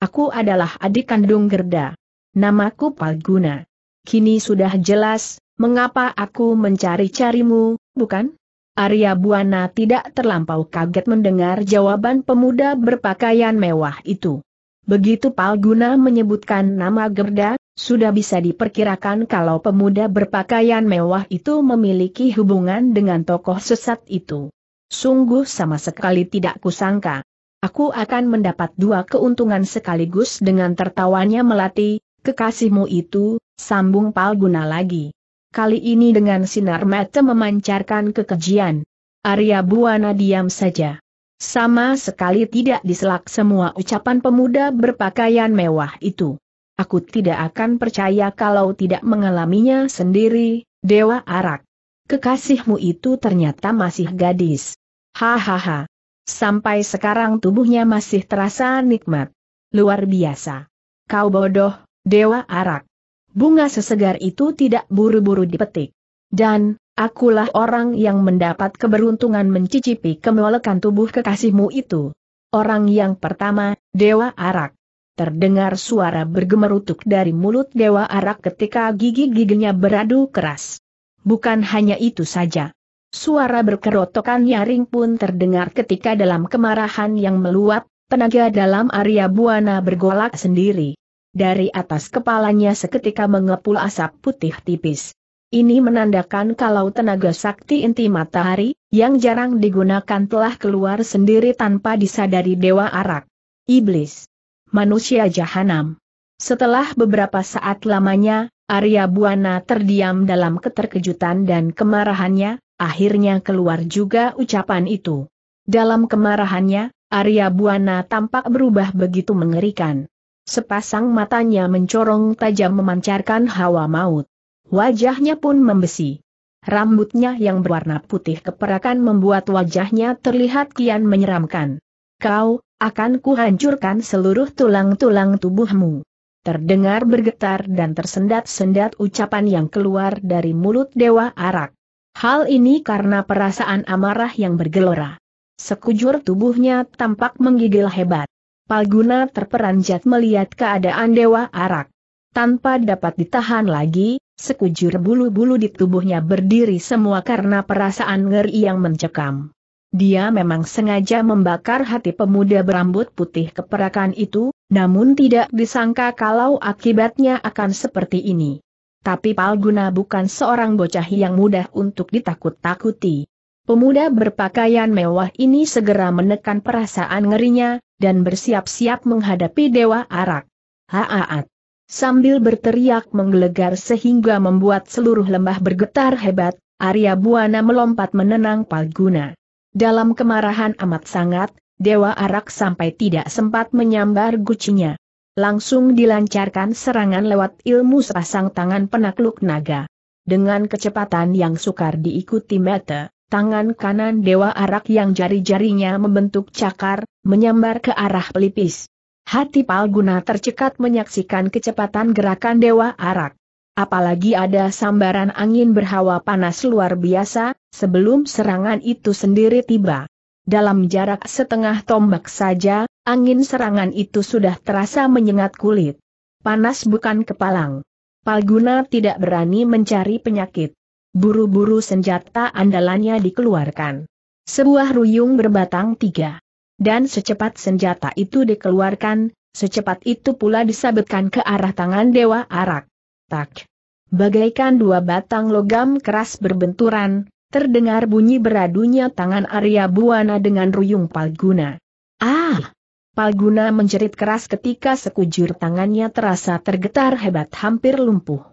aku adalah adik kandung Gerda. Namaku Palguna. Kini sudah jelas, mengapa aku mencari-carimu, bukan? Arya Buana tidak terlampau kaget mendengar jawaban pemuda berpakaian mewah itu. Begitu Palguna menyebutkan nama Gerda, sudah bisa diperkirakan kalau pemuda berpakaian mewah itu memiliki hubungan dengan tokoh sesat itu. Sungguh sama sekali tidak kusangka. Aku akan mendapat dua keuntungan sekaligus dengan tertawanya Melati, kekasihmu itu, sambung Palguna lagi kali ini dengan sinar mata memancarkan kekejian. Arya Buana diam saja. Sama sekali tidak diselak semua ucapan pemuda berpakaian mewah itu. Aku tidak akan percaya kalau tidak mengalaminya sendiri, Dewa Arak. Kekasihmu itu ternyata masih gadis. Hahaha. Sampai sekarang tubuhnya masih terasa nikmat. Luar biasa. Kau bodoh, Dewa Arak bunga sesegar itu tidak buru-buru dipetik. Dan, akulah orang yang mendapat keberuntungan mencicipi kemelokan tubuh kekasihmu itu. Orang yang pertama, Dewa Arak. Terdengar suara bergemerutuk dari mulut Dewa Arak ketika gigi-giginya beradu keras. Bukan hanya itu saja. Suara berkerotokan nyaring pun terdengar ketika dalam kemarahan yang meluap, tenaga dalam Arya Buana bergolak sendiri. Dari atas kepalanya seketika mengepul asap putih tipis. Ini menandakan kalau tenaga sakti inti matahari, yang jarang digunakan telah keluar sendiri tanpa disadari Dewa Arak. Iblis. Manusia jahanam. Setelah beberapa saat lamanya, Arya Buana terdiam dalam keterkejutan dan kemarahannya, akhirnya keluar juga ucapan itu. Dalam kemarahannya, Arya Buana tampak berubah begitu mengerikan. Sepasang matanya mencorong tajam memancarkan hawa maut. Wajahnya pun membesi. Rambutnya yang berwarna putih keperakan membuat wajahnya terlihat kian menyeramkan. Kau, akan kuhancurkan seluruh tulang-tulang tubuhmu. Terdengar bergetar dan tersendat-sendat ucapan yang keluar dari mulut Dewa Arak. Hal ini karena perasaan amarah yang bergelora. Sekujur tubuhnya tampak menggigil hebat. Palguna terperanjat melihat keadaan Dewa Arak. Tanpa dapat ditahan lagi, sekujur bulu-bulu di tubuhnya berdiri semua karena perasaan ngeri yang mencekam. Dia memang sengaja membakar hati pemuda berambut putih keperakan itu, namun tidak disangka kalau akibatnya akan seperti ini. Tapi Palguna bukan seorang bocah yang mudah untuk ditakut-takuti. Pemuda berpakaian mewah ini segera menekan perasaan ngerinya, dan bersiap-siap menghadapi Dewa Arak. Haaat! Sambil berteriak menggelegar sehingga membuat seluruh lembah bergetar hebat, Arya Buana melompat menenang Palguna. Dalam kemarahan amat sangat, Dewa Arak sampai tidak sempat menyambar gucinya. Langsung dilancarkan serangan lewat ilmu sepasang tangan penakluk naga. Dengan kecepatan yang sukar diikuti Meta. Tangan kanan Dewa Arak yang jari-jarinya membentuk cakar, menyambar ke arah pelipis. Hati Palguna tercekat menyaksikan kecepatan gerakan Dewa Arak. Apalagi ada sambaran angin berhawa panas luar biasa, sebelum serangan itu sendiri tiba. Dalam jarak setengah tombak saja, angin serangan itu sudah terasa menyengat kulit. Panas bukan kepalang. Palguna tidak berani mencari penyakit. Buru-buru senjata andalannya dikeluarkan. Sebuah ruyung berbatang tiga. Dan secepat senjata itu dikeluarkan, secepat itu pula disabetkan ke arah tangan Dewa Arak. Tak. Bagaikan dua batang logam keras berbenturan, terdengar bunyi beradunya tangan Arya Buana dengan ruyung Palguna. Ah! Palguna menjerit keras ketika sekujur tangannya terasa tergetar hebat hampir lumpuh.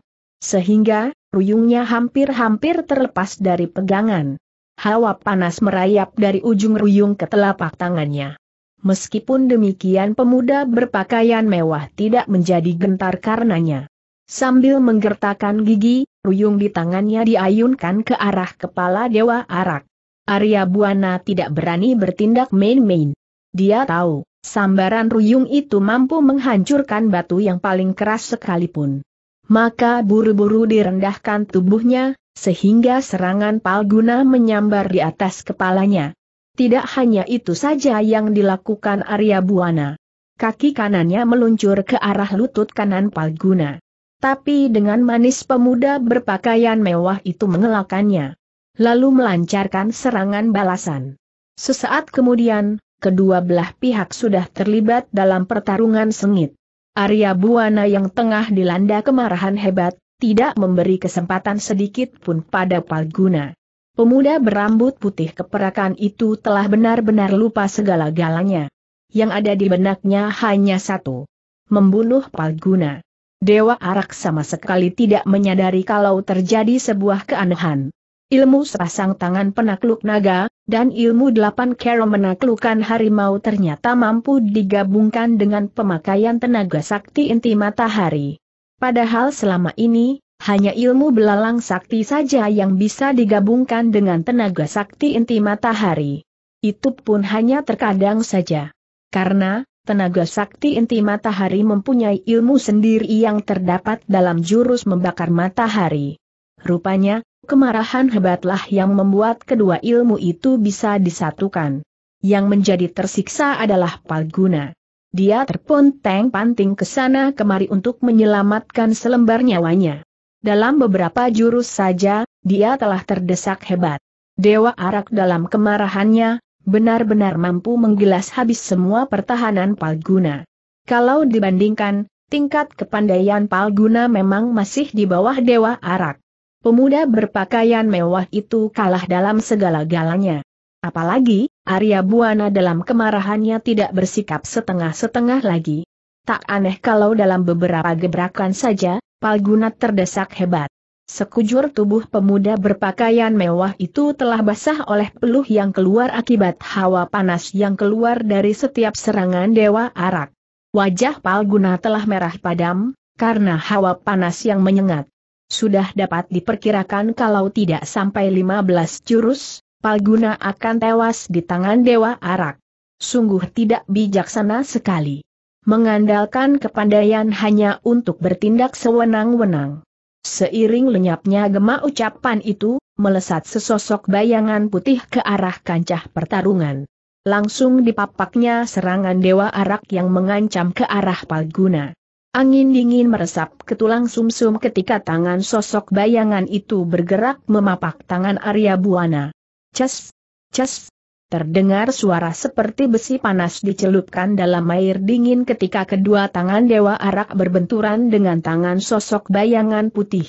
Sehingga, Ruyungnya hampir-hampir terlepas dari pegangan. Hawa panas merayap dari ujung ruyung ke telapak tangannya. Meskipun demikian pemuda berpakaian mewah tidak menjadi gentar karenanya. Sambil menggertakkan gigi, ruyung di tangannya diayunkan ke arah kepala Dewa Arak. Arya Buana tidak berani bertindak main-main. Dia tahu, sambaran ruyung itu mampu menghancurkan batu yang paling keras sekalipun maka buru-buru direndahkan tubuhnya, sehingga serangan palguna menyambar di atas kepalanya. Tidak hanya itu saja yang dilakukan Arya Buana. Kaki kanannya meluncur ke arah lutut kanan palguna. Tapi dengan manis pemuda berpakaian mewah itu mengelakannya. Lalu melancarkan serangan balasan. Sesaat kemudian, kedua belah pihak sudah terlibat dalam pertarungan sengit. Arya Buana yang tengah dilanda kemarahan hebat, tidak memberi kesempatan sedikit pun pada Palguna. Pemuda berambut putih keperakan itu telah benar-benar lupa segala galanya. Yang ada di benaknya hanya satu. Membunuh Palguna. Dewa Arak sama sekali tidak menyadari kalau terjadi sebuah keanehan ilmu sepasang tangan penakluk naga, dan ilmu delapan kero menaklukkan harimau ternyata mampu digabungkan dengan pemakaian tenaga sakti inti matahari. Padahal selama ini, hanya ilmu belalang sakti saja yang bisa digabungkan dengan tenaga sakti inti matahari. Itu pun hanya terkadang saja. Karena, tenaga sakti inti matahari mempunyai ilmu sendiri yang terdapat dalam jurus membakar matahari. Rupanya, Kemarahan hebatlah yang membuat kedua ilmu itu bisa disatukan. Yang menjadi tersiksa adalah Palguna. Dia terponteng panting ke sana kemari untuk menyelamatkan selembar nyawanya. Dalam beberapa jurus saja, dia telah terdesak hebat. Dewa Arak dalam kemarahannya, benar-benar mampu menggilas habis semua pertahanan Palguna. Kalau dibandingkan, tingkat kepandaian Palguna memang masih di bawah Dewa Arak. Pemuda berpakaian mewah itu kalah dalam segala galanya. Apalagi, Arya Buana dalam kemarahannya tidak bersikap setengah-setengah lagi. Tak aneh kalau dalam beberapa gebrakan saja, Palguna terdesak hebat. Sekujur tubuh pemuda berpakaian mewah itu telah basah oleh peluh yang keluar akibat hawa panas yang keluar dari setiap serangan Dewa Arak. Wajah Palguna telah merah padam, karena hawa panas yang menyengat. Sudah dapat diperkirakan kalau tidak sampai 15 jurus, Palguna akan tewas di tangan Dewa Arak. Sungguh tidak bijaksana sekali. Mengandalkan kepandaian hanya untuk bertindak sewenang-wenang. Seiring lenyapnya gema ucapan itu, melesat sesosok bayangan putih ke arah kancah pertarungan. Langsung dipapaknya serangan Dewa Arak yang mengancam ke arah Palguna. Angin dingin meresap ke tulang sumsum -sum ketika tangan sosok bayangan itu bergerak memapak tangan Arya Buana. Ces! Ces! Terdengar suara seperti besi panas dicelupkan dalam air dingin ketika kedua tangan Dewa Arak berbenturan dengan tangan sosok bayangan putih.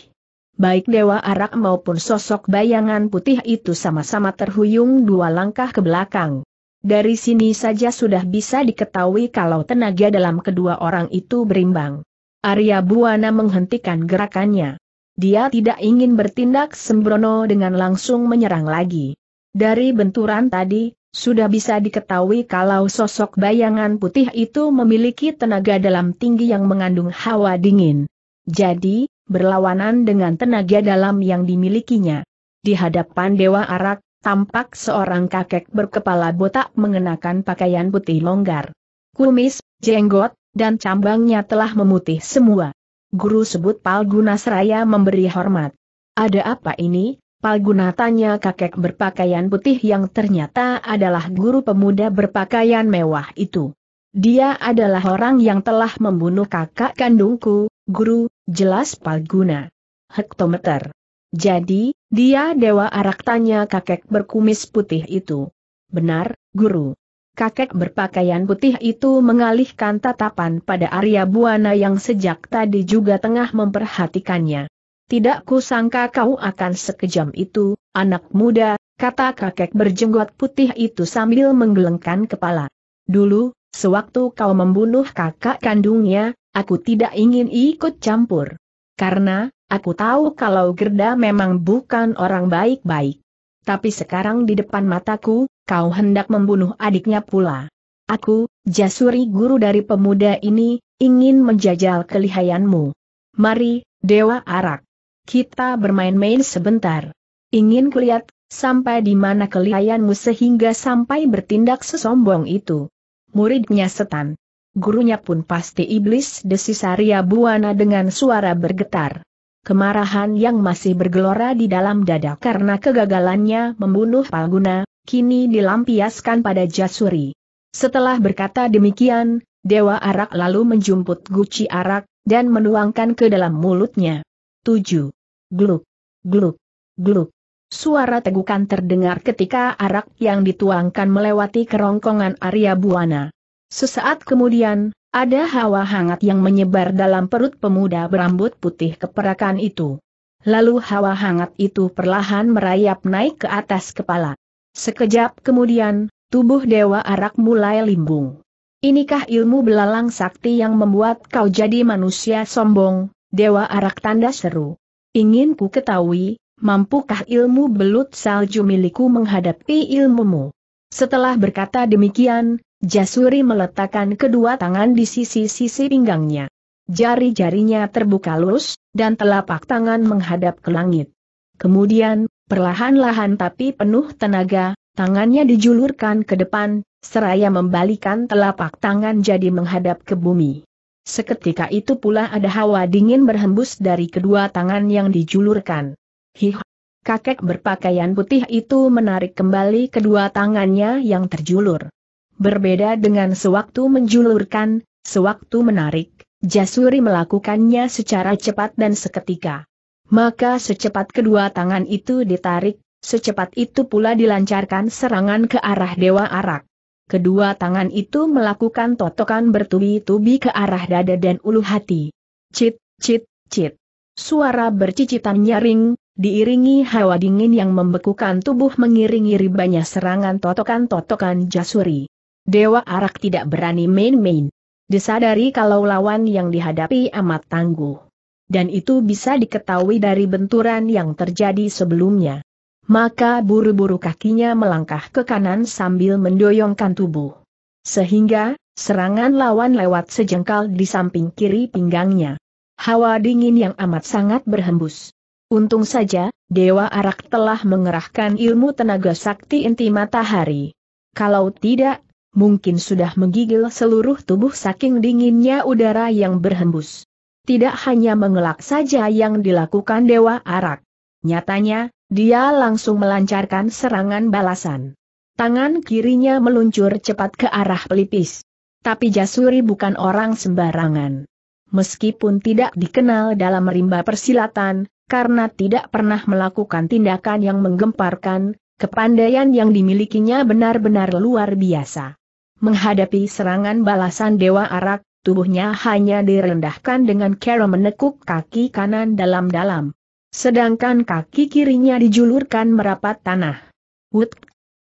Baik Dewa Arak maupun sosok bayangan putih itu sama-sama terhuyung dua langkah ke belakang. Dari sini saja sudah bisa diketahui kalau tenaga dalam kedua orang itu berimbang. Arya Buana menghentikan gerakannya. Dia tidak ingin bertindak sembrono dengan langsung menyerang lagi. Dari benturan tadi, sudah bisa diketahui kalau sosok bayangan putih itu memiliki tenaga dalam tinggi yang mengandung hawa dingin. Jadi, berlawanan dengan tenaga dalam yang dimilikinya. Di hadapan Dewa Arak, tampak seorang kakek berkepala botak mengenakan pakaian putih longgar. Kumis, jenggot, dan cambangnya telah memutih semua. Guru sebut Palguna Seraya memberi hormat. Ada apa ini? Palguna tanya kakek berpakaian putih yang ternyata adalah guru pemuda berpakaian mewah itu. Dia adalah orang yang telah membunuh kakak kandungku, guru, jelas Palguna. Hektometer. Jadi, dia dewa arak tanya kakek berkumis putih itu. Benar, guru. Kakek berpakaian putih itu mengalihkan tatapan pada Arya Buana yang sejak tadi juga tengah memperhatikannya. Tidak kusangka kau akan sekejam itu, anak muda, kata kakek berjenggot putih itu sambil menggelengkan kepala. Dulu, sewaktu kau membunuh kakak kandungnya, aku tidak ingin ikut campur. Karena, Aku tahu kalau Gerda memang bukan orang baik-baik. Tapi sekarang di depan mataku, kau hendak membunuh adiknya pula. Aku, Jasuri guru dari pemuda ini, ingin menjajal kelihayanmu. Mari, Dewa Arak. Kita bermain-main sebentar. Ingin kulihat, sampai di mana kelihayanmu sehingga sampai bertindak sesombong itu. Muridnya setan. Gurunya pun pasti iblis desisaria Arya Buana dengan suara bergetar. Kemarahan yang masih bergelora di dalam dada karena kegagalannya membunuh Palguna, kini dilampiaskan pada Jasuri. Setelah berkata demikian, Dewa Arak lalu menjumput guci arak, dan menuangkan ke dalam mulutnya. 7. Gluk, gluk, gluk. Suara tegukan terdengar ketika arak yang dituangkan melewati kerongkongan Arya Buana. Sesaat kemudian, ada hawa hangat yang menyebar dalam perut pemuda berambut putih keperakan itu. Lalu hawa hangat itu perlahan merayap naik ke atas kepala. Sekejap kemudian, tubuh Dewa Arak mulai limbung. Inikah ilmu belalang sakti yang membuat kau jadi manusia sombong, Dewa Arak tanda seru. Ingin ku ketahui, mampukah ilmu belut salju milikku menghadapi ilmumu? Setelah berkata demikian, Jasuri meletakkan kedua tangan di sisi-sisi pinggangnya. Jari-jarinya terbuka lurus, dan telapak tangan menghadap ke langit. Kemudian, perlahan-lahan tapi penuh tenaga, tangannya dijulurkan ke depan, seraya membalikan telapak tangan jadi menghadap ke bumi. Seketika itu pula ada hawa dingin berhembus dari kedua tangan yang dijulurkan. Hih! Kakek berpakaian putih itu menarik kembali kedua tangannya yang terjulur. Berbeda dengan sewaktu menjulurkan, sewaktu menarik, Jasuri melakukannya secara cepat dan seketika. Maka secepat kedua tangan itu ditarik, secepat itu pula dilancarkan serangan ke arah Dewa Arak. Kedua tangan itu melakukan totokan bertubi-tubi ke arah dada dan ulu hati. Cit, cit, cit. Suara bercicitan nyaring, diiringi hawa dingin yang membekukan tubuh mengiringi ribanya serangan totokan-totokan jasuri. Dewa Arak tidak berani main-main. Disadari kalau lawan yang dihadapi amat tangguh. Dan itu bisa diketahui dari benturan yang terjadi sebelumnya. Maka buru-buru kakinya melangkah ke kanan sambil mendoyongkan tubuh. Sehingga, serangan lawan lewat sejengkal di samping kiri pinggangnya. Hawa dingin yang amat sangat berhembus. Untung saja, Dewa Arak telah mengerahkan ilmu tenaga sakti inti matahari. Kalau tidak, mungkin sudah menggigil seluruh tubuh saking dinginnya udara yang berhembus. Tidak hanya mengelak saja yang dilakukan Dewa Arak. Nyatanya, dia langsung melancarkan serangan balasan. Tangan kirinya meluncur cepat ke arah pelipis. Tapi Jasuri bukan orang sembarangan. Meskipun tidak dikenal dalam rimba persilatan, karena tidak pernah melakukan tindakan yang menggemparkan, kepandaian yang dimilikinya benar-benar luar biasa. Menghadapi serangan balasan Dewa Arak, tubuhnya hanya direndahkan dengan cara menekuk kaki kanan dalam-dalam. Sedangkan kaki kirinya dijulurkan merapat tanah. Wut!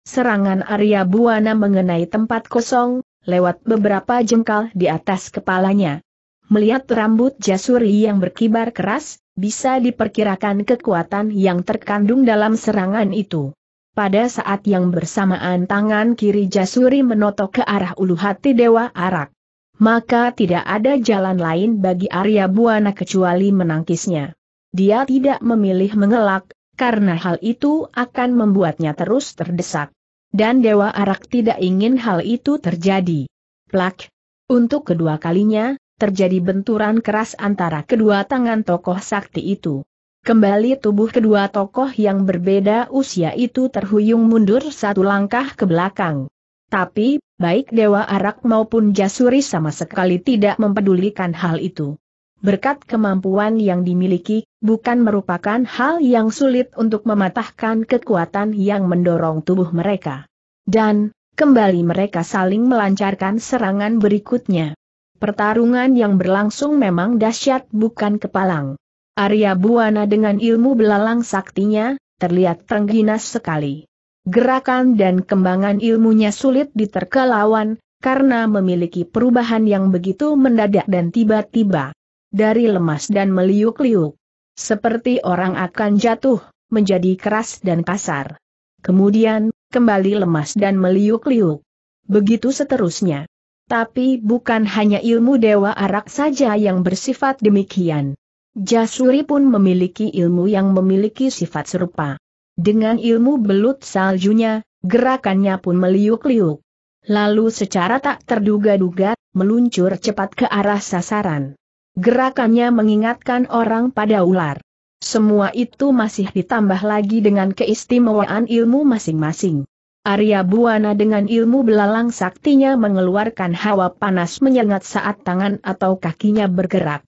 Serangan Arya Buana mengenai tempat kosong, lewat beberapa jengkal di atas kepalanya. Melihat rambut Jasuri yang berkibar keras, bisa diperkirakan kekuatan yang terkandung dalam serangan itu. Pada saat yang bersamaan tangan kiri Jasuri menotok ke arah ulu hati Dewa Arak. Maka tidak ada jalan lain bagi Arya Buana kecuali menangkisnya. Dia tidak memilih mengelak, karena hal itu akan membuatnya terus terdesak. Dan Dewa Arak tidak ingin hal itu terjadi. Plak! Untuk kedua kalinya, terjadi benturan keras antara kedua tangan tokoh sakti itu. Kembali tubuh kedua tokoh yang berbeda usia itu terhuyung mundur satu langkah ke belakang. Tapi, baik Dewa Arak maupun Jasuri sama sekali tidak mempedulikan hal itu. Berkat kemampuan yang dimiliki, bukan merupakan hal yang sulit untuk mematahkan kekuatan yang mendorong tubuh mereka. Dan, kembali mereka saling melancarkan serangan berikutnya. Pertarungan yang berlangsung memang dahsyat bukan kepalang. Arya Buana dengan ilmu belalang saktinya, terlihat terengginas sekali. Gerakan dan kembangan ilmunya sulit diterkelawan, karena memiliki perubahan yang begitu mendadak dan tiba-tiba. Dari lemas dan meliuk-liuk. Seperti orang akan jatuh, menjadi keras dan kasar. Kemudian, kembali lemas dan meliuk-liuk. Begitu seterusnya. Tapi bukan hanya ilmu Dewa Arak saja yang bersifat demikian. Jasuri pun memiliki ilmu yang memiliki sifat serupa. Dengan ilmu belut saljunya, gerakannya pun meliuk-liuk. Lalu secara tak terduga-duga, meluncur cepat ke arah sasaran. Gerakannya mengingatkan orang pada ular. Semua itu masih ditambah lagi dengan keistimewaan ilmu masing-masing. Arya Buana dengan ilmu belalang saktinya mengeluarkan hawa panas menyengat saat tangan atau kakinya bergerak.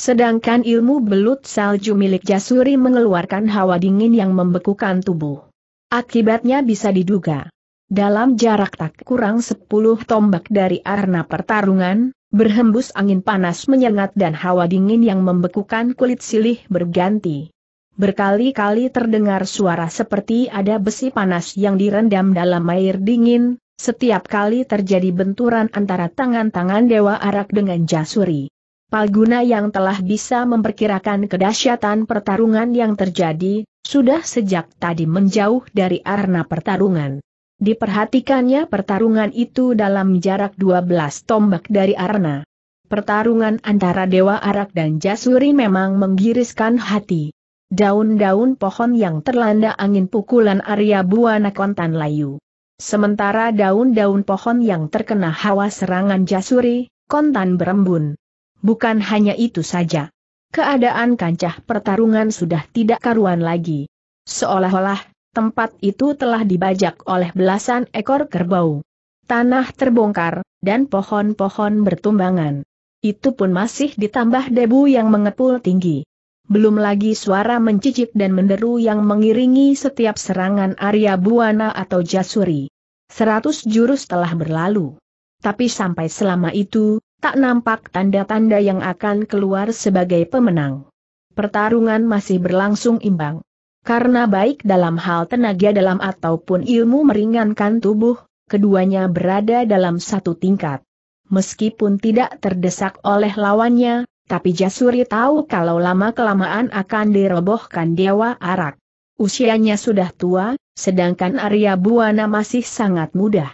Sedangkan ilmu belut salju milik Jasuri mengeluarkan hawa dingin yang membekukan tubuh. Akibatnya bisa diduga. Dalam jarak tak kurang 10 tombak dari arena pertarungan, berhembus angin panas menyengat dan hawa dingin yang membekukan kulit silih berganti. Berkali-kali terdengar suara seperti ada besi panas yang direndam dalam air dingin, setiap kali terjadi benturan antara tangan-tangan Dewa Arak dengan Jasuri. Palguna yang telah bisa memperkirakan kedahsyatan pertarungan yang terjadi, sudah sejak tadi menjauh dari arena pertarungan. Diperhatikannya pertarungan itu dalam jarak 12 tombak dari arena. Pertarungan antara Dewa Arak dan Jasuri memang menggiriskan hati. Daun-daun pohon yang terlanda angin pukulan Arya Buana Kontan Layu. Sementara daun-daun pohon yang terkena hawa serangan Jasuri, kontan berembun. Bukan hanya itu saja. Keadaan kancah pertarungan sudah tidak karuan lagi. Seolah-olah, tempat itu telah dibajak oleh belasan ekor kerbau. Tanah terbongkar, dan pohon-pohon bertumbangan. Itu pun masih ditambah debu yang mengepul tinggi. Belum lagi suara mencicik dan menderu yang mengiringi setiap serangan Arya Buana atau Jasuri. Seratus jurus telah berlalu. Tapi sampai selama itu, tak nampak tanda-tanda yang akan keluar sebagai pemenang. Pertarungan masih berlangsung imbang. Karena baik dalam hal tenaga dalam ataupun ilmu meringankan tubuh, keduanya berada dalam satu tingkat. Meskipun tidak terdesak oleh lawannya, tapi Jasuri tahu kalau lama-kelamaan akan dirobohkan Dewa Arak. Usianya sudah tua, sedangkan Arya Buana masih sangat muda.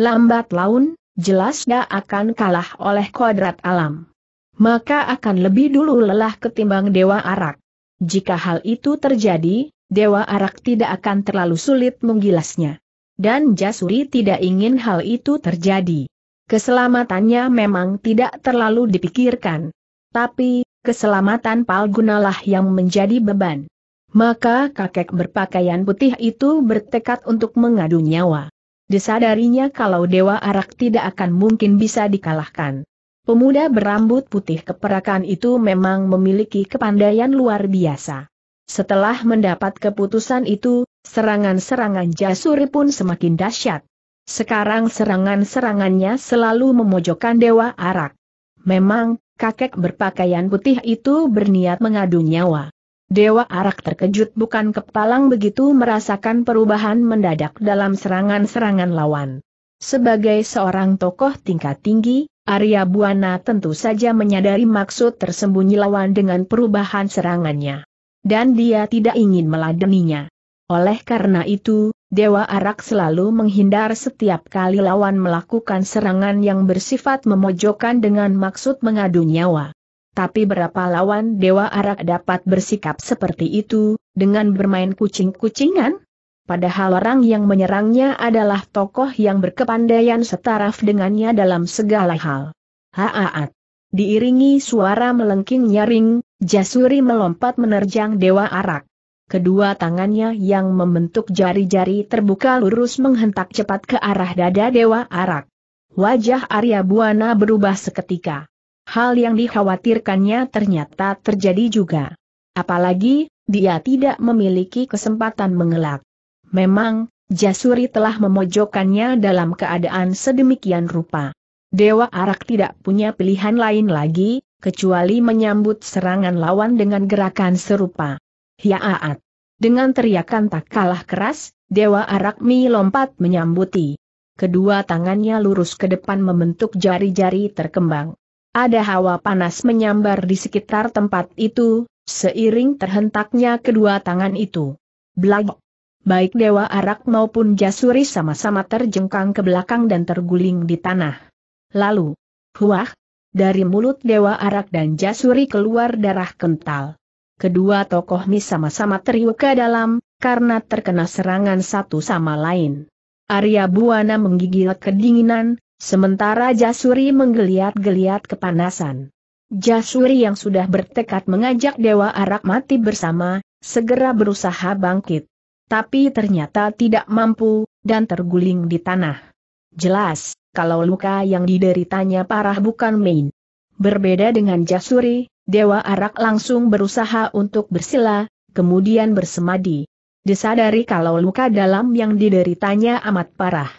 Lambat laun, jelas jelasnya akan kalah oleh kuadrat alam. Maka akan lebih dulu lelah ketimbang Dewa Arak. Jika hal itu terjadi, Dewa Arak tidak akan terlalu sulit menggilasnya. Dan Jasuri tidak ingin hal itu terjadi. Keselamatannya memang tidak terlalu dipikirkan. Tapi, keselamatan Palgunalah yang menjadi beban. Maka kakek berpakaian putih itu bertekad untuk mengadu nyawa. Disadarinya kalau Dewa Arak tidak akan mungkin bisa dikalahkan. Pemuda berambut putih keperakan itu memang memiliki kepandaian luar biasa. Setelah mendapat keputusan itu, serangan-serangan Jasuri pun semakin dahsyat. Sekarang serangan-serangannya selalu memojokkan Dewa Arak. Memang, kakek berpakaian putih itu berniat mengadu nyawa. Dewa Arak terkejut bukan kepalang begitu merasakan perubahan mendadak dalam serangan-serangan lawan. Sebagai seorang tokoh tingkat tinggi, Arya Buana tentu saja menyadari maksud tersembunyi lawan dengan perubahan serangannya. Dan dia tidak ingin meladeninya. Oleh karena itu, Dewa Arak selalu menghindar setiap kali lawan melakukan serangan yang bersifat memojokkan dengan maksud mengadu nyawa. Tapi berapa lawan Dewa Arak dapat bersikap seperti itu, dengan bermain kucing-kucingan? Padahal orang yang menyerangnya adalah tokoh yang berkepandaian setaraf dengannya dalam segala hal. Haaat. Diiringi suara melengking nyaring, Jasuri melompat menerjang Dewa Arak. Kedua tangannya yang membentuk jari-jari terbuka lurus menghentak cepat ke arah dada Dewa Arak. Wajah Arya Buana berubah seketika hal yang dikhawatirkannya ternyata terjadi juga. Apalagi, dia tidak memiliki kesempatan mengelak. Memang, Jasuri telah memojokkannya dalam keadaan sedemikian rupa. Dewa Arak tidak punya pilihan lain lagi, kecuali menyambut serangan lawan dengan gerakan serupa. Hiaat! Dengan teriakan tak kalah keras, Dewa Arak Mi lompat menyambuti. Kedua tangannya lurus ke depan membentuk jari-jari terkembang. Ada hawa panas menyambar di sekitar tempat itu, seiring terhentaknya kedua tangan itu. Blak! Baik Dewa Arak maupun Jasuri sama-sama terjengkang ke belakang dan terguling di tanah. Lalu, huah, dari mulut Dewa Arak dan Jasuri keluar darah kental. Kedua tokoh ini sama-sama teriuk ke dalam, karena terkena serangan satu sama lain. Arya Buana menggigil kedinginan, Sementara Jasuri menggeliat-geliat kepanasan. Jasuri yang sudah bertekad mengajak Dewa Arak mati bersama, segera berusaha bangkit. Tapi ternyata tidak mampu, dan terguling di tanah. Jelas, kalau luka yang dideritanya parah bukan main. Berbeda dengan Jasuri, Dewa Arak langsung berusaha untuk bersila, kemudian bersemadi. Disadari kalau luka dalam yang dideritanya amat parah.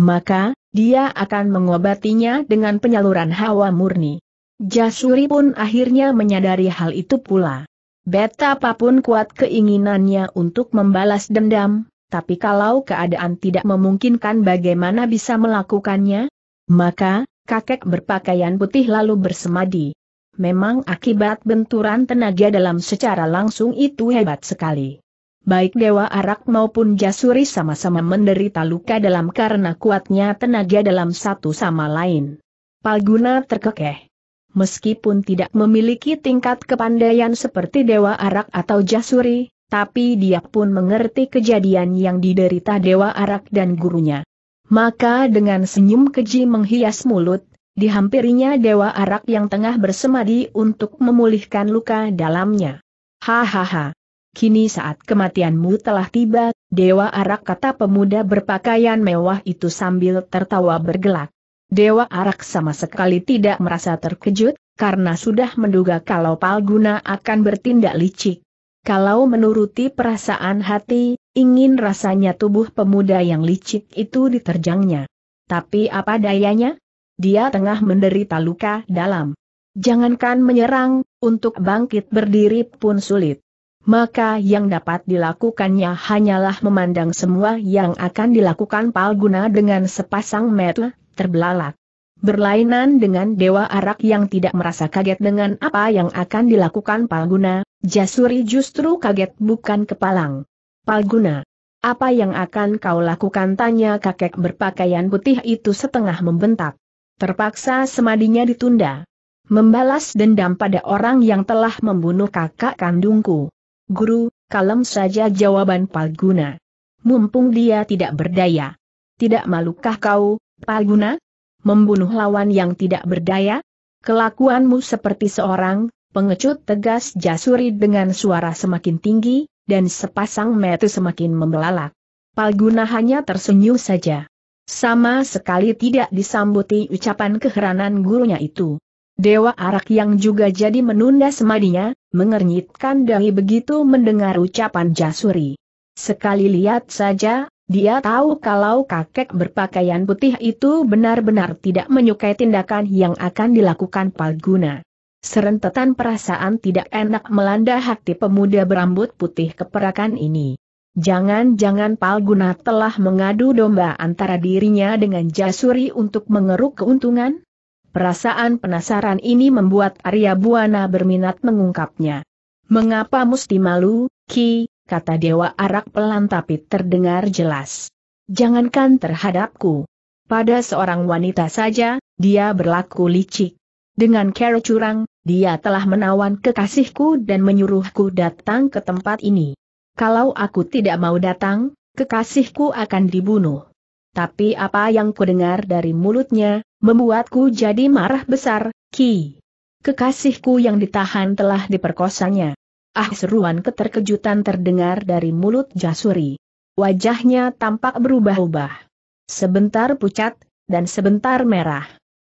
Maka, dia akan mengobatinya dengan penyaluran hawa murni. Jasuri pun akhirnya menyadari hal itu pula. Betapapun kuat keinginannya untuk membalas dendam, tapi kalau keadaan tidak memungkinkan bagaimana bisa melakukannya? Maka, kakek berpakaian putih lalu bersemadi. Memang akibat benturan tenaga dalam secara langsung itu hebat sekali baik Dewa Arak maupun Jasuri sama-sama menderita luka dalam karena kuatnya tenaga dalam satu sama lain. Palguna terkekeh. Meskipun tidak memiliki tingkat kepandaian seperti Dewa Arak atau Jasuri, tapi dia pun mengerti kejadian yang diderita Dewa Arak dan gurunya. Maka dengan senyum keji menghias mulut, dihampirinya Dewa Arak yang tengah bersemadi untuk memulihkan luka dalamnya. Hahaha. Kini saat kematianmu telah tiba, Dewa Arak kata pemuda berpakaian mewah itu sambil tertawa bergelak. Dewa Arak sama sekali tidak merasa terkejut, karena sudah menduga kalau Palguna akan bertindak licik. Kalau menuruti perasaan hati, ingin rasanya tubuh pemuda yang licik itu diterjangnya. Tapi apa dayanya? Dia tengah menderita luka dalam. Jangankan menyerang, untuk bangkit berdiri pun sulit maka yang dapat dilakukannya hanyalah memandang semua yang akan dilakukan Palguna dengan sepasang mata terbelalak. Berlainan dengan Dewa Arak yang tidak merasa kaget dengan apa yang akan dilakukan Palguna, Jasuri justru kaget bukan kepalang. Palguna, apa yang akan kau lakukan tanya kakek berpakaian putih itu setengah membentak. Terpaksa semadinya ditunda. Membalas dendam pada orang yang telah membunuh kakak kandungku. Guru, kalem saja jawaban Palguna. Mumpung dia tidak berdaya. Tidak malukah kau, Palguna? Membunuh lawan yang tidak berdaya? Kelakuanmu seperti seorang pengecut tegas Jasuri dengan suara semakin tinggi, dan sepasang mata semakin membelalak. Palguna hanya tersenyum saja. Sama sekali tidak disambuti ucapan keheranan gurunya itu. Dewa Arak yang juga jadi menunda semadinya, mengernyitkan dahi begitu mendengar ucapan Jasuri. Sekali lihat saja, dia tahu kalau kakek berpakaian putih itu benar-benar tidak menyukai tindakan yang akan dilakukan Palguna. Serentetan perasaan tidak enak melanda hati pemuda berambut putih keperakan ini. Jangan-jangan Palguna telah mengadu domba antara dirinya dengan Jasuri untuk mengeruk keuntungan? Perasaan penasaran ini membuat Arya Buana berminat mengungkapnya. Mengapa musti malu, Ki, kata Dewa Arak pelan tapi terdengar jelas. Jangankan terhadapku. Pada seorang wanita saja, dia berlaku licik. Dengan cara curang, dia telah menawan kekasihku dan menyuruhku datang ke tempat ini. Kalau aku tidak mau datang, kekasihku akan dibunuh. Tapi apa yang kudengar dari mulutnya, Membuatku jadi marah besar, Ki. Kekasihku yang ditahan telah diperkosanya. Ah seruan keterkejutan terdengar dari mulut Jasuri. Wajahnya tampak berubah-ubah. Sebentar pucat, dan sebentar merah.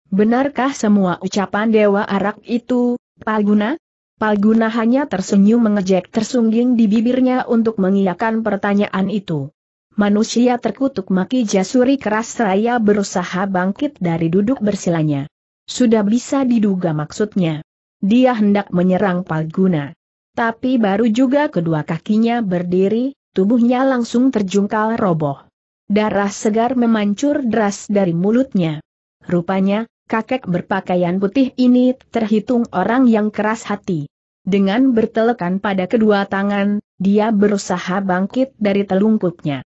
Benarkah semua ucapan Dewa Arak itu, Palguna? Palguna hanya tersenyum mengejek tersungging di bibirnya untuk mengiyakan pertanyaan itu. Manusia terkutuk maki Jasuri keras raya berusaha bangkit dari duduk bersilanya. Sudah bisa diduga maksudnya. Dia hendak menyerang Palguna. Tapi baru juga kedua kakinya berdiri, tubuhnya langsung terjungkal roboh. Darah segar memancur deras dari mulutnya. Rupanya, kakek berpakaian putih ini terhitung orang yang keras hati. Dengan bertelekan pada kedua tangan, dia berusaha bangkit dari telungkupnya.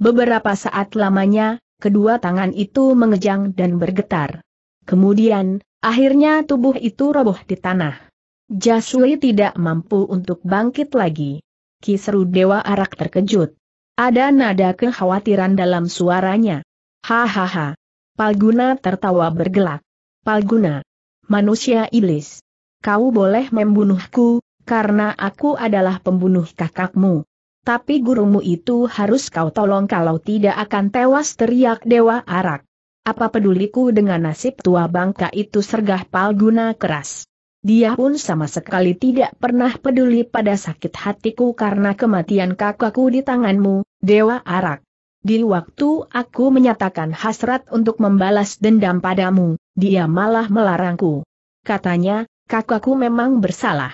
Beberapa saat lamanya, kedua tangan itu mengejang dan bergetar. Kemudian, akhirnya tubuh itu roboh di tanah. Jasui tidak mampu untuk bangkit lagi. Kiseru Dewa Arak terkejut. Ada nada kekhawatiran dalam suaranya. Hahaha. Palguna tertawa bergelak. Palguna. Manusia iblis. Kau boleh membunuhku, karena aku adalah pembunuh kakakmu. Tapi gurumu itu harus kau tolong kalau tidak akan tewas teriak Dewa Arak. Apa peduliku dengan nasib tua bangka itu sergah palguna keras. Dia pun sama sekali tidak pernah peduli pada sakit hatiku karena kematian kakakku di tanganmu, Dewa Arak. Di waktu aku menyatakan hasrat untuk membalas dendam padamu, dia malah melarangku. Katanya, kakakku memang bersalah.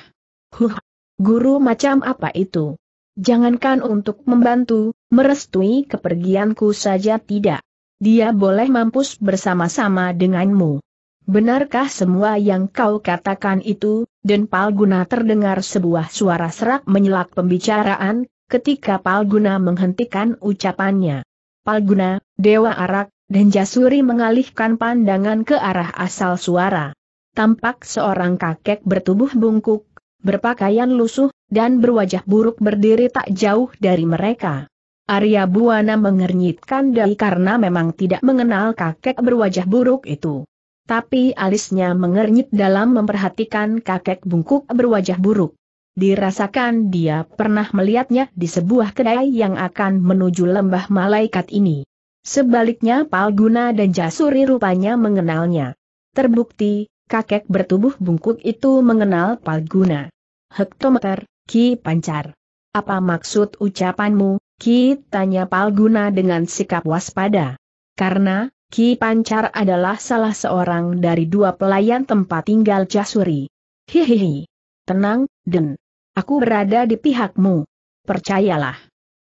Huh, guru macam apa itu? Jangankan untuk membantu, merestui kepergianku saja tidak. Dia boleh mampus bersama-sama denganmu. Benarkah semua yang kau katakan itu, dan Palguna terdengar sebuah suara serak menyelak pembicaraan, ketika Palguna menghentikan ucapannya. Palguna, Dewa Arak, dan Jasuri mengalihkan pandangan ke arah asal suara. Tampak seorang kakek bertubuh bungkuk, berpakaian lusuh, dan berwajah buruk berdiri tak jauh dari mereka. Arya Buana mengernyitkan dahi karena memang tidak mengenal kakek berwajah buruk itu. Tapi alisnya mengernyit dalam memperhatikan kakek bungkuk berwajah buruk. Dirasakan dia pernah melihatnya di sebuah kedai yang akan menuju lembah malaikat ini. Sebaliknya Palguna dan Jasuri rupanya mengenalnya. Terbukti, kakek bertubuh bungkuk itu mengenal Palguna. Hektometer, Ki Pancar. Apa maksud ucapanmu, Ki? Tanya Palguna dengan sikap waspada. Karena, Ki Pancar adalah salah seorang dari dua pelayan tempat tinggal Jasuri. Hihihi. Tenang, Den. Aku berada di pihakmu. Percayalah.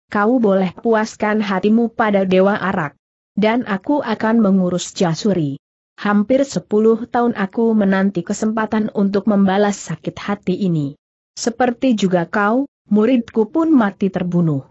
Kau boleh puaskan hatimu pada Dewa Arak. Dan aku akan mengurus Jasuri. Hampir sepuluh tahun aku menanti kesempatan untuk membalas sakit hati ini. Seperti juga kau, muridku pun mati terbunuh.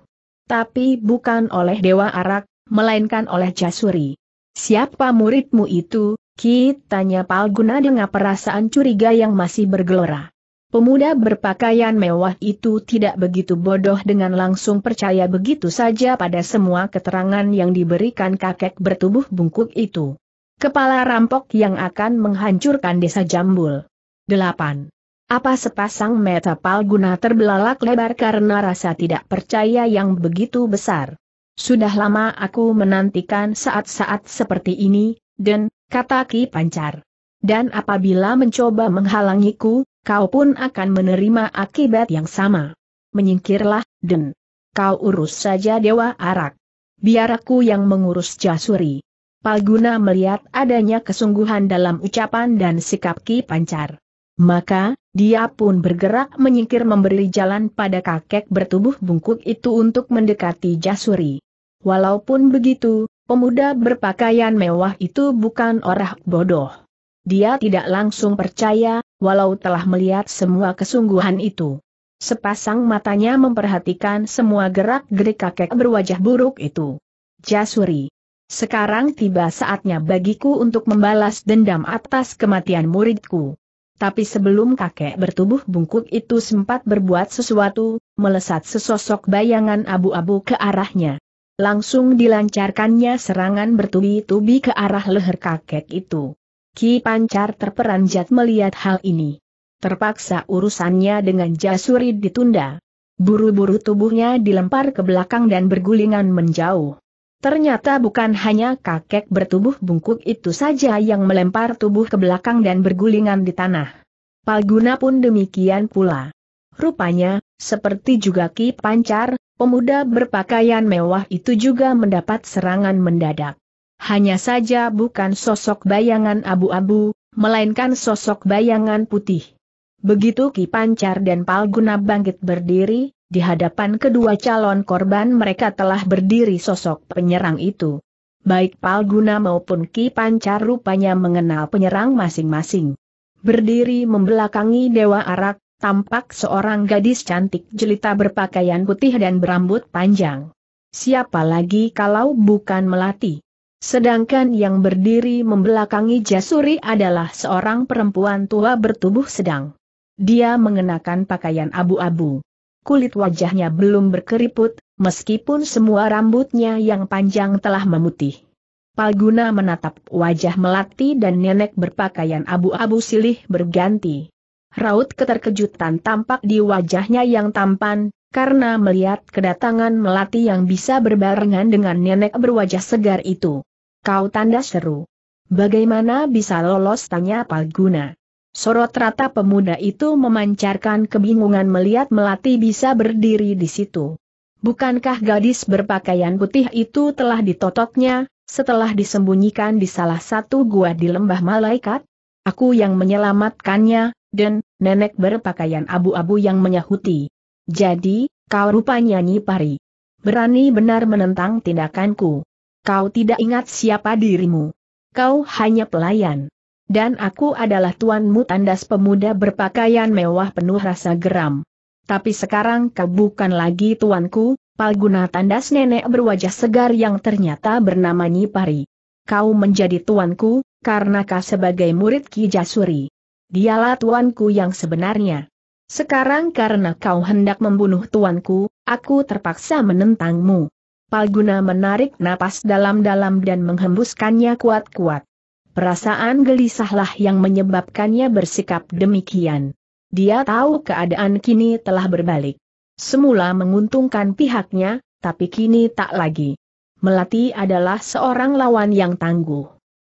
Tapi bukan oleh Dewa Arak, melainkan oleh Jasuri. Siapa muridmu itu? Kitanya tanya Palguna dengan perasaan curiga yang masih bergelora. Pemuda berpakaian mewah itu tidak begitu bodoh dengan langsung percaya begitu saja pada semua keterangan yang diberikan kakek bertubuh bungkuk itu. Kepala rampok yang akan menghancurkan desa Jambul. 8. Apa sepasang mata palguna terbelalak lebar karena rasa tidak percaya yang begitu besar. Sudah lama aku menantikan saat-saat seperti ini, dan, kata Ki Pancar. Dan apabila mencoba menghalangiku, kau pun akan menerima akibat yang sama. Menyingkirlah, Den. Kau urus saja Dewa Arak. Biar aku yang mengurus Jasuri. Palguna melihat adanya kesungguhan dalam ucapan dan sikap Ki Pancar. Maka, dia pun bergerak menyingkir memberi jalan pada kakek bertubuh bungkuk itu untuk mendekati Jasuri. Walaupun begitu, pemuda berpakaian mewah itu bukan orang bodoh. Dia tidak langsung percaya, walau telah melihat semua kesungguhan itu. Sepasang matanya memperhatikan semua gerak-gerik kakek berwajah buruk itu. Jasuri. Sekarang tiba saatnya bagiku untuk membalas dendam atas kematian muridku. Tapi sebelum kakek bertubuh bungkuk itu sempat berbuat sesuatu, melesat sesosok bayangan abu-abu ke arahnya. Langsung dilancarkannya serangan bertubi-tubi ke arah leher kakek itu. Ki Pancar terperanjat melihat hal ini. Terpaksa urusannya dengan Jasuri ditunda. Buru-buru tubuhnya dilempar ke belakang dan bergulingan menjauh. Ternyata bukan hanya kakek bertubuh bungkuk itu saja yang melempar tubuh ke belakang dan bergulingan di tanah. Palguna pun demikian pula. Rupanya, seperti juga Ki Pancar, pemuda berpakaian mewah itu juga mendapat serangan mendadak. Hanya saja bukan sosok bayangan abu-abu, melainkan sosok bayangan putih. Begitu Ki Pancar dan Palguna bangkit berdiri, di hadapan kedua calon korban mereka telah berdiri sosok penyerang itu. Baik Palguna maupun Ki Pancar rupanya mengenal penyerang masing-masing. Berdiri membelakangi Dewa Arak, tampak seorang gadis cantik jelita berpakaian putih dan berambut panjang. Siapa lagi kalau bukan Melati? Sedangkan yang berdiri membelakangi Jasuri adalah seorang perempuan tua bertubuh sedang. Dia mengenakan pakaian abu-abu kulit wajahnya belum berkeriput, meskipun semua rambutnya yang panjang telah memutih. Palguna menatap wajah Melati dan nenek berpakaian abu-abu silih berganti. Raut keterkejutan tampak di wajahnya yang tampan, karena melihat kedatangan Melati yang bisa berbarengan dengan nenek berwajah segar itu. Kau tanda seru. Bagaimana bisa lolos tanya Palguna? Sorot rata pemuda itu memancarkan kebingungan melihat Melati bisa berdiri di situ. Bukankah gadis berpakaian putih itu telah ditotoknya, setelah disembunyikan di salah satu gua di lembah malaikat? Aku yang menyelamatkannya, dan nenek berpakaian abu-abu yang menyahuti. Jadi, kau rupanya nyipari. Berani benar menentang tindakanku. Kau tidak ingat siapa dirimu. Kau hanya pelayan. Dan aku adalah tuanmu tandas pemuda berpakaian mewah penuh rasa geram. Tapi sekarang kau bukan lagi tuanku, palguna tandas nenek berwajah segar yang ternyata bernama Nyipari. Kau menjadi tuanku, karena kau sebagai murid Ki Jasuri. Dialah tuanku yang sebenarnya. Sekarang karena kau hendak membunuh tuanku, aku terpaksa menentangmu. Palguna menarik napas dalam-dalam dan menghembuskannya kuat-kuat. Perasaan gelisahlah yang menyebabkannya bersikap demikian. Dia tahu keadaan kini telah berbalik. Semula menguntungkan pihaknya, tapi kini tak lagi. Melati adalah seorang lawan yang tangguh.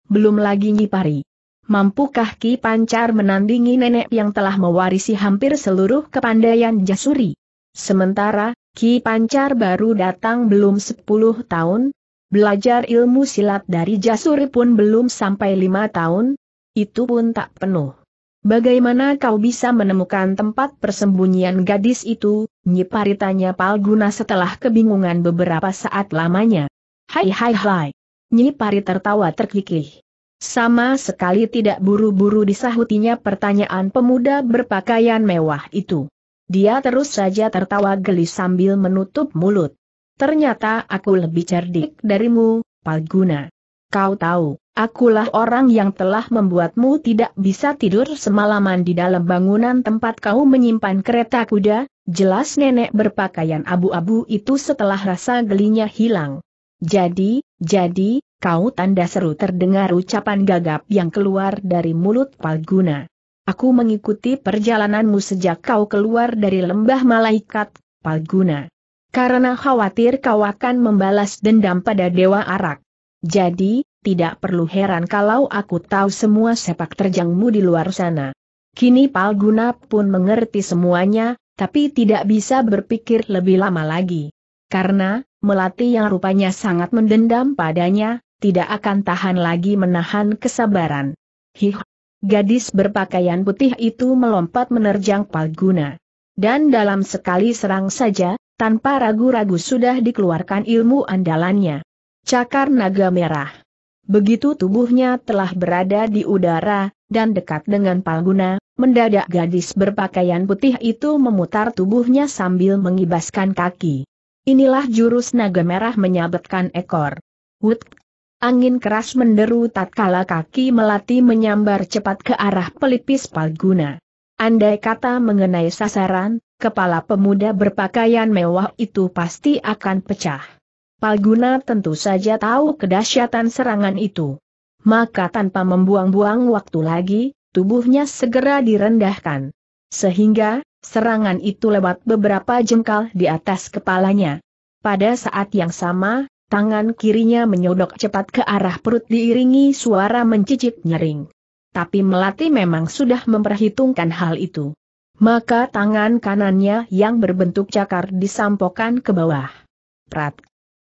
Belum lagi Nyipari. Mampukah Ki Pancar menandingi nenek yang telah mewarisi hampir seluruh kepandaian Jasuri? Sementara, Ki Pancar baru datang belum 10 tahun, Belajar ilmu silat dari Jasuri pun belum sampai lima tahun, itu pun tak penuh. Bagaimana kau bisa menemukan tempat persembunyian gadis itu, nyiparitanya Palguna setelah kebingungan beberapa saat lamanya. Hai hai hai. Nyipari tertawa terkikih. Sama sekali tidak buru-buru disahutinya pertanyaan pemuda berpakaian mewah itu. Dia terus saja tertawa geli sambil menutup mulut. Ternyata aku lebih cerdik darimu, Palguna. Kau tahu, akulah orang yang telah membuatmu tidak bisa tidur semalaman di dalam bangunan tempat kau menyimpan kereta kuda, jelas nenek berpakaian abu-abu itu setelah rasa gelinya hilang. Jadi, jadi, kau tanda seru terdengar ucapan gagap yang keluar dari mulut Palguna. Aku mengikuti perjalananmu sejak kau keluar dari lembah malaikat, Palguna. Karena khawatir kau akan membalas dendam pada Dewa Arak. Jadi, tidak perlu heran kalau aku tahu semua sepak terjangmu di luar sana. Kini Palguna pun mengerti semuanya, tapi tidak bisa berpikir lebih lama lagi. Karena, Melati yang rupanya sangat mendendam padanya, tidak akan tahan lagi menahan kesabaran. Hih! Gadis berpakaian putih itu melompat menerjang Palguna. Dan dalam sekali serang saja, tanpa ragu-ragu sudah dikeluarkan ilmu andalannya. Cakar naga merah. Begitu tubuhnya telah berada di udara, dan dekat dengan Palguna, mendadak gadis berpakaian putih itu memutar tubuhnya sambil mengibaskan kaki. Inilah jurus naga merah menyabetkan ekor. Wut! Angin keras menderu tatkala kaki melati menyambar cepat ke arah pelipis Palguna. Andai kata mengenai sasaran, kepala pemuda berpakaian mewah itu pasti akan pecah. Palguna tentu saja tahu kedahsyatan serangan itu. Maka tanpa membuang-buang waktu lagi, tubuhnya segera direndahkan. Sehingga, serangan itu lewat beberapa jengkal di atas kepalanya. Pada saat yang sama, tangan kirinya menyodok cepat ke arah perut diiringi suara mencicit nyering. Tapi Melati memang sudah memperhitungkan hal itu. Maka tangan kanannya yang berbentuk cakar disampokan ke bawah. Prat.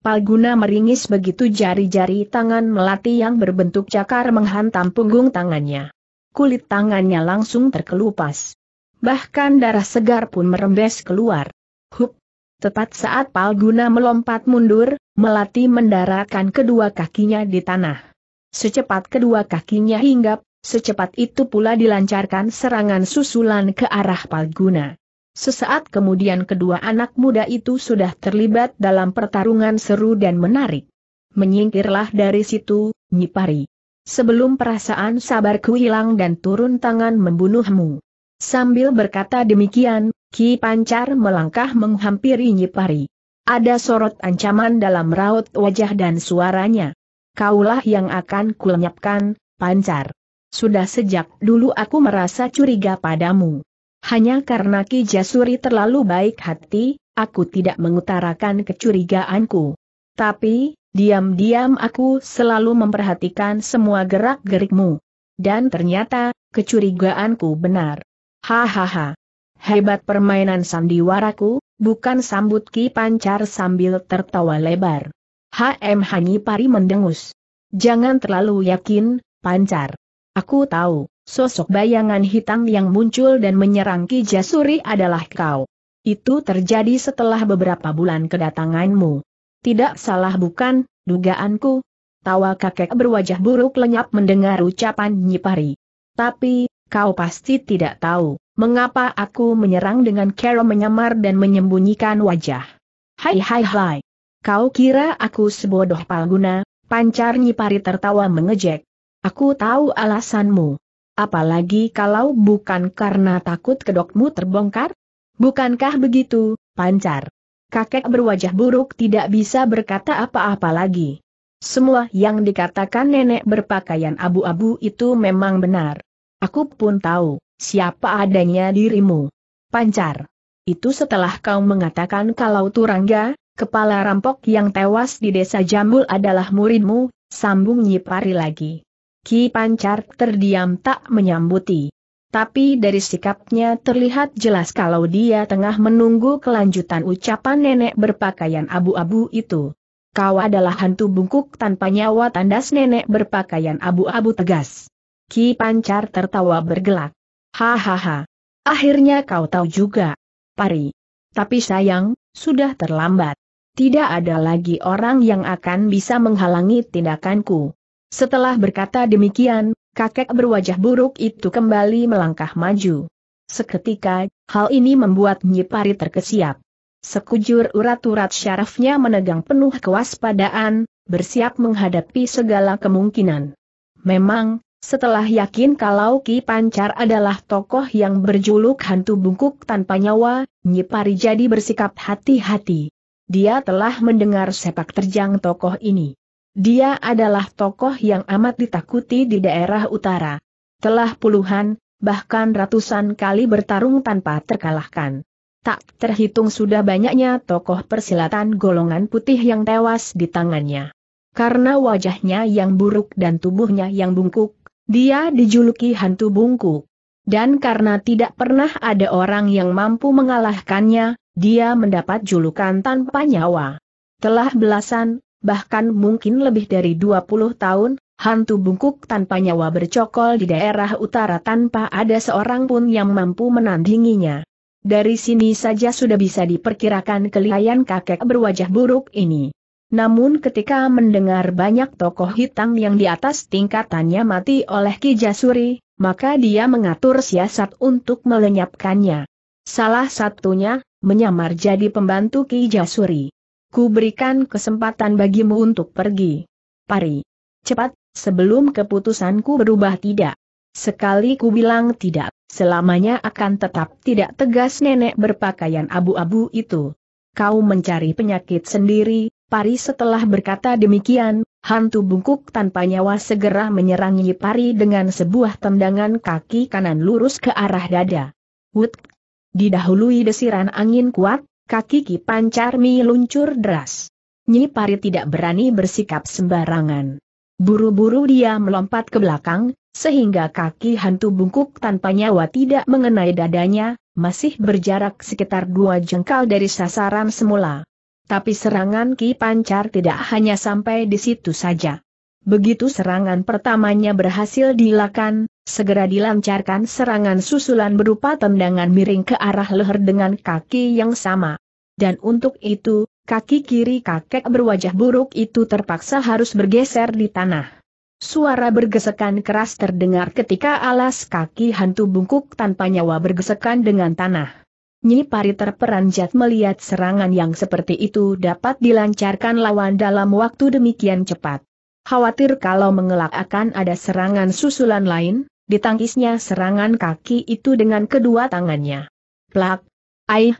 Palguna meringis begitu jari-jari tangan melati yang berbentuk cakar menghantam punggung tangannya. Kulit tangannya langsung terkelupas. Bahkan darah segar pun merembes keluar. Hup! Tepat saat Palguna melompat mundur, Melati mendaratkan kedua kakinya di tanah. Secepat kedua kakinya hinggap, Secepat itu pula dilancarkan serangan susulan ke arah Palguna. Sesaat kemudian kedua anak muda itu sudah terlibat dalam pertarungan seru dan menarik. Menyingkirlah dari situ, Nyipari. Sebelum perasaan sabarku hilang dan turun tangan membunuhmu. Sambil berkata demikian, Ki Pancar melangkah menghampiri Nyipari. Ada sorot ancaman dalam raut wajah dan suaranya. Kaulah yang akan kulenyapkan, Pancar. Sudah sejak dulu aku merasa curiga padamu. Hanya karena Ki Jasuri terlalu baik hati, aku tidak mengutarakan kecurigaanku. Tapi, diam-diam aku selalu memperhatikan semua gerak-gerikmu. Dan ternyata, kecurigaanku benar. Hahaha. Hebat permainan sandiwaraku, bukan sambut Ki Pancar sambil tertawa lebar. HM Hanyi Pari mendengus. Jangan terlalu yakin, Pancar. Aku tahu, sosok bayangan hitam yang muncul dan menyerang Ki Jasuri adalah kau. Itu terjadi setelah beberapa bulan kedatanganmu. Tidak salah bukan, dugaanku. Tawa kakek berwajah buruk lenyap mendengar ucapan Nyipari. Tapi, kau pasti tidak tahu, mengapa aku menyerang dengan cara menyamar dan menyembunyikan wajah. Hai hai hai. Kau kira aku sebodoh palguna, pancar Nyipari tertawa mengejek. Aku tahu alasanmu. Apalagi kalau bukan karena takut kedokmu terbongkar? Bukankah begitu, pancar? Kakek berwajah buruk tidak bisa berkata apa-apa lagi. Semua yang dikatakan nenek berpakaian abu-abu itu memang benar. Aku pun tahu, siapa adanya dirimu. Pancar. Itu setelah kau mengatakan kalau Turangga, kepala rampok yang tewas di desa Jambul adalah muridmu, sambung Nyipari lagi. Ki Pancar terdiam tak menyambuti. Tapi dari sikapnya terlihat jelas kalau dia tengah menunggu kelanjutan ucapan nenek berpakaian abu-abu itu. Kau adalah hantu bungkuk tanpa nyawa tandas nenek berpakaian abu-abu tegas. Ki Pancar tertawa bergelak. Hahaha. Akhirnya kau tahu juga. Pari. Tapi sayang, sudah terlambat. Tidak ada lagi orang yang akan bisa menghalangi tindakanku. Setelah berkata demikian, kakek berwajah buruk itu kembali melangkah maju. Seketika, hal ini membuat Nyipari terkesiap. Sekujur urat-urat syarafnya menegang penuh kewaspadaan, bersiap menghadapi segala kemungkinan. Memang, setelah yakin kalau Ki Pancar adalah tokoh yang berjuluk hantu bungkuk tanpa nyawa, Nyipari jadi bersikap hati-hati. Dia telah mendengar sepak terjang tokoh ini. Dia adalah tokoh yang amat ditakuti di daerah utara. Telah puluhan, bahkan ratusan kali bertarung tanpa terkalahkan. Tak terhitung sudah banyaknya tokoh persilatan golongan putih yang tewas di tangannya. Karena wajahnya yang buruk dan tubuhnya yang bungkuk, dia dijuluki hantu bungkuk. Dan karena tidak pernah ada orang yang mampu mengalahkannya, dia mendapat julukan tanpa nyawa. Telah belasan, bahkan mungkin lebih dari 20 tahun, hantu bungkuk tanpa nyawa bercokol di daerah utara tanpa ada seorang pun yang mampu menandinginya. Dari sini saja sudah bisa diperkirakan kelihayan kakek berwajah buruk ini. Namun ketika mendengar banyak tokoh hitam yang di atas tingkatannya mati oleh Kijasuri, maka dia mengatur siasat untuk melenyapkannya. Salah satunya, menyamar jadi pembantu Kijasuri ku berikan kesempatan bagimu untuk pergi. Pari. Cepat, sebelum keputusanku berubah tidak. Sekali ku bilang tidak, selamanya akan tetap tidak tegas nenek berpakaian abu-abu itu. Kau mencari penyakit sendiri, Pari setelah berkata demikian, hantu bungkuk tanpa nyawa segera menyerang Pari dengan sebuah tendangan kaki kanan lurus ke arah dada. Wut! Didahului desiran angin kuat, Kaki Ki Pancarmi luncur deras. Nyi Pari tidak berani bersikap sembarangan. Buru-buru dia melompat ke belakang, sehingga kaki hantu bungkuk tanpa nyawa tidak mengenai dadanya, masih berjarak sekitar dua jengkal dari sasaran semula. Tapi serangan Ki Pancar tidak hanya sampai di situ saja. Begitu serangan pertamanya berhasil dilakukan, Segera dilancarkan serangan susulan berupa tendangan miring ke arah leher dengan kaki yang sama. Dan untuk itu, kaki kiri kakek berwajah buruk itu terpaksa harus bergeser di tanah. Suara bergesekan keras terdengar ketika alas kaki hantu bungkuk tanpa nyawa bergesekan dengan tanah. Nyi Pari terperanjat melihat serangan yang seperti itu dapat dilancarkan lawan dalam waktu demikian cepat. Khawatir kalau mengelak akan ada serangan susulan lain, ditangkisnya serangan kaki itu dengan kedua tangannya. Plak! Aih!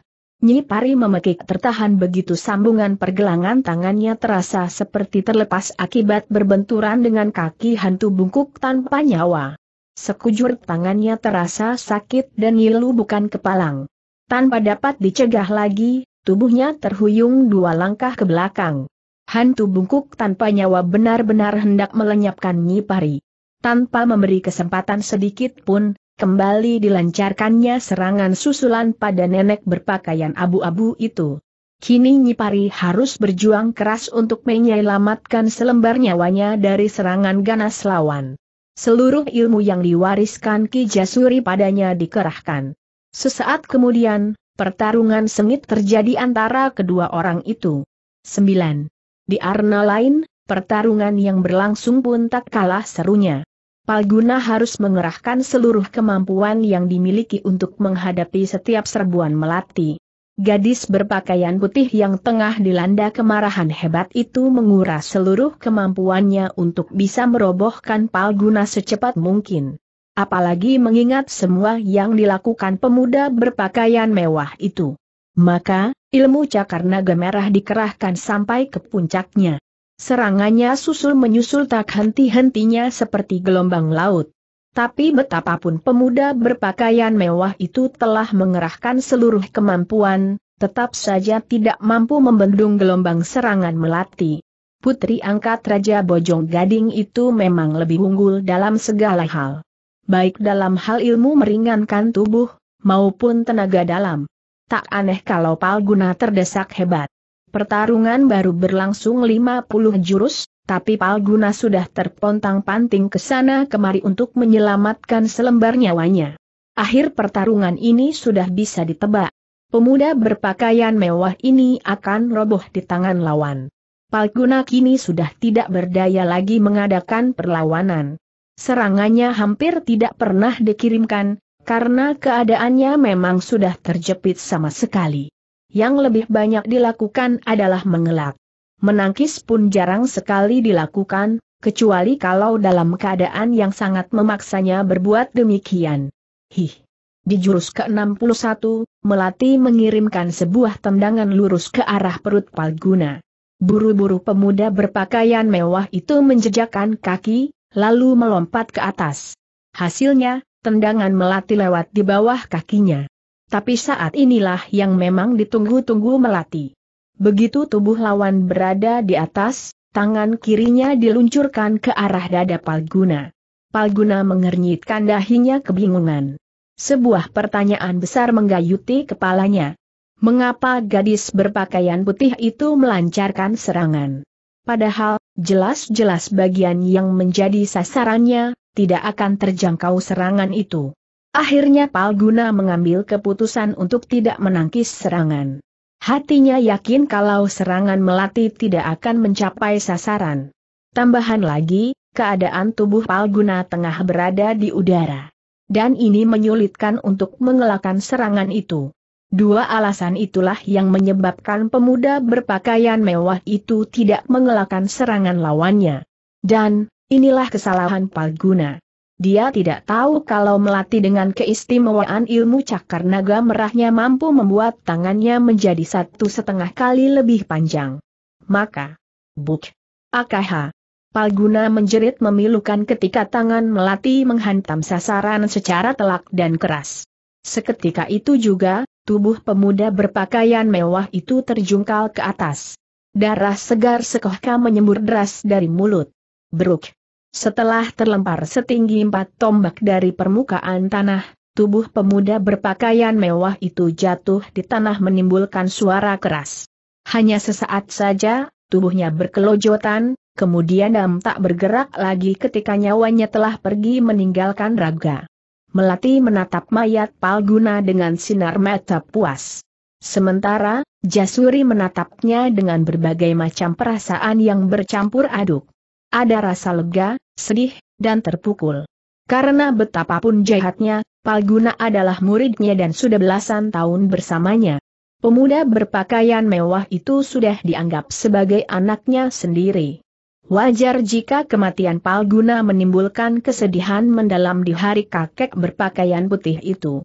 Nyi Pari memekik tertahan begitu sambungan pergelangan tangannya terasa seperti terlepas akibat berbenturan dengan kaki hantu bungkuk tanpa nyawa. Sekujur tangannya terasa sakit dan ngilu bukan kepalang. Tanpa dapat dicegah lagi, tubuhnya terhuyung dua langkah ke belakang. Hantu bungkuk tanpa nyawa benar-benar hendak melenyapkan Nyi Pari tanpa memberi kesempatan sedikit pun, kembali dilancarkannya serangan susulan pada nenek berpakaian abu-abu itu. Kini Nyipari harus berjuang keras untuk menyelamatkan selembar nyawanya dari serangan ganas lawan. Seluruh ilmu yang diwariskan Ki Jasuri padanya dikerahkan. Sesaat kemudian, pertarungan sengit terjadi antara kedua orang itu. 9. Di arena lain, pertarungan yang berlangsung pun tak kalah serunya. Palguna harus mengerahkan seluruh kemampuan yang dimiliki untuk menghadapi setiap serbuan melati. Gadis berpakaian putih yang tengah dilanda kemarahan hebat itu menguras seluruh kemampuannya untuk bisa merobohkan Palguna secepat mungkin. Apalagi mengingat semua yang dilakukan pemuda berpakaian mewah itu. Maka, ilmu cakar naga Merah dikerahkan sampai ke puncaknya. Serangannya susul menyusul tak henti-hentinya seperti gelombang laut. Tapi betapapun pemuda berpakaian mewah itu telah mengerahkan seluruh kemampuan, tetap saja tidak mampu membendung gelombang serangan melati. Putri angkat Raja Bojong Gading itu memang lebih unggul dalam segala hal. Baik dalam hal ilmu meringankan tubuh, maupun tenaga dalam. Tak aneh kalau Palguna terdesak hebat. Pertarungan baru berlangsung 50 jurus, tapi Palguna sudah terpontang-panting ke sana kemari untuk menyelamatkan selembar nyawanya. Akhir pertarungan ini sudah bisa ditebak. Pemuda berpakaian mewah ini akan roboh di tangan lawan. Palguna kini sudah tidak berdaya lagi mengadakan perlawanan. Serangannya hampir tidak pernah dikirimkan, karena keadaannya memang sudah terjepit sama sekali yang lebih banyak dilakukan adalah mengelak. Menangkis pun jarang sekali dilakukan, kecuali kalau dalam keadaan yang sangat memaksanya berbuat demikian. Hih! Di jurus ke-61, Melati mengirimkan sebuah tendangan lurus ke arah perut Palguna. Buru-buru pemuda berpakaian mewah itu menjejakkan kaki, lalu melompat ke atas. Hasilnya, tendangan Melati lewat di bawah kakinya. Tapi saat inilah yang memang ditunggu-tunggu melati. Begitu tubuh lawan berada di atas, tangan kirinya diluncurkan ke arah dada Palguna. Palguna mengernyitkan dahinya kebingungan. Sebuah pertanyaan besar menggayuti kepalanya. Mengapa gadis berpakaian putih itu melancarkan serangan? Padahal, jelas-jelas bagian yang menjadi sasarannya, tidak akan terjangkau serangan itu. Akhirnya Palguna mengambil keputusan untuk tidak menangkis serangan. Hatinya yakin kalau serangan melati tidak akan mencapai sasaran. Tambahan lagi, keadaan tubuh Palguna tengah berada di udara. Dan ini menyulitkan untuk mengelakkan serangan itu. Dua alasan itulah yang menyebabkan pemuda berpakaian mewah itu tidak mengelakkan serangan lawannya. Dan, inilah kesalahan Palguna. Dia tidak tahu kalau melatih dengan keistimewaan ilmu cakar naga merahnya mampu membuat tangannya menjadi satu setengah kali lebih panjang. Maka, buk, akaha, palguna menjerit memilukan ketika tangan melati menghantam sasaran secara telak dan keras. Seketika itu juga, tubuh pemuda berpakaian mewah itu terjungkal ke atas. Darah segar sekohka menyembur deras dari mulut. Beruk. Setelah terlempar setinggi empat tombak dari permukaan tanah, tubuh pemuda berpakaian mewah itu jatuh di tanah menimbulkan suara keras. Hanya sesaat saja, tubuhnya berkelojotan, kemudian dam tak bergerak lagi ketika nyawanya telah pergi meninggalkan raga. Melati menatap mayat Palguna dengan sinar mata puas. Sementara, Jasuri menatapnya dengan berbagai macam perasaan yang bercampur aduk. Ada rasa lega, sedih, dan terpukul. Karena betapapun jahatnya, Palguna adalah muridnya dan sudah belasan tahun bersamanya. Pemuda berpakaian mewah itu sudah dianggap sebagai anaknya sendiri. Wajar jika kematian Palguna menimbulkan kesedihan mendalam di hari kakek berpakaian putih itu.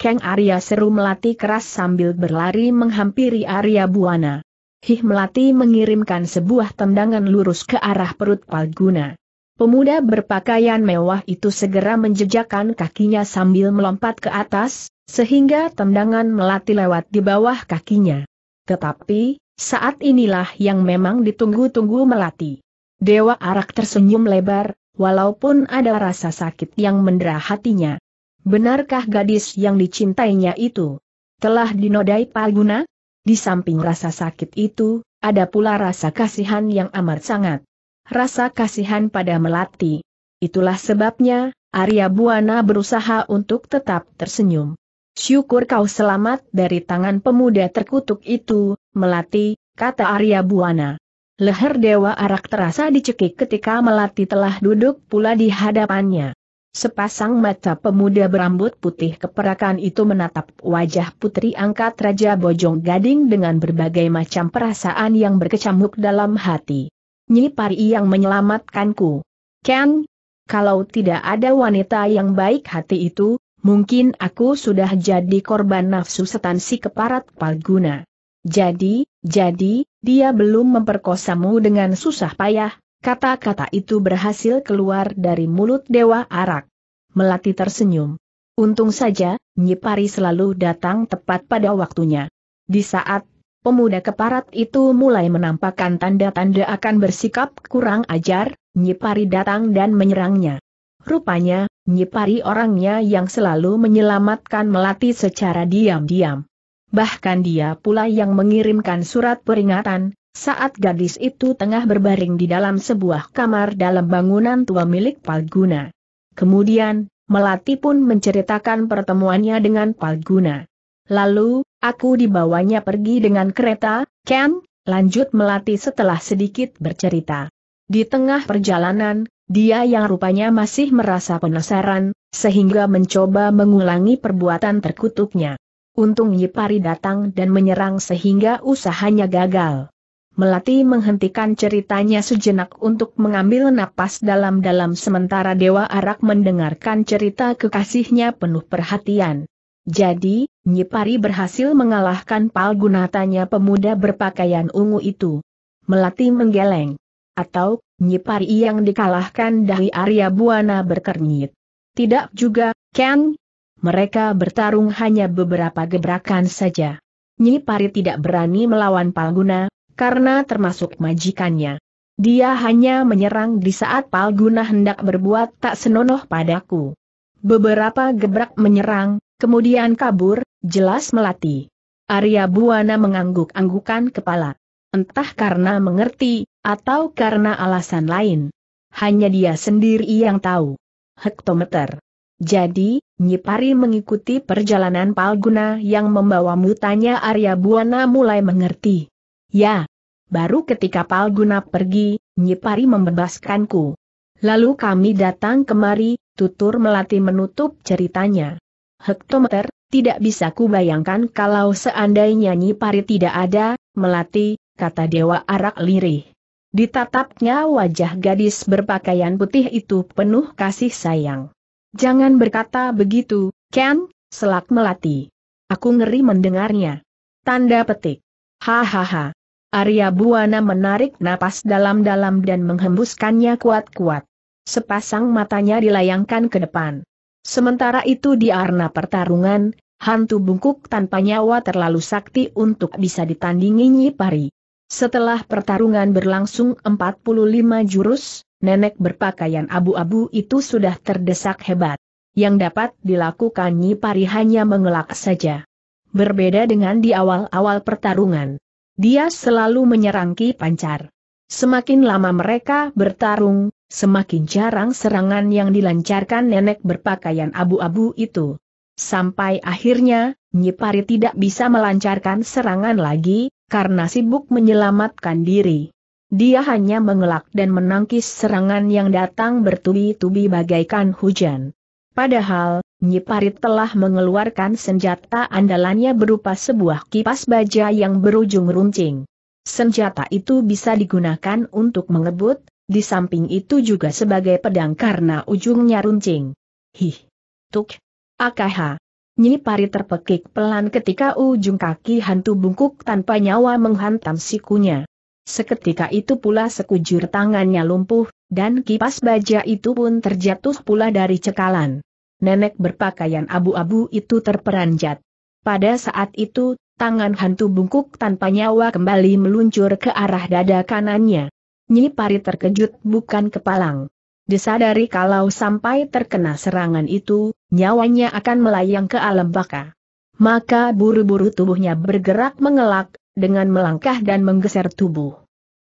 Kang Arya seru melatih keras sambil berlari menghampiri Arya Buana. Hih Melati mengirimkan sebuah tendangan lurus ke arah perut Palguna. Pemuda berpakaian mewah itu segera menjejakkan kakinya sambil melompat ke atas, sehingga tendangan Melati lewat di bawah kakinya. Tetapi, saat inilah yang memang ditunggu-tunggu Melati. Dewa Arak tersenyum lebar, walaupun ada rasa sakit yang mendera hatinya. Benarkah gadis yang dicintainya itu? Telah dinodai Palguna? Di samping rasa sakit itu, ada pula rasa kasihan yang amat sangat. Rasa kasihan pada Melati. Itulah sebabnya, Arya Buana berusaha untuk tetap tersenyum. Syukur kau selamat dari tangan pemuda terkutuk itu, Melati, kata Arya Buana. Leher Dewa Arak terasa dicekik ketika Melati telah duduk pula di hadapannya. Sepasang mata pemuda berambut putih keperakan itu menatap wajah putri angkat Raja Bojong Gading dengan berbagai macam perasaan yang berkecamuk dalam hati. Nyi Pari yang menyelamatkanku. Ken, kalau tidak ada wanita yang baik hati itu, mungkin aku sudah jadi korban nafsu setan si keparat palguna. Jadi, jadi, dia belum memperkosamu dengan susah payah, Kata-kata itu berhasil keluar dari mulut Dewa Arak. Melati tersenyum. Untung saja, Nyipari selalu datang tepat pada waktunya. Di saat pemuda keparat itu mulai menampakkan tanda-tanda akan bersikap kurang ajar, Nyipari datang dan menyerangnya. Rupanya, Nyipari orangnya yang selalu menyelamatkan Melati secara diam-diam. Bahkan dia pula yang mengirimkan surat peringatan, saat gadis itu tengah berbaring di dalam sebuah kamar dalam bangunan tua milik Palguna. Kemudian, Melati pun menceritakan pertemuannya dengan Palguna. Lalu, aku dibawanya pergi dengan kereta, Ken, lanjut Melati setelah sedikit bercerita. Di tengah perjalanan, dia yang rupanya masih merasa penasaran, sehingga mencoba mengulangi perbuatan terkutuknya. Untung Yipari datang dan menyerang sehingga usahanya gagal. Melati menghentikan ceritanya sejenak untuk mengambil napas dalam-dalam sementara Dewa Arak mendengarkan cerita kekasihnya penuh perhatian. Jadi, Nyipari berhasil mengalahkan palgunatanya pemuda berpakaian ungu itu. Melati menggeleng. Atau, Nyipari yang dikalahkan dari Arya Buana berkernyit. Tidak juga, Ken. Mereka bertarung hanya beberapa gebrakan saja. Nyipari tidak berani melawan Palguna, karena termasuk majikannya. Dia hanya menyerang di saat Palguna hendak berbuat tak senonoh padaku. Beberapa gebrak menyerang, kemudian kabur, jelas melati. Arya Buana mengangguk-anggukan kepala. Entah karena mengerti, atau karena alasan lain. Hanya dia sendiri yang tahu. Hektometer. Jadi, Nyipari mengikuti perjalanan Palguna yang membawa mutanya Arya Buana mulai mengerti. Ya. Baru ketika Palguna pergi, Nyipari membebaskanku. Lalu kami datang kemari, tutur Melati menutup ceritanya. Hektometer, tidak bisa kubayangkan kalau seandainya Nyipari tidak ada, Melati, kata Dewa Arak Lirih. Ditatapnya wajah gadis berpakaian putih itu penuh kasih sayang. Jangan berkata begitu, Ken, selak Melati. Aku ngeri mendengarnya. Tanda petik. Hahaha. Arya Buana menarik napas dalam-dalam dan menghembuskannya kuat-kuat. Sepasang matanya dilayangkan ke depan. Sementara itu di arena pertarungan, hantu bungkuk tanpa nyawa terlalu sakti untuk bisa ditandingi Nyi Pari. Setelah pertarungan berlangsung 45 jurus, nenek berpakaian abu-abu itu sudah terdesak hebat. Yang dapat dilakukan Nyi Pari hanya mengelak saja. Berbeda dengan di awal-awal pertarungan. Dia selalu menyerang Ki Pancar. Semakin lama mereka bertarung, semakin jarang serangan yang dilancarkan nenek berpakaian abu-abu itu. Sampai akhirnya, Nyipari tidak bisa melancarkan serangan lagi, karena sibuk menyelamatkan diri. Dia hanya mengelak dan menangkis serangan yang datang bertubi-tubi bagaikan hujan. Padahal, Nyi Parit telah mengeluarkan senjata andalannya berupa sebuah kipas baja yang berujung runcing. Senjata itu bisa digunakan untuk mengebut, di samping itu juga sebagai pedang karena ujungnya runcing. Hih! Tuk! Akaha! Parit terpekik pelan ketika ujung kaki hantu bungkuk tanpa nyawa menghantam sikunya. Seketika itu pula sekujur tangannya lumpuh, dan kipas baja itu pun terjatuh pula dari cekalan nenek berpakaian abu-abu itu terperanjat. Pada saat itu, tangan hantu bungkuk tanpa nyawa kembali meluncur ke arah dada kanannya. Nyi Pari terkejut bukan kepalang. Disadari kalau sampai terkena serangan itu, nyawanya akan melayang ke alam baka. Maka buru-buru tubuhnya bergerak mengelak, dengan melangkah dan menggeser tubuh.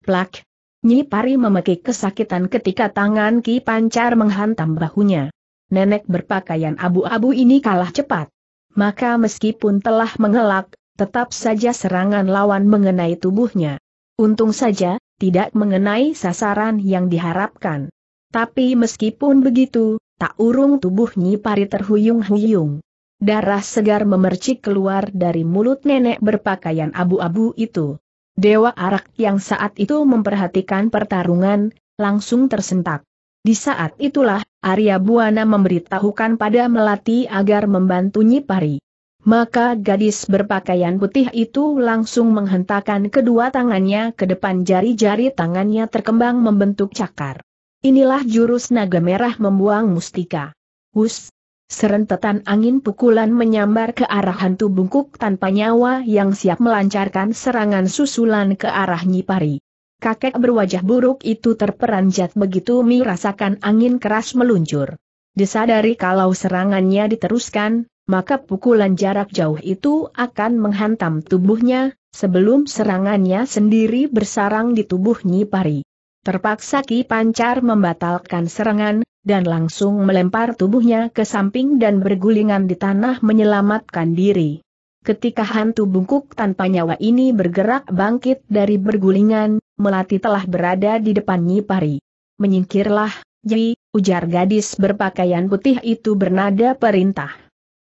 Plak! Nyi Pari memekik kesakitan ketika tangan Ki Pancar menghantam bahunya nenek berpakaian abu-abu ini kalah cepat. Maka meskipun telah mengelak, tetap saja serangan lawan mengenai tubuhnya. Untung saja, tidak mengenai sasaran yang diharapkan. Tapi meskipun begitu, tak urung tubuh Nyipari terhuyung-huyung. Darah segar memercik keluar dari mulut nenek berpakaian abu-abu itu. Dewa Arak yang saat itu memperhatikan pertarungan, langsung tersentak. Di saat itulah, Arya Buana memberitahukan pada Melati agar membantunya Nyipari. Maka gadis berpakaian putih itu langsung menghentakkan kedua tangannya ke depan jari-jari tangannya terkembang membentuk cakar. Inilah jurus naga merah membuang mustika. Hus! Serentetan angin pukulan menyambar ke arah hantu bungkuk tanpa nyawa yang siap melancarkan serangan susulan ke arah Nyipari. Kakek berwajah buruk itu terperanjat begitu Mi rasakan angin keras meluncur. Disadari kalau serangannya diteruskan, maka pukulan jarak jauh itu akan menghantam tubuhnya, sebelum serangannya sendiri bersarang di tubuh Nyi Pari. Terpaksa Ki Pancar membatalkan serangan, dan langsung melempar tubuhnya ke samping dan bergulingan di tanah menyelamatkan diri. Ketika hantu bungkuk tanpa nyawa ini bergerak bangkit dari bergulingan, Melati telah berada di depan Nyi Pari. Menyingkirlah, Ji, ujar gadis berpakaian putih itu bernada perintah.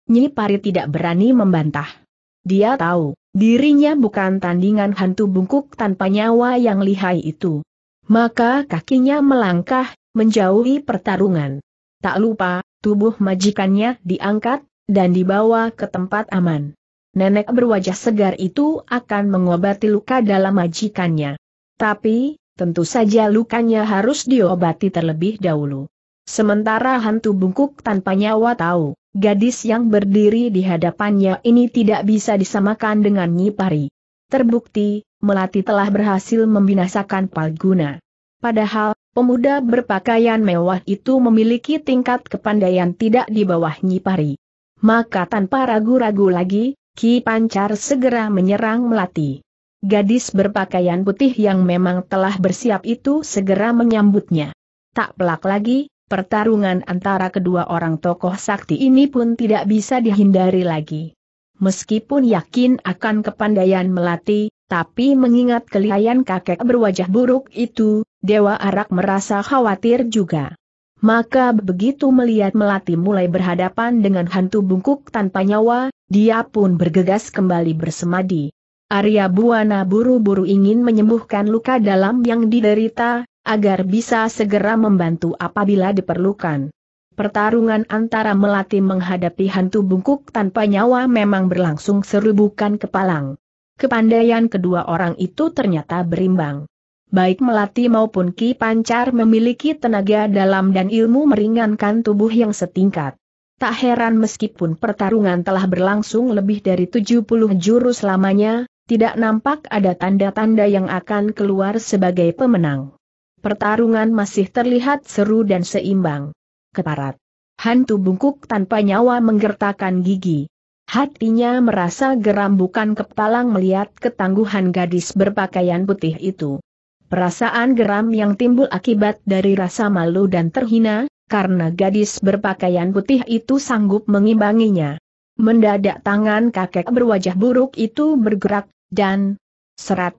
Nyi Pari tidak berani membantah. Dia tahu, dirinya bukan tandingan hantu bungkuk tanpa nyawa yang lihai itu. Maka kakinya melangkah, menjauhi pertarungan. Tak lupa, tubuh majikannya diangkat, dan dibawa ke tempat aman. Nenek berwajah segar itu akan mengobati luka dalam majikannya. Tapi, tentu saja lukanya harus diobati terlebih dahulu. Sementara hantu bungkuk tanpa nyawa tahu, gadis yang berdiri di hadapannya ini tidak bisa disamakan dengan Nyipari. Terbukti, Melati telah berhasil membinasakan Palguna. Padahal, pemuda berpakaian mewah itu memiliki tingkat kepandaian tidak di bawah Nyipari. Maka tanpa ragu-ragu lagi, Ki Pancar segera menyerang Melati. Gadis berpakaian putih yang memang telah bersiap itu segera menyambutnya. Tak pelak lagi, pertarungan antara kedua orang tokoh sakti ini pun tidak bisa dihindari lagi. Meskipun yakin akan kepandaian melati, tapi mengingat kelihayan kakek berwajah buruk itu, Dewa Arak merasa khawatir juga. Maka begitu melihat Melati mulai berhadapan dengan hantu bungkuk tanpa nyawa, dia pun bergegas kembali bersemadi. Arya Buana buru-buru ingin menyembuhkan luka dalam yang diderita, agar bisa segera membantu apabila diperlukan. Pertarungan antara Melati menghadapi hantu bungkuk tanpa nyawa memang berlangsung seru bukan kepalang. Kepandaian kedua orang itu ternyata berimbang. Baik Melati maupun Ki Pancar memiliki tenaga dalam dan ilmu meringankan tubuh yang setingkat. Tak heran meskipun pertarungan telah berlangsung lebih dari 70 jurus lamanya, tidak nampak ada tanda-tanda yang akan keluar sebagai pemenang. Pertarungan masih terlihat seru dan seimbang. Keparat. Hantu bungkuk tanpa nyawa menggertakkan gigi. Hatinya merasa geram bukan kepalang melihat ketangguhan gadis berpakaian putih itu. Perasaan geram yang timbul akibat dari rasa malu dan terhina, karena gadis berpakaian putih itu sanggup mengimbanginya. Mendadak tangan kakek berwajah buruk itu bergerak, dan serat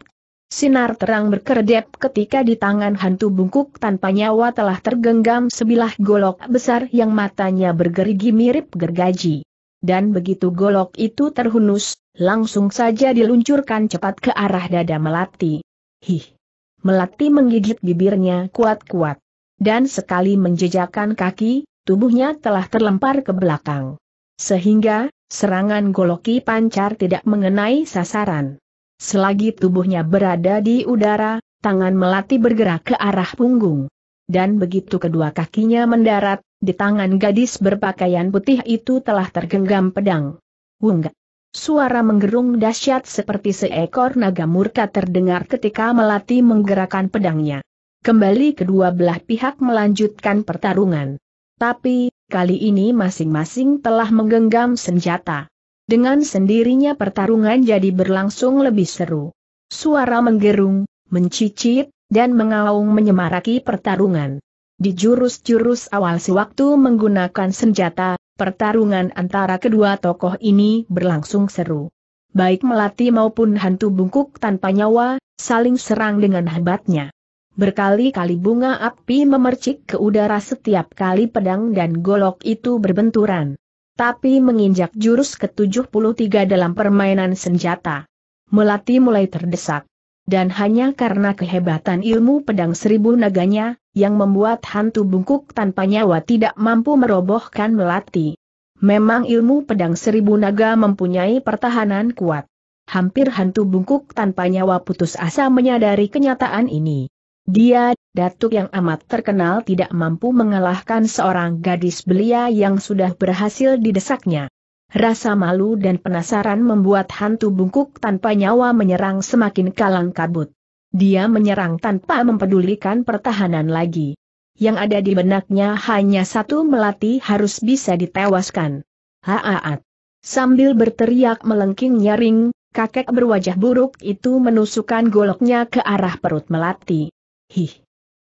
Sinar terang berkedip ketika di tangan hantu bungkuk tanpa nyawa telah tergenggam sebilah golok besar yang matanya bergerigi mirip gergaji. Dan begitu golok itu terhunus, langsung saja diluncurkan cepat ke arah dada Melati. Hih! Melati menggigit bibirnya kuat-kuat. Dan sekali menjejakkan kaki, tubuhnya telah terlempar ke belakang. Sehingga, serangan goloki pancar tidak mengenai sasaran. Selagi tubuhnya berada di udara, tangan melati bergerak ke arah punggung. Dan begitu kedua kakinya mendarat, di tangan gadis berpakaian putih itu telah tergenggam pedang. Wungga. Suara menggerung dahsyat seperti seekor naga murka terdengar ketika melati menggerakkan pedangnya. Kembali kedua belah pihak melanjutkan pertarungan. Tapi, kali ini masing-masing telah menggenggam senjata. Dengan sendirinya pertarungan jadi berlangsung lebih seru. Suara menggerung, mencicit, dan mengaung menyemaraki pertarungan. Di jurus-jurus awal sewaktu menggunakan senjata, pertarungan antara kedua tokoh ini berlangsung seru. Baik melati maupun hantu bungkuk tanpa nyawa, saling serang dengan hebatnya. Berkali-kali bunga api memercik ke udara setiap kali pedang dan golok itu berbenturan tapi menginjak jurus ke-73 dalam permainan senjata. Melati mulai terdesak. Dan hanya karena kehebatan ilmu pedang seribu naganya, yang membuat hantu bungkuk tanpa nyawa tidak mampu merobohkan Melati. Memang ilmu pedang seribu naga mempunyai pertahanan kuat. Hampir hantu bungkuk tanpa nyawa putus asa menyadari kenyataan ini. Dia, datuk yang amat terkenal tidak mampu mengalahkan seorang gadis belia yang sudah berhasil didesaknya. Rasa malu dan penasaran membuat hantu bungkuk tanpa nyawa menyerang semakin kalang kabut. Dia menyerang tanpa mempedulikan pertahanan lagi. Yang ada di benaknya hanya satu melati harus bisa ditewaskan. Haaat. Sambil berteriak melengking nyaring, kakek berwajah buruk itu menusukkan goloknya ke arah perut melati. Hih.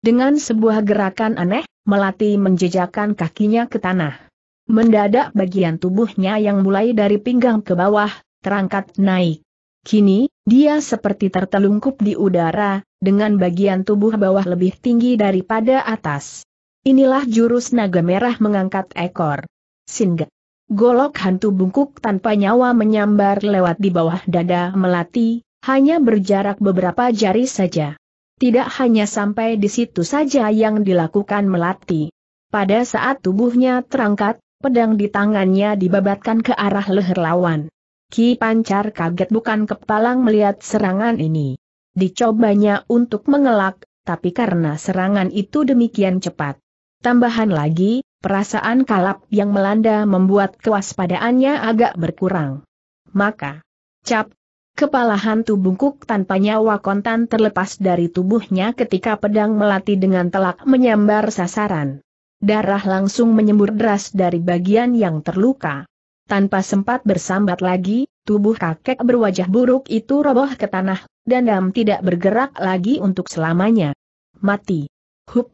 Dengan sebuah gerakan aneh, Melati menjejakkan kakinya ke tanah. Mendadak bagian tubuhnya yang mulai dari pinggang ke bawah, terangkat naik. Kini, dia seperti tertelungkup di udara, dengan bagian tubuh bawah lebih tinggi daripada atas. Inilah jurus naga merah mengangkat ekor. Singa. Golok hantu bungkuk tanpa nyawa menyambar lewat di bawah dada melati, hanya berjarak beberapa jari saja. Tidak hanya sampai di situ saja yang dilakukan Melati. Pada saat tubuhnya terangkat, pedang di tangannya dibabatkan ke arah leher lawan. Ki Pancar kaget bukan kepalang melihat serangan ini. Dicobanya untuk mengelak, tapi karena serangan itu demikian cepat. Tambahan lagi, perasaan kalap yang melanda membuat kewaspadaannya agak berkurang. Maka, cap, Kepala hantu bungkuk tanpa nyawa kontan terlepas dari tubuhnya ketika pedang melati dengan telak menyambar sasaran. Darah langsung menyembur deras dari bagian yang terluka. Tanpa sempat bersambat lagi, tubuh kakek berwajah buruk itu roboh ke tanah, dam tidak bergerak lagi untuk selamanya. Mati. Hup.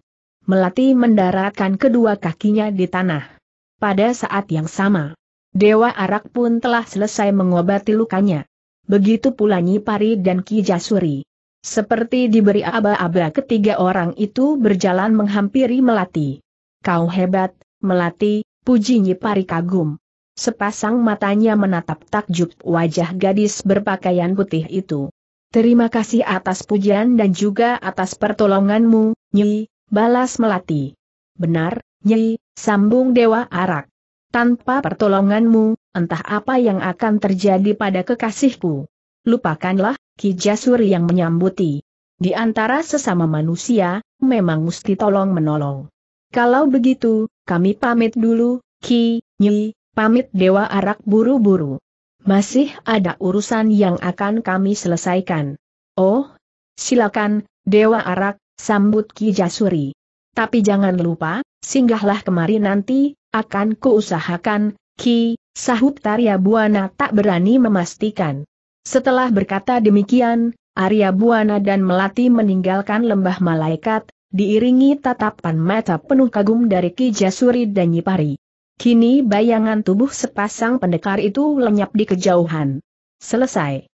Melati mendaratkan kedua kakinya di tanah. Pada saat yang sama, Dewa Arak pun telah selesai mengobati lukanya. Begitu pula Nyi Pari dan Ki Jasuri. Seperti diberi aba-aba ketiga orang itu berjalan menghampiri Melati. Kau hebat, Melati, puji Nyi Pari kagum. Sepasang matanya menatap takjub wajah gadis berpakaian putih itu. Terima kasih atas pujian dan juga atas pertolonganmu, Nyi, balas Melati. Benar, nyi, sambung Dewa Arak. Tanpa pertolonganmu, entah apa yang akan terjadi pada kekasihku. Lupakanlah, Ki Jasur yang menyambuti. Di antara sesama manusia, memang mesti tolong menolong. Kalau begitu, kami pamit dulu, Ki, Nyi, pamit Dewa Arak buru-buru. Masih ada urusan yang akan kami selesaikan. Oh, silakan, Dewa Arak, sambut Ki Jasuri. Tapi jangan lupa, singgahlah kemari nanti, akan kuusahakan, Ki, sahut Arya Buana tak berani memastikan. Setelah berkata demikian, Arya Buana dan Melati meninggalkan lembah malaikat, diiringi tatapan mata penuh kagum dari Ki Jasuri dan Nyipari. Kini bayangan tubuh sepasang pendekar itu lenyap di kejauhan. Selesai.